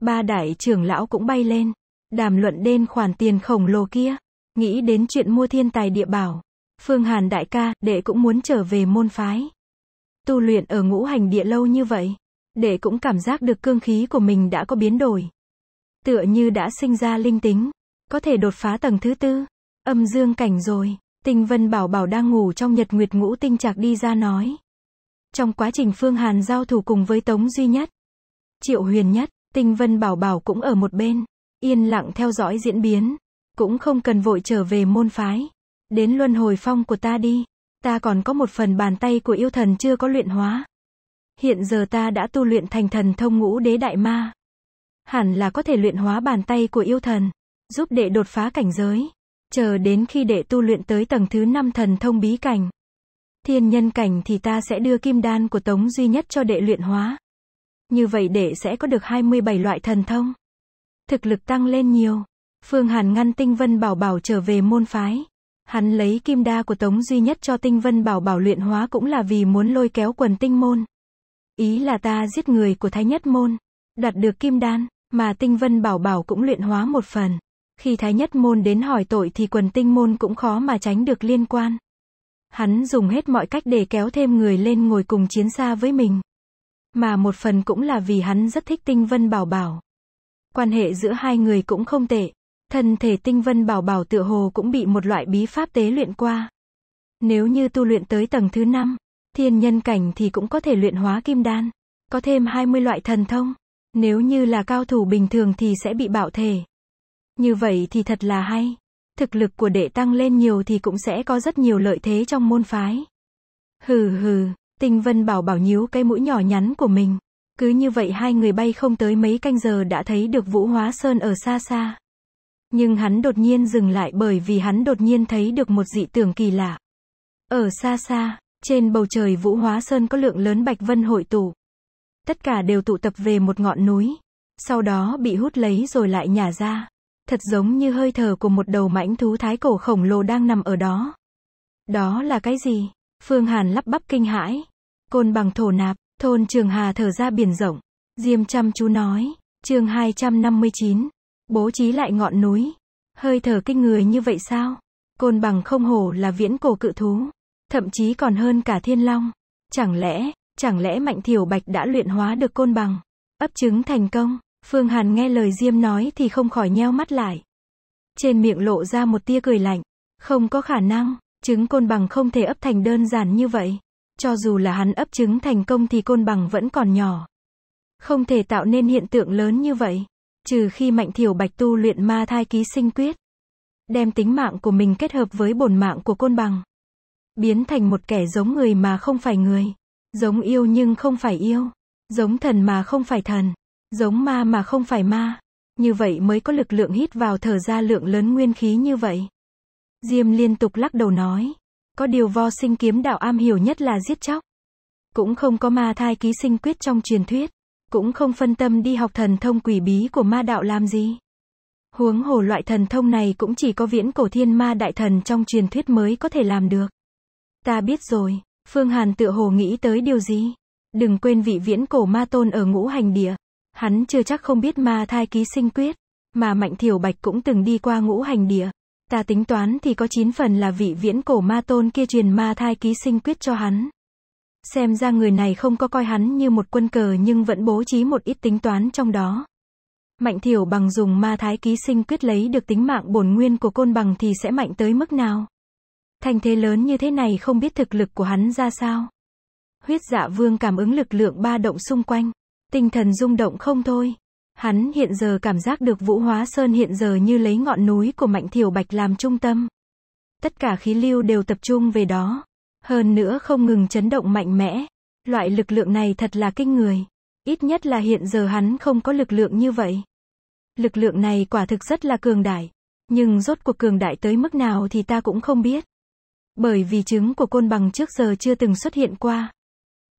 Ba đại trưởng lão cũng bay lên, đàm luận đến khoản tiền khổng lồ kia, nghĩ đến chuyện mua thiên tài địa bảo. Phương Hàn đại ca, đệ cũng muốn trở về môn phái tu luyện ở ngũ hành địa lâu như vậy, để cũng cảm giác được cương khí của mình đã có biến đổi. Tựa như đã sinh ra linh tính, có thể đột phá tầng thứ tư, âm dương cảnh rồi, tinh vân bảo bảo đang ngủ trong nhật nguyệt ngũ tinh chạc đi ra nói. Trong quá trình Phương Hàn giao thủ cùng với Tống Duy Nhất, Triệu Huyền Nhất, tinh vân bảo bảo cũng ở một bên, yên lặng theo dõi diễn biến, cũng không cần vội trở về môn phái, đến luân hồi phong của ta đi ta còn có một phần bàn tay của yêu thần chưa có luyện hóa. Hiện giờ ta đã tu luyện thành thần thông ngũ đế đại ma. Hẳn là có thể luyện hóa bàn tay của yêu thần, giúp đệ đột phá cảnh giới. Chờ đến khi đệ tu luyện tới tầng thứ 5 thần thông bí cảnh. Thiên nhân cảnh thì ta sẽ đưa kim đan của Tống duy nhất cho đệ luyện hóa. Như vậy đệ sẽ có được 27 loại thần thông. Thực lực tăng lên nhiều. Phương Hàn ngăn Tinh Vân Bảo Bảo trở về môn phái. Hắn lấy kim đa của Tống duy nhất cho tinh vân bảo bảo luyện hóa cũng là vì muốn lôi kéo quần tinh môn. Ý là ta giết người của Thái Nhất Môn, đoạt được kim đan, mà tinh vân bảo bảo cũng luyện hóa một phần. Khi Thái Nhất Môn đến hỏi tội thì quần tinh môn cũng khó mà tránh được liên quan. Hắn dùng hết mọi cách để kéo thêm người lên ngồi cùng chiến xa với mình. Mà một phần cũng là vì hắn rất thích tinh vân bảo bảo. Quan hệ giữa hai người cũng không tệ. Thân thể tinh vân bảo bảo tựa hồ cũng bị một loại bí pháp tế luyện qua. Nếu như tu luyện tới tầng thứ 5, thiên nhân cảnh thì cũng có thể luyện hóa kim đan. Có thêm 20 loại thần thông. Nếu như là cao thủ bình thường thì sẽ bị bạo thể. Như vậy thì thật là hay. Thực lực của đệ tăng lên nhiều thì cũng sẽ có rất nhiều lợi thế trong môn phái. Hừ hừ, tinh vân bảo bảo nhíu cái mũi nhỏ nhắn của mình. Cứ như vậy hai người bay không tới mấy canh giờ đã thấy được Vũ Hóa Sơn ở xa xa. Nhưng hắn đột nhiên dừng lại bởi vì hắn đột nhiên thấy được một dị tưởng kỳ lạ. Ở xa xa, trên bầu trời Vũ Hóa Sơn có lượng lớn bạch vân hội tụ. Tất cả đều tụ tập về một ngọn núi. Sau đó bị hút lấy rồi lại nhả ra. Thật giống như hơi thở của một đầu mãnh thú thái cổ khổng lồ đang nằm ở đó. Đó là cái gì? Phương Hàn lắp bắp kinh hãi. Côn bằng thổ nạp, thôn Trường Hà thở ra biển rộng. Diêm chăm chú nói. chương 259, Bố trí lại ngọn núi. Hơi thở kinh người như vậy sao? Côn bằng không hổ là viễn cổ cự thú. Thậm chí còn hơn cả thiên long. Chẳng lẽ, chẳng lẽ Mạnh Thiểu Bạch đã luyện hóa được côn bằng? Ấp trứng thành công. Phương Hàn nghe lời Diêm nói thì không khỏi nheo mắt lại. Trên miệng lộ ra một tia cười lạnh. Không có khả năng, trứng côn bằng không thể ấp thành đơn giản như vậy. Cho dù là hắn ấp trứng thành công thì côn bằng vẫn còn nhỏ. Không thể tạo nên hiện tượng lớn như vậy trừ khi Mạnh Thiểu Bạch tu luyện ma thai ký sinh quyết. Đem tính mạng của mình kết hợp với bổn mạng của côn bằng. Biến thành một kẻ giống người mà không phải người. Giống yêu nhưng không phải yêu. Giống thần mà không phải thần. Giống ma mà không phải ma. Như vậy mới có lực lượng hít vào thở ra lượng lớn nguyên khí như vậy. Diêm liên tục lắc đầu nói. Có điều vo sinh kiếm đạo am hiểu nhất là giết chóc. Cũng không có ma thai ký sinh quyết trong truyền thuyết cũng không phân tâm đi học thần thông quỷ bí của ma đạo làm gì. Huống hồ loại thần thông này cũng chỉ có viễn cổ thiên ma đại thần trong truyền thuyết mới có thể làm được. Ta biết rồi, Phương Hàn tựa hồ nghĩ tới điều gì? Đừng quên vị viễn cổ ma tôn ở ngũ hành địa. Hắn chưa chắc không biết ma thai ký sinh quyết, mà Mạnh Thiểu Bạch cũng từng đi qua ngũ hành địa. Ta tính toán thì có 9 phần là vị viễn cổ ma tôn kia truyền ma thai ký sinh quyết cho hắn. Xem ra người này không có coi hắn như một quân cờ nhưng vẫn bố trí một ít tính toán trong đó. Mạnh thiểu bằng dùng ma thái ký sinh quyết lấy được tính mạng bổn nguyên của côn bằng thì sẽ mạnh tới mức nào? Thành thế lớn như thế này không biết thực lực của hắn ra sao? Huyết dạ vương cảm ứng lực lượng ba động xung quanh. Tinh thần rung động không thôi. Hắn hiện giờ cảm giác được vũ hóa sơn hiện giờ như lấy ngọn núi của mạnh thiểu bạch làm trung tâm. Tất cả khí lưu đều tập trung về đó. Hơn nữa không ngừng chấn động mạnh mẽ. Loại lực lượng này thật là kinh người. Ít nhất là hiện giờ hắn không có lực lượng như vậy. Lực lượng này quả thực rất là cường đại. Nhưng rốt cuộc cường đại tới mức nào thì ta cũng không biết. Bởi vì chứng của côn bằng trước giờ chưa từng xuất hiện qua.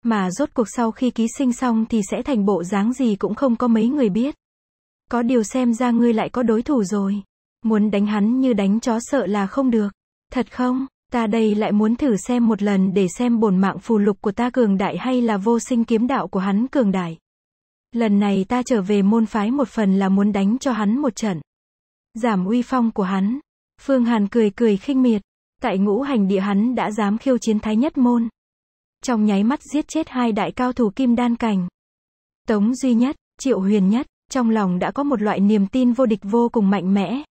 Mà rốt cuộc sau khi ký sinh xong thì sẽ thành bộ dáng gì cũng không có mấy người biết. Có điều xem ra ngươi lại có đối thủ rồi. Muốn đánh hắn như đánh chó sợ là không được. Thật không? Ta đây lại muốn thử xem một lần để xem bổn mạng phù lục của ta cường đại hay là vô sinh kiếm đạo của hắn cường đại. Lần này ta trở về môn phái một phần là muốn đánh cho hắn một trận. Giảm uy phong của hắn. Phương Hàn cười cười khinh miệt. Tại ngũ hành địa hắn đã dám khiêu chiến thái nhất môn. Trong nháy mắt giết chết hai đại cao thủ kim đan cảnh. Tống duy nhất, triệu huyền nhất, trong lòng đã có một loại niềm tin vô địch vô cùng mạnh mẽ.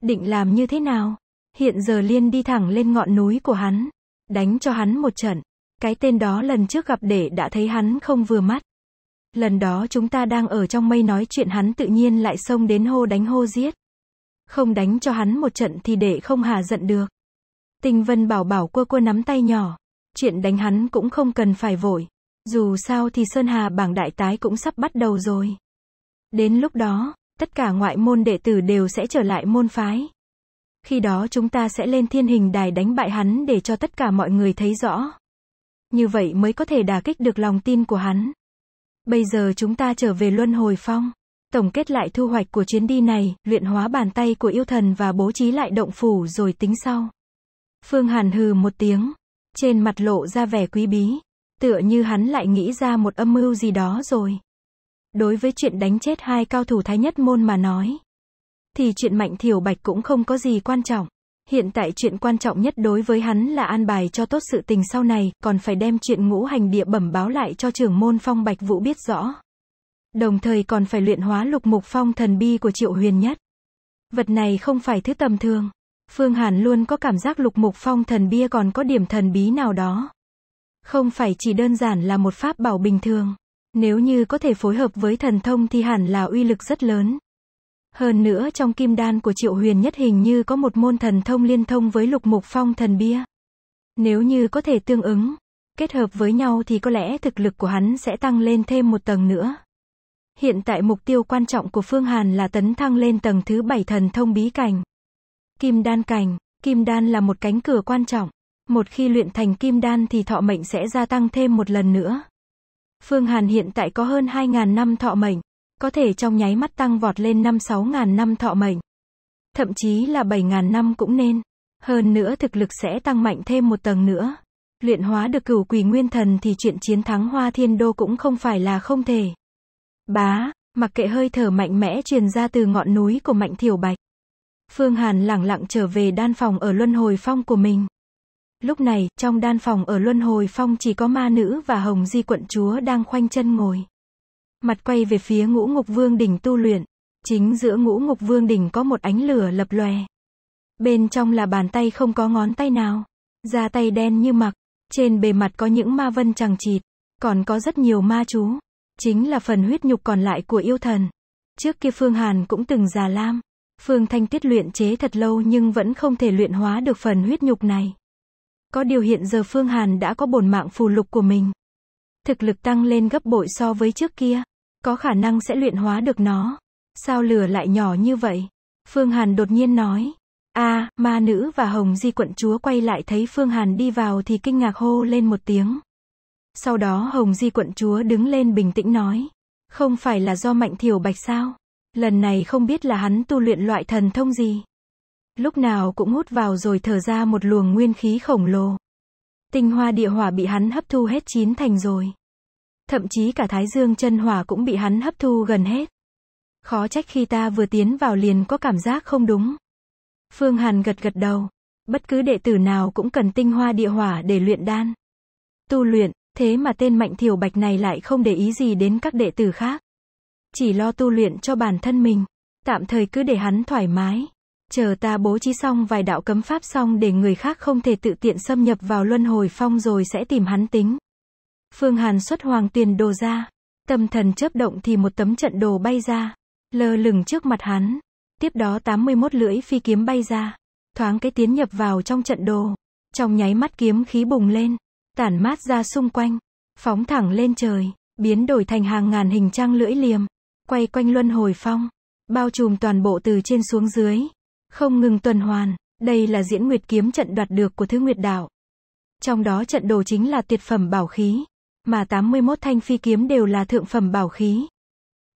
Định làm như thế nào? Hiện giờ Liên đi thẳng lên ngọn núi của hắn, đánh cho hắn một trận. Cái tên đó lần trước gặp để đã thấy hắn không vừa mắt. Lần đó chúng ta đang ở trong mây nói chuyện hắn tự nhiên lại xông đến hô đánh hô giết. Không đánh cho hắn một trận thì để không hà giận được. Tình vân bảo bảo cua cua nắm tay nhỏ. Chuyện đánh hắn cũng không cần phải vội. Dù sao thì Sơn Hà bảng đại tái cũng sắp bắt đầu rồi. Đến lúc đó, tất cả ngoại môn đệ tử đều sẽ trở lại môn phái. Khi đó chúng ta sẽ lên thiên hình đài đánh bại hắn để cho tất cả mọi người thấy rõ. Như vậy mới có thể đả kích được lòng tin của hắn. Bây giờ chúng ta trở về luân hồi phong. Tổng kết lại thu hoạch của chuyến đi này, luyện hóa bàn tay của yêu thần và bố trí lại động phủ rồi tính sau. Phương Hàn hừ một tiếng. Trên mặt lộ ra vẻ quý bí. Tựa như hắn lại nghĩ ra một âm mưu gì đó rồi. Đối với chuyện đánh chết hai cao thủ thái nhất môn mà nói, thì chuyện Mạnh Thiểu Bạch cũng không có gì quan trọng. Hiện tại chuyện quan trọng nhất đối với hắn là an bài cho tốt sự tình sau này, còn phải đem chuyện ngũ hành địa bẩm báo lại cho trưởng môn phong Bạch Vũ biết rõ. Đồng thời còn phải luyện hóa lục mục phong thần bi của triệu huyền nhất. Vật này không phải thứ tầm thường. Phương Hàn luôn có cảm giác lục mục phong thần bia còn có điểm thần bí nào đó. Không phải chỉ đơn giản là một pháp bảo bình thường. Nếu như có thể phối hợp với thần thông thì hẳn là uy lực rất lớn. Hơn nữa trong kim đan của Triệu Huyền nhất hình như có một môn thần thông liên thông với lục mục phong thần bia. Nếu như có thể tương ứng, kết hợp với nhau thì có lẽ thực lực của hắn sẽ tăng lên thêm một tầng nữa. Hiện tại mục tiêu quan trọng của Phương Hàn là tấn thăng lên tầng thứ bảy thần thông bí cảnh. Kim đan cảnh, kim đan là một cánh cửa quan trọng. Một khi luyện thành kim đan thì thọ mệnh sẽ gia tăng thêm một lần nữa. Phương Hàn hiện tại có hơn 2.000 năm thọ mệnh có thể trong nháy mắt tăng vọt lên 5-6 ngàn năm thọ mệnh. Thậm chí là 7 ngàn năm cũng nên. Hơn nữa thực lực sẽ tăng mạnh thêm một tầng nữa. Luyện hóa được cửu quỷ nguyên thần thì chuyện chiến thắng hoa thiên đô cũng không phải là không thể. Bá, mặc kệ hơi thở mạnh mẽ truyền ra từ ngọn núi của mạnh thiểu bạch. Phương Hàn lẳng lặng trở về đan phòng ở luân hồi phong của mình. Lúc này, trong đan phòng ở Luân Hồi Phong chỉ có ma nữ và Hồng Di quận chúa đang khoanh chân ngồi mặt quay về phía ngũ ngục vương đỉnh tu luyện. Chính giữa ngũ ngục vương đỉnh có một ánh lửa lập lòe. Bên trong là bàn tay không có ngón tay nào. Da tay đen như mặc. Trên bề mặt có những ma vân chằng chịt. Còn có rất nhiều ma chú. Chính là phần huyết nhục còn lại của yêu thần. Trước kia Phương Hàn cũng từng già lam. Phương Thanh tiết luyện chế thật lâu nhưng vẫn không thể luyện hóa được phần huyết nhục này. Có điều hiện giờ Phương Hàn đã có bổn mạng phù lục của mình. Thực lực tăng lên gấp bội so với trước kia. Có khả năng sẽ luyện hóa được nó. Sao lửa lại nhỏ như vậy? Phương Hàn đột nhiên nói. a à, ma nữ và Hồng Di quận chúa quay lại thấy Phương Hàn đi vào thì kinh ngạc hô lên một tiếng. Sau đó Hồng Di quận chúa đứng lên bình tĩnh nói. Không phải là do Mạnh Thiểu Bạch sao? Lần này không biết là hắn tu luyện loại thần thông gì. Lúc nào cũng hút vào rồi thở ra một luồng nguyên khí khổng lồ. Tinh hoa địa hỏa bị hắn hấp thu hết chín thành rồi thậm chí cả thái dương chân hỏa cũng bị hắn hấp thu gần hết. Khó trách khi ta vừa tiến vào liền có cảm giác không đúng. Phương Hàn gật gật đầu. Bất cứ đệ tử nào cũng cần tinh hoa địa hỏa để luyện đan. Tu luyện, thế mà tên Mạnh Thiểu Bạch này lại không để ý gì đến các đệ tử khác. Chỉ lo tu luyện cho bản thân mình. Tạm thời cứ để hắn thoải mái. Chờ ta bố trí xong vài đạo cấm pháp xong để người khác không thể tự tiện xâm nhập vào luân hồi phong rồi sẽ tìm hắn tính. Phương Hàn xuất hoàng tiền đồ ra. Tâm thần chớp động thì một tấm trận đồ bay ra. Lơ lửng trước mặt hắn. Tiếp đó 81 lưỡi phi kiếm bay ra. Thoáng cái tiến nhập vào trong trận đồ. Trong nháy mắt kiếm khí bùng lên. Tản mát ra xung quanh. Phóng thẳng lên trời. Biến đổi thành hàng ngàn hình trang lưỡi liềm. Quay quanh luân hồi phong. Bao trùm toàn bộ từ trên xuống dưới. Không ngừng tuần hoàn. Đây là diễn nguyệt kiếm trận đoạt được của Thứ Nguyệt Đạo. Trong đó trận đồ chính là tuyệt phẩm bảo khí mà 81 thanh phi kiếm đều là thượng phẩm bảo khí.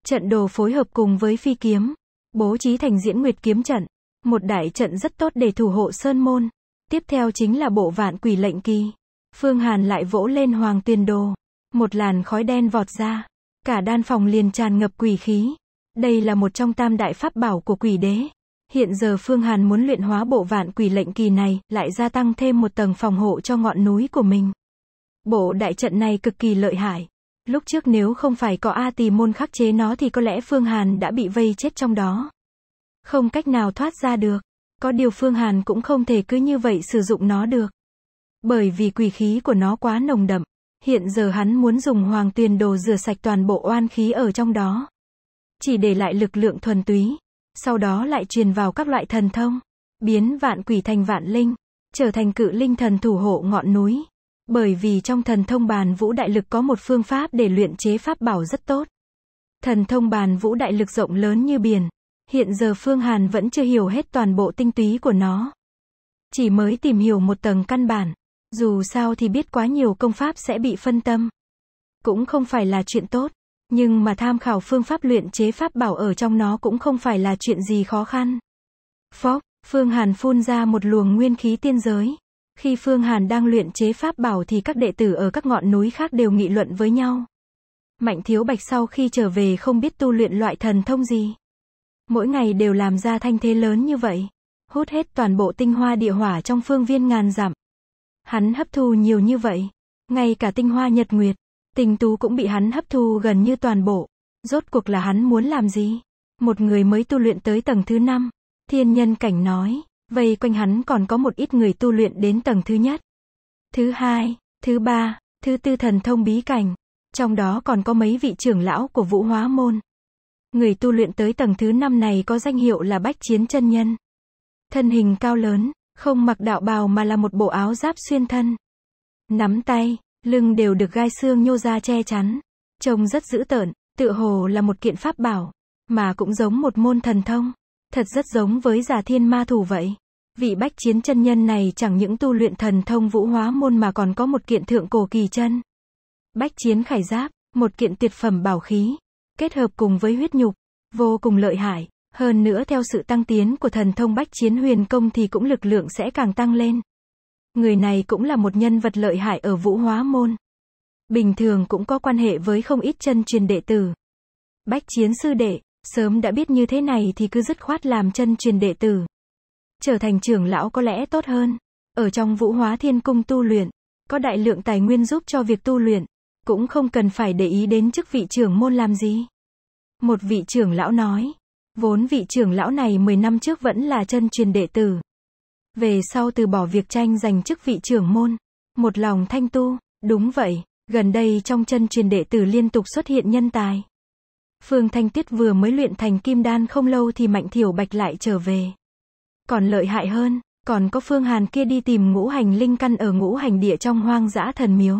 Trận đồ phối hợp cùng với phi kiếm, bố trí thành diễn nguyệt kiếm trận, một đại trận rất tốt để thủ hộ sơn môn. Tiếp theo chính là bộ vạn quỷ lệnh kỳ. Phương Hàn lại vỗ lên hoàng tuyên đồ, một làn khói đen vọt ra, cả đan phòng liền tràn ngập quỷ khí. Đây là một trong tam đại pháp bảo của quỷ đế. Hiện giờ Phương Hàn muốn luyện hóa bộ vạn quỷ lệnh kỳ này, lại gia tăng thêm một tầng phòng hộ cho ngọn núi của mình. Bộ đại trận này cực kỳ lợi hại. Lúc trước nếu không phải có A tì môn khắc chế nó thì có lẽ Phương Hàn đã bị vây chết trong đó. Không cách nào thoát ra được. Có điều Phương Hàn cũng không thể cứ như vậy sử dụng nó được. Bởi vì quỷ khí của nó quá nồng đậm. Hiện giờ hắn muốn dùng hoàng tuyền đồ rửa sạch toàn bộ oan khí ở trong đó. Chỉ để lại lực lượng thuần túy. Sau đó lại truyền vào các loại thần thông. Biến vạn quỷ thành vạn linh. Trở thành cự linh thần thủ hộ ngọn núi. Bởi vì trong thần thông bàn vũ đại lực có một phương pháp để luyện chế pháp bảo rất tốt. Thần thông bàn vũ đại lực rộng lớn như biển. Hiện giờ Phương Hàn vẫn chưa hiểu hết toàn bộ tinh túy của nó. Chỉ mới tìm hiểu một tầng căn bản. Dù sao thì biết quá nhiều công pháp sẽ bị phân tâm. Cũng không phải là chuyện tốt. Nhưng mà tham khảo phương pháp luyện chế pháp bảo ở trong nó cũng không phải là chuyện gì khó khăn. Phóc, Phương Hàn phun ra một luồng nguyên khí tiên giới. Khi Phương Hàn đang luyện chế pháp bảo thì các đệ tử ở các ngọn núi khác đều nghị luận với nhau. Mạnh Thiếu Bạch sau khi trở về không biết tu luyện loại thần thông gì. Mỗi ngày đều làm ra thanh thế lớn như vậy. Hút hết toàn bộ tinh hoa địa hỏa trong phương viên ngàn dặm. Hắn hấp thu nhiều như vậy. Ngay cả tinh hoa nhật nguyệt, tình tú cũng bị hắn hấp thu gần như toàn bộ. Rốt cuộc là hắn muốn làm gì? Một người mới tu luyện tới tầng thứ năm Thiên nhân cảnh nói. Vây quanh hắn còn có một ít người tu luyện đến tầng thứ nhất, thứ hai, thứ ba, thứ tư thần thông bí cảnh, trong đó còn có mấy vị trưởng lão của vũ hóa môn. Người tu luyện tới tầng thứ năm này có danh hiệu là Bách Chiến Chân Nhân. Thân hình cao lớn, không mặc đạo bào mà là một bộ áo giáp xuyên thân. Nắm tay, lưng đều được gai xương nhô ra che chắn. Trông rất dữ tợn, tựa hồ là một kiện pháp bảo, mà cũng giống một môn thần thông. Thật rất giống với giả thiên ma thủ vậy. Vị bách chiến chân nhân này chẳng những tu luyện thần thông vũ hóa môn mà còn có một kiện thượng cổ kỳ chân. Bách chiến khải giáp, một kiện tuyệt phẩm bảo khí, kết hợp cùng với huyết nhục, vô cùng lợi hại. Hơn nữa theo sự tăng tiến của thần thông bách chiến huyền công thì cũng lực lượng sẽ càng tăng lên. Người này cũng là một nhân vật lợi hại ở vũ hóa môn. Bình thường cũng có quan hệ với không ít chân truyền đệ tử. Bách chiến sư đệ, Sớm đã biết như thế này thì cứ dứt khoát làm chân truyền đệ tử. Trở thành trưởng lão có lẽ tốt hơn. Ở trong vũ hóa thiên cung tu luyện, có đại lượng tài nguyên giúp cho việc tu luyện, cũng không cần phải để ý đến chức vị trưởng môn làm gì. Một vị trưởng lão nói, vốn vị trưởng lão này 10 năm trước vẫn là chân truyền đệ tử. Về sau từ bỏ việc tranh giành chức vị trưởng môn, một lòng thanh tu, đúng vậy, gần đây trong chân truyền đệ tử liên tục xuất hiện nhân tài. Phương Thanh Tiết vừa mới luyện thành kim đan không lâu thì Mạnh Thiểu Bạch lại trở về. Còn lợi hại hơn, còn có Phương Hàn kia đi tìm ngũ hành linh căn ở ngũ hành địa trong hoang dã thần miếu.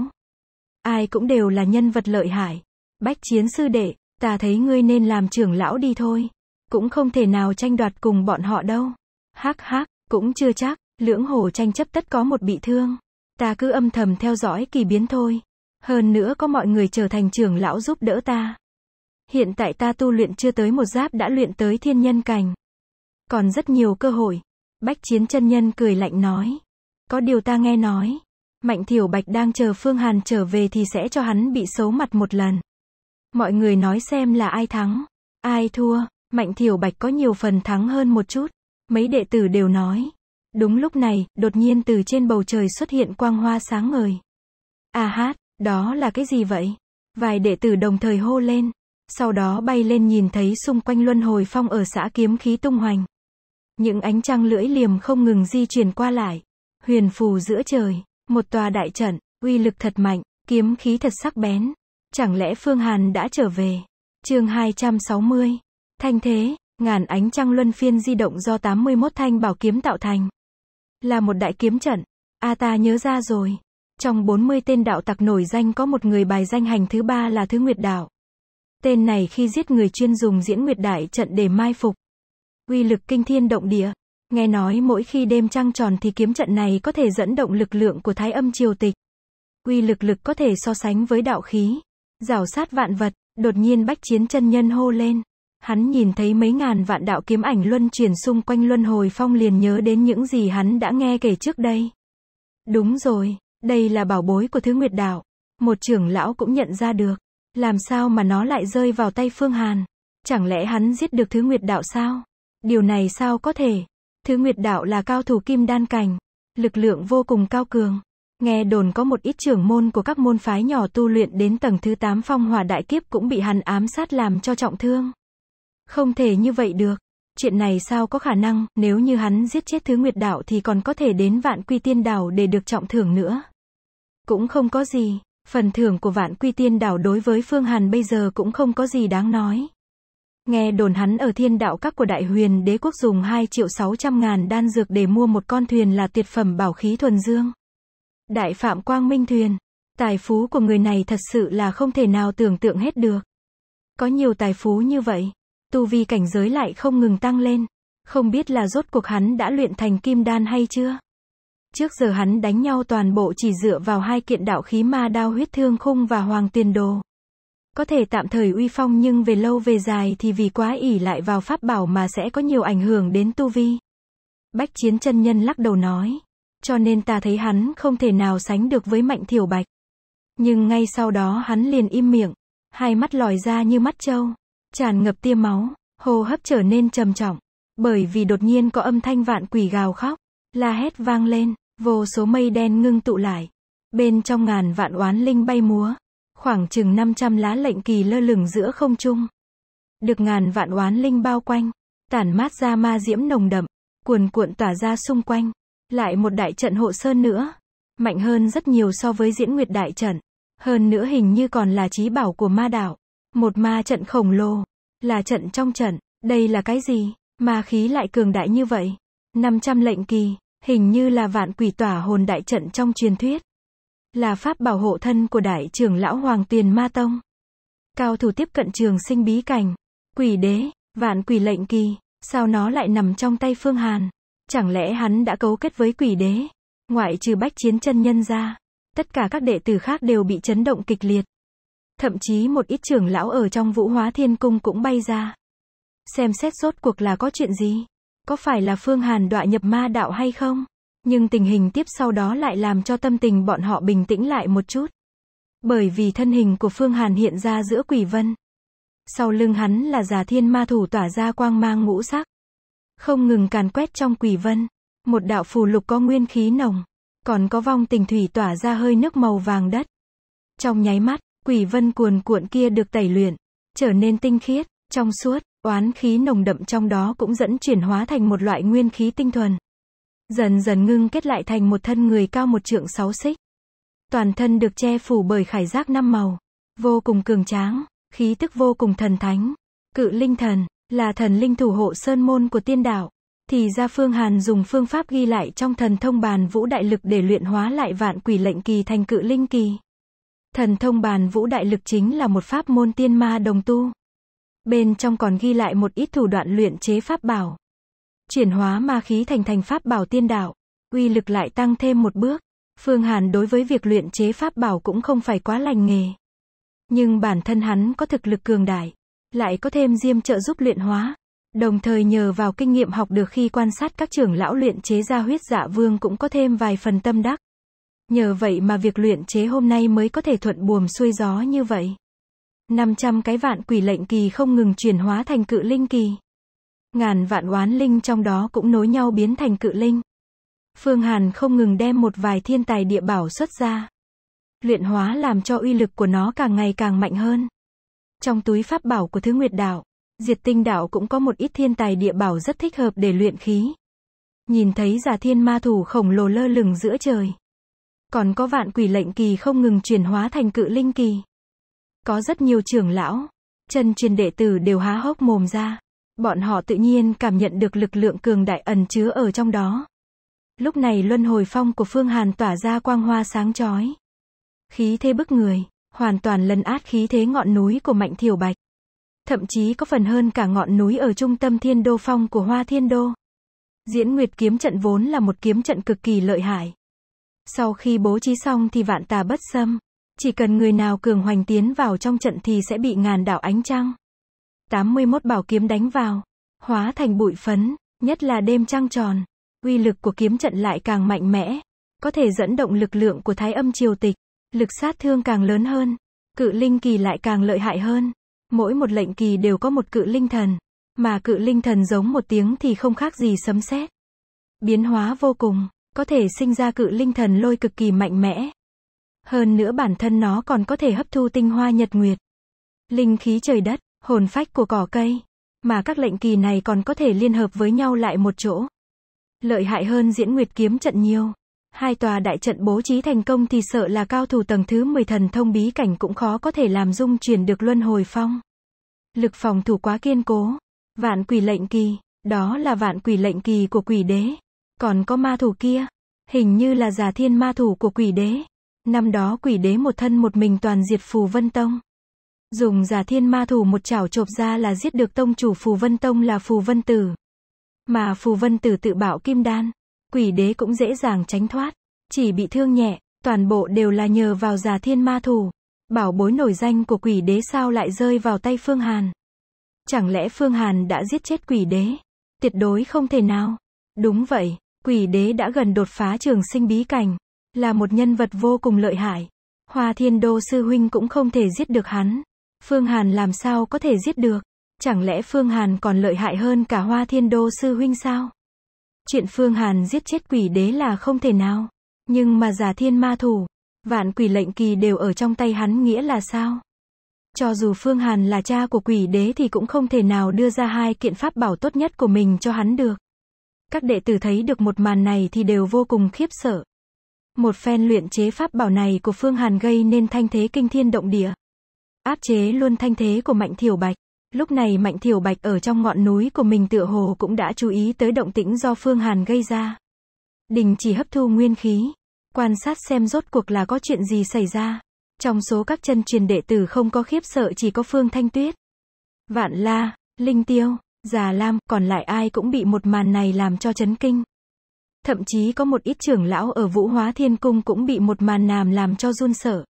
Ai cũng đều là nhân vật lợi hại. Bách chiến sư đệ, ta thấy ngươi nên làm trưởng lão đi thôi. Cũng không thể nào tranh đoạt cùng bọn họ đâu. Hắc hắc, cũng chưa chắc, lưỡng hồ tranh chấp tất có một bị thương. Ta cứ âm thầm theo dõi kỳ biến thôi. Hơn nữa có mọi người trở thành trưởng lão giúp đỡ ta. Hiện tại ta tu luyện chưa tới một giáp đã luyện tới thiên nhân cảnh. Còn rất nhiều cơ hội. Bách chiến chân nhân cười lạnh nói. Có điều ta nghe nói. Mạnh thiểu bạch đang chờ Phương Hàn trở về thì sẽ cho hắn bị xấu mặt một lần. Mọi người nói xem là ai thắng. Ai thua. Mạnh thiểu bạch có nhiều phần thắng hơn một chút. Mấy đệ tử đều nói. Đúng lúc này, đột nhiên từ trên bầu trời xuất hiện quang hoa sáng ngời. À hát, đó là cái gì vậy? Vài đệ tử đồng thời hô lên. Sau đó bay lên nhìn thấy xung quanh luân hồi phong ở xã kiếm khí tung hoành. Những ánh trăng lưỡi liềm không ngừng di chuyển qua lại. Huyền phù giữa trời, một tòa đại trận, uy lực thật mạnh, kiếm khí thật sắc bén. Chẳng lẽ Phương Hàn đã trở về? chương 260. Thanh thế, ngàn ánh trăng luân phiên di động do 81 thanh bảo kiếm tạo thành. Là một đại kiếm trận. A ta nhớ ra rồi. Trong 40 tên đạo tặc nổi danh có một người bài danh hành thứ ba là Thứ Nguyệt Đạo. Tên này khi giết người chuyên dùng diễn nguyệt đại trận để mai phục. Quy lực kinh thiên động địa. Nghe nói mỗi khi đêm trăng tròn thì kiếm trận này có thể dẫn động lực lượng của thái âm triều tịch. Quy lực lực có thể so sánh với đạo khí. Giảo sát vạn vật, đột nhiên bách chiến chân nhân hô lên. Hắn nhìn thấy mấy ngàn vạn đạo kiếm ảnh luân chuyển xung quanh luân hồi phong liền nhớ đến những gì hắn đã nghe kể trước đây. Đúng rồi, đây là bảo bối của thứ nguyệt đạo. Một trưởng lão cũng nhận ra được. Làm sao mà nó lại rơi vào tay Phương Hàn? Chẳng lẽ hắn giết được Thứ Nguyệt Đạo sao? Điều này sao có thể? Thứ Nguyệt Đạo là cao thủ kim đan cảnh, lực lượng vô cùng cao cường. Nghe đồn có một ít trưởng môn của các môn phái nhỏ tu luyện đến tầng thứ 8 phong hỏa đại kiếp cũng bị hắn ám sát làm cho trọng thương. Không thể như vậy được. Chuyện này sao có khả năng, nếu như hắn giết chết Thứ Nguyệt Đạo thì còn có thể đến vạn quy tiên đảo để được trọng thưởng nữa. Cũng không có gì, Phần thưởng của vạn quy tiên đảo đối với Phương Hàn bây giờ cũng không có gì đáng nói. Nghe đồn hắn ở thiên đạo các của đại huyền đế quốc dùng 2 triệu 600 ngàn đan dược để mua một con thuyền là tuyệt phẩm bảo khí thuần dương. Đại phạm quang minh thuyền. Tài phú của người này thật sự là không thể nào tưởng tượng hết được. Có nhiều tài phú như vậy, tu vi cảnh giới lại không ngừng tăng lên. Không biết là rốt cuộc hắn đã luyện thành kim đan hay chưa? Trước giờ hắn đánh nhau toàn bộ chỉ dựa vào hai kiện đạo khí ma đao huyết thương khung và hoàng tiền đồ. Có thể tạm thời uy phong nhưng về lâu về dài thì vì quá ỉ lại vào pháp bảo mà sẽ có nhiều ảnh hưởng đến tu vi. Bách chiến chân nhân lắc đầu nói. Cho nên ta thấy hắn không thể nào sánh được với mạnh thiểu bạch. Nhưng ngay sau đó hắn liền im miệng. Hai mắt lòi ra như mắt trâu. Tràn ngập tia máu. Hô hấp trở nên trầm trọng. Bởi vì đột nhiên có âm thanh vạn quỷ gào khóc. La hét vang lên. Vô số mây đen ngưng tụ lại. Bên trong ngàn vạn oán linh bay múa. Khoảng chừng 500 lá lệnh kỳ lơ lửng giữa không trung. Được ngàn vạn oán linh bao quanh. Tản mát ra ma diễm nồng đậm. Cuồn cuộn tỏa ra xung quanh. Lại một đại trận hộ sơn nữa. Mạnh hơn rất nhiều so với diễn nguyệt đại trận. Hơn nữa hình như còn là trí bảo của ma đạo. Một ma trận khổng lồ. Là trận trong trận. Đây là cái gì? Ma khí lại cường đại như vậy. 500 lệnh kỳ hình như là vạn quỷ tỏa hồn đại trận trong truyền thuyết. Là pháp bảo hộ thân của đại trưởng lão Hoàng Tuyền Ma Tông. Cao thủ tiếp cận trường sinh bí cảnh. Quỷ đế, vạn quỷ lệnh kỳ, sao nó lại nằm trong tay Phương Hàn? Chẳng lẽ hắn đã cấu kết với quỷ đế? Ngoại trừ bách chiến chân nhân ra, tất cả các đệ tử khác đều bị chấn động kịch liệt. Thậm chí một ít trưởng lão ở trong vũ hóa thiên cung cũng bay ra. Xem xét rốt cuộc là có chuyện gì? có phải là Phương Hàn đọa nhập ma đạo hay không? Nhưng tình hình tiếp sau đó lại làm cho tâm tình bọn họ bình tĩnh lại một chút. Bởi vì thân hình của Phương Hàn hiện ra giữa quỷ vân. Sau lưng hắn là giả thiên ma thủ tỏa ra quang mang ngũ sắc. Không ngừng càn quét trong quỷ vân. Một đạo phù lục có nguyên khí nồng. Còn có vong tình thủy tỏa ra hơi nước màu vàng đất. Trong nháy mắt, quỷ vân cuồn cuộn kia được tẩy luyện. Trở nên tinh khiết, trong suốt, Oán khí nồng đậm trong đó cũng dẫn chuyển hóa thành một loại nguyên khí tinh thuần. Dần dần ngưng kết lại thành một thân người cao một trượng sáu xích. Toàn thân được che phủ bởi khải giác năm màu. Vô cùng cường tráng, khí tức vô cùng thần thánh. Cự linh thần, là thần linh thủ hộ sơn môn của tiên đạo. Thì ra Phương Hàn dùng phương pháp ghi lại trong thần thông bàn vũ đại lực để luyện hóa lại vạn quỷ lệnh kỳ thành cự linh kỳ. Thần thông bàn vũ đại lực chính là một pháp môn tiên ma đồng tu. Bên trong còn ghi lại một ít thủ đoạn luyện chế pháp bảo. Chuyển hóa ma khí thành thành pháp bảo tiên đạo, uy lực lại tăng thêm một bước. Phương Hàn đối với việc luyện chế pháp bảo cũng không phải quá lành nghề. Nhưng bản thân hắn có thực lực cường đại, lại có thêm diêm trợ giúp luyện hóa. Đồng thời nhờ vào kinh nghiệm học được khi quan sát các trưởng lão luyện chế ra huyết dạ vương cũng có thêm vài phần tâm đắc. Nhờ vậy mà việc luyện chế hôm nay mới có thể thuận buồm xuôi gió như vậy. 500 cái vạn quỷ lệnh kỳ không ngừng chuyển hóa thành cự linh kỳ. Ngàn vạn oán linh trong đó cũng nối nhau biến thành cự linh. Phương Hàn không ngừng đem một vài thiên tài địa bảo xuất ra. Luyện hóa làm cho uy lực của nó càng ngày càng mạnh hơn. Trong túi pháp bảo của Thứ Nguyệt Đạo, Diệt Tinh Đạo cũng có một ít thiên tài địa bảo rất thích hợp để luyện khí. Nhìn thấy giả thiên ma thủ khổng lồ lơ lửng giữa trời. Còn có vạn quỷ lệnh kỳ không ngừng chuyển hóa thành cự linh kỳ. Có rất nhiều trưởng lão, chân truyền đệ tử đều há hốc mồm ra. Bọn họ tự nhiên cảm nhận được lực lượng cường đại ẩn chứa ở trong đó. Lúc này luân hồi phong của Phương Hàn tỏa ra quang hoa sáng chói. Khí thế bức người, hoàn toàn lấn át khí thế ngọn núi của Mạnh Thiểu Bạch. Thậm chí có phần hơn cả ngọn núi ở trung tâm thiên đô phong của Hoa Thiên Đô. Diễn Nguyệt kiếm trận vốn là một kiếm trận cực kỳ lợi hại. Sau khi bố trí xong thì vạn tà bất xâm, chỉ cần người nào cường hoành tiến vào trong trận thì sẽ bị ngàn đảo ánh trăng. 81 bảo kiếm đánh vào, hóa thành bụi phấn, nhất là đêm trăng tròn. Uy lực của kiếm trận lại càng mạnh mẽ, có thể dẫn động lực lượng của thái âm triều tịch, lực sát thương càng lớn hơn, cự linh kỳ lại càng lợi hại hơn. Mỗi một lệnh kỳ đều có một cự linh thần, mà cự linh thần giống một tiếng thì không khác gì sấm sét. Biến hóa vô cùng, có thể sinh ra cự linh thần lôi cực kỳ mạnh mẽ, hơn nữa bản thân nó còn có thể hấp thu tinh hoa nhật nguyệt, linh khí trời đất, hồn phách của cỏ cây. Mà các lệnh kỳ này còn có thể liên hợp với nhau lại một chỗ. Lợi hại hơn diễn nguyệt kiếm trận nhiều. Hai tòa đại trận bố trí thành công thì sợ là cao thủ tầng thứ 10 thần thông bí cảnh cũng khó có thể làm dung chuyển được luân hồi phong. Lực phòng thủ quá kiên cố. Vạn quỷ lệnh kỳ, đó là vạn quỷ lệnh kỳ của quỷ đế. Còn có ma thủ kia, hình như là giả thiên ma thủ của quỷ đế. Năm đó quỷ đế một thân một mình toàn diệt phù vân tông. Dùng giả thiên ma thủ một chảo chộp ra là giết được tông chủ phù vân tông là phù vân tử. Mà phù vân tử tự bảo kim đan. Quỷ đế cũng dễ dàng tránh thoát. Chỉ bị thương nhẹ, toàn bộ đều là nhờ vào giả thiên ma thủ. Bảo bối nổi danh của quỷ đế sao lại rơi vào tay Phương Hàn. Chẳng lẽ Phương Hàn đã giết chết quỷ đế? Tuyệt đối không thể nào. Đúng vậy, quỷ đế đã gần đột phá trường sinh bí cảnh là một nhân vật vô cùng lợi hại. Hoa Thiên Đô sư huynh cũng không thể giết được hắn. Phương Hàn làm sao có thể giết được? Chẳng lẽ Phương Hàn còn lợi hại hơn cả Hoa Thiên Đô sư huynh sao? Chuyện Phương Hàn giết chết quỷ đế là không thể nào. Nhưng mà giả thiên ma thủ, vạn quỷ lệnh kỳ đều ở trong tay hắn nghĩa là sao? Cho dù Phương Hàn là cha của quỷ đế thì cũng không thể nào đưa ra hai kiện pháp bảo tốt nhất của mình cho hắn được. Các đệ tử thấy được một màn này thì đều vô cùng khiếp sợ. Một phen luyện chế pháp bảo này của Phương Hàn gây nên thanh thế kinh thiên động địa. Áp chế luôn thanh thế của Mạnh Thiểu Bạch. Lúc này Mạnh Thiểu Bạch ở trong ngọn núi của mình tựa hồ cũng đã chú ý tới động tĩnh do Phương Hàn gây ra. Đình chỉ hấp thu nguyên khí, quan sát xem rốt cuộc là có chuyện gì xảy ra. Trong số các chân truyền đệ tử không có khiếp sợ chỉ có Phương Thanh Tuyết. Vạn La, Linh Tiêu, Già Lam, còn lại ai cũng bị một màn này làm cho chấn kinh. Thậm chí có một ít trưởng lão ở Vũ Hóa Thiên Cung cũng bị một màn nàm làm cho run sợ.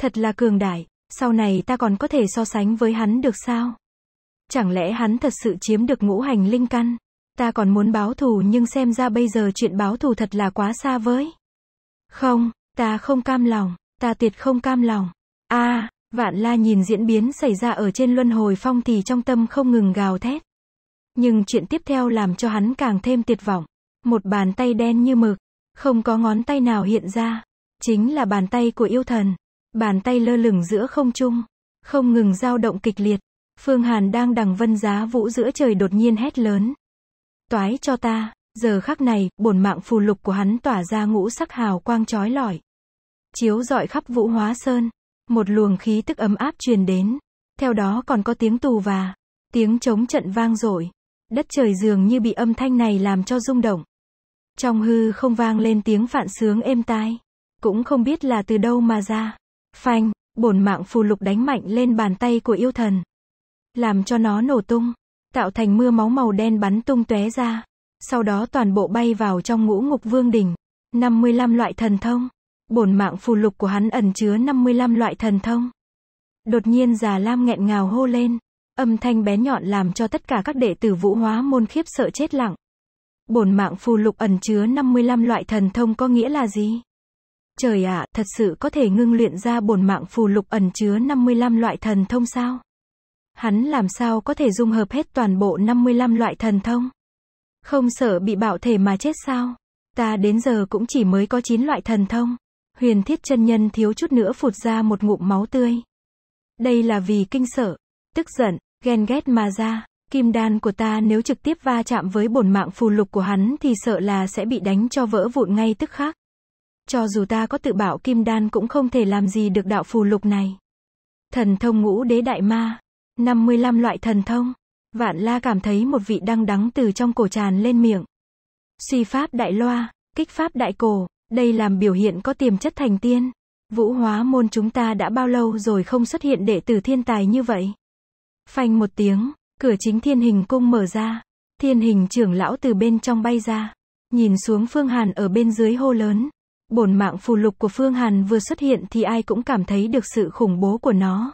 Thật là cường đại, sau này ta còn có thể so sánh với hắn được sao? Chẳng lẽ hắn thật sự chiếm được ngũ hành linh căn? Ta còn muốn báo thù nhưng xem ra bây giờ chuyện báo thù thật là quá xa với. Không, ta không cam lòng, ta tuyệt không cam lòng. a vạn la nhìn diễn biến xảy ra ở trên luân hồi phong thì trong tâm không ngừng gào thét. Nhưng chuyện tiếp theo làm cho hắn càng thêm tuyệt vọng một bàn tay đen như mực, không có ngón tay nào hiện ra, chính là bàn tay của yêu thần. Bàn tay lơ lửng giữa không trung, không ngừng dao động kịch liệt. Phương Hàn đang đằng vân giá vũ giữa trời đột nhiên hét lớn. Toái cho ta, giờ khắc này, bổn mạng phù lục của hắn tỏa ra ngũ sắc hào quang chói lọi. Chiếu dọi khắp vũ hóa sơn, một luồng khí tức ấm áp truyền đến. Theo đó còn có tiếng tù và tiếng chống trận vang dội. Đất trời dường như bị âm thanh này làm cho rung động. Trong hư không vang lên tiếng phản sướng êm tai. Cũng không biết là từ đâu mà ra. Phanh, bổn mạng phù lục đánh mạnh lên bàn tay của yêu thần. Làm cho nó nổ tung. Tạo thành mưa máu màu đen bắn tung tóe ra. Sau đó toàn bộ bay vào trong ngũ ngục vương đỉnh. 55 loại thần thông. Bổn mạng phù lục của hắn ẩn chứa 55 loại thần thông. Đột nhiên già Lam nghẹn ngào hô lên. Âm thanh bé nhọn làm cho tất cả các đệ tử vũ hóa môn khiếp sợ chết lặng. Bổn mạng phù lục ẩn chứa 55 loại thần thông có nghĩa là gì? Trời ạ, à, thật sự có thể ngưng luyện ra bổn mạng phù lục ẩn chứa 55 loại thần thông sao? Hắn làm sao có thể dung hợp hết toàn bộ 55 loại thần thông? Không sợ bị bạo thể mà chết sao? Ta đến giờ cũng chỉ mới có 9 loại thần thông. Huyền thiết chân nhân thiếu chút nữa phụt ra một ngụm máu tươi. Đây là vì kinh sợ, tức giận, ghen ghét mà ra. Kim đan của ta nếu trực tiếp va chạm với bổn mạng phù lục của hắn thì sợ là sẽ bị đánh cho vỡ vụn ngay tức khắc. Cho dù ta có tự bảo kim đan cũng không thể làm gì được đạo phù lục này. Thần thông ngũ đế đại ma. 55 loại thần thông. Vạn la cảm thấy một vị đăng đắng từ trong cổ tràn lên miệng. Suy pháp đại loa, kích pháp đại cổ, đây làm biểu hiện có tiềm chất thành tiên. Vũ hóa môn chúng ta đã bao lâu rồi không xuất hiện đệ tử thiên tài như vậy? Phanh một tiếng, Cửa chính thiên hình cung mở ra. Thiên hình trưởng lão từ bên trong bay ra. Nhìn xuống Phương Hàn ở bên dưới hô lớn. Bổn mạng phù lục của Phương Hàn vừa xuất hiện thì ai cũng cảm thấy được sự khủng bố của nó.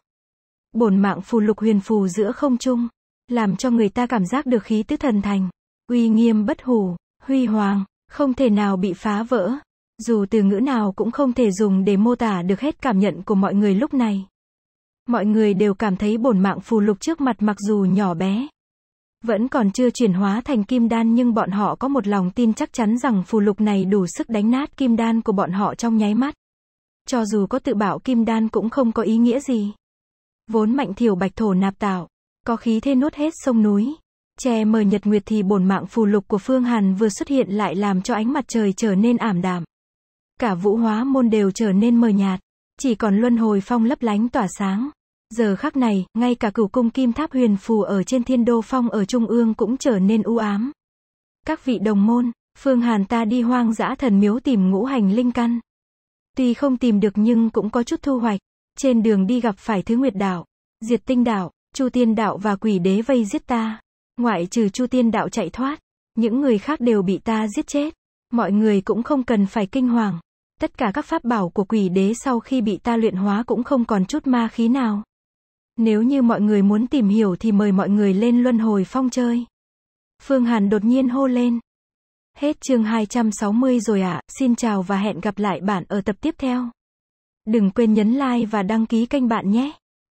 Bổn mạng phù lục huyền phù giữa không trung, làm cho người ta cảm giác được khí tứ thần thành, uy nghiêm bất hủ, huy hoàng, không thể nào bị phá vỡ. Dù từ ngữ nào cũng không thể dùng để mô tả được hết cảm nhận của mọi người lúc này mọi người đều cảm thấy bổn mạng phù lục trước mặt mặc dù nhỏ bé, vẫn còn chưa chuyển hóa thành kim đan nhưng bọn họ có một lòng tin chắc chắn rằng phù lục này đủ sức đánh nát kim đan của bọn họ trong nháy mắt. Cho dù có tự bảo kim đan cũng không có ý nghĩa gì. Vốn mạnh thiểu bạch thổ nạp tạo, có khí thế nuốt hết sông núi. Che mờ nhật nguyệt thì bổn mạng phù lục của Phương Hàn vừa xuất hiện lại làm cho ánh mặt trời trở nên ảm đạm. Cả vũ hóa môn đều trở nên mờ nhạt, chỉ còn luân hồi phong lấp lánh tỏa sáng. Giờ khắc này, ngay cả cửu cung kim tháp huyền phù ở trên thiên đô phong ở trung ương cũng trở nên u ám. Các vị đồng môn, Phương Hàn ta đi hoang dã thần miếu tìm ngũ hành linh căn. Tuy không tìm được nhưng cũng có chút thu hoạch. Trên đường đi gặp phải Thứ Nguyệt Đạo, Diệt Tinh Đạo, Chu Tiên Đạo và Quỷ Đế vây giết ta. Ngoại trừ Chu Tiên Đạo chạy thoát, những người khác đều bị ta giết chết. Mọi người cũng không cần phải kinh hoàng. Tất cả các pháp bảo của Quỷ Đế sau khi bị ta luyện hóa cũng không còn chút ma khí nào. Nếu như mọi người muốn tìm hiểu thì mời mọi người lên Luân Hồi Phong chơi. Phương Hàn đột nhiên hô lên. Hết chương 260 rồi ạ, à. xin chào và hẹn gặp lại bạn ở tập tiếp theo. Đừng quên nhấn like và đăng ký kênh bạn nhé.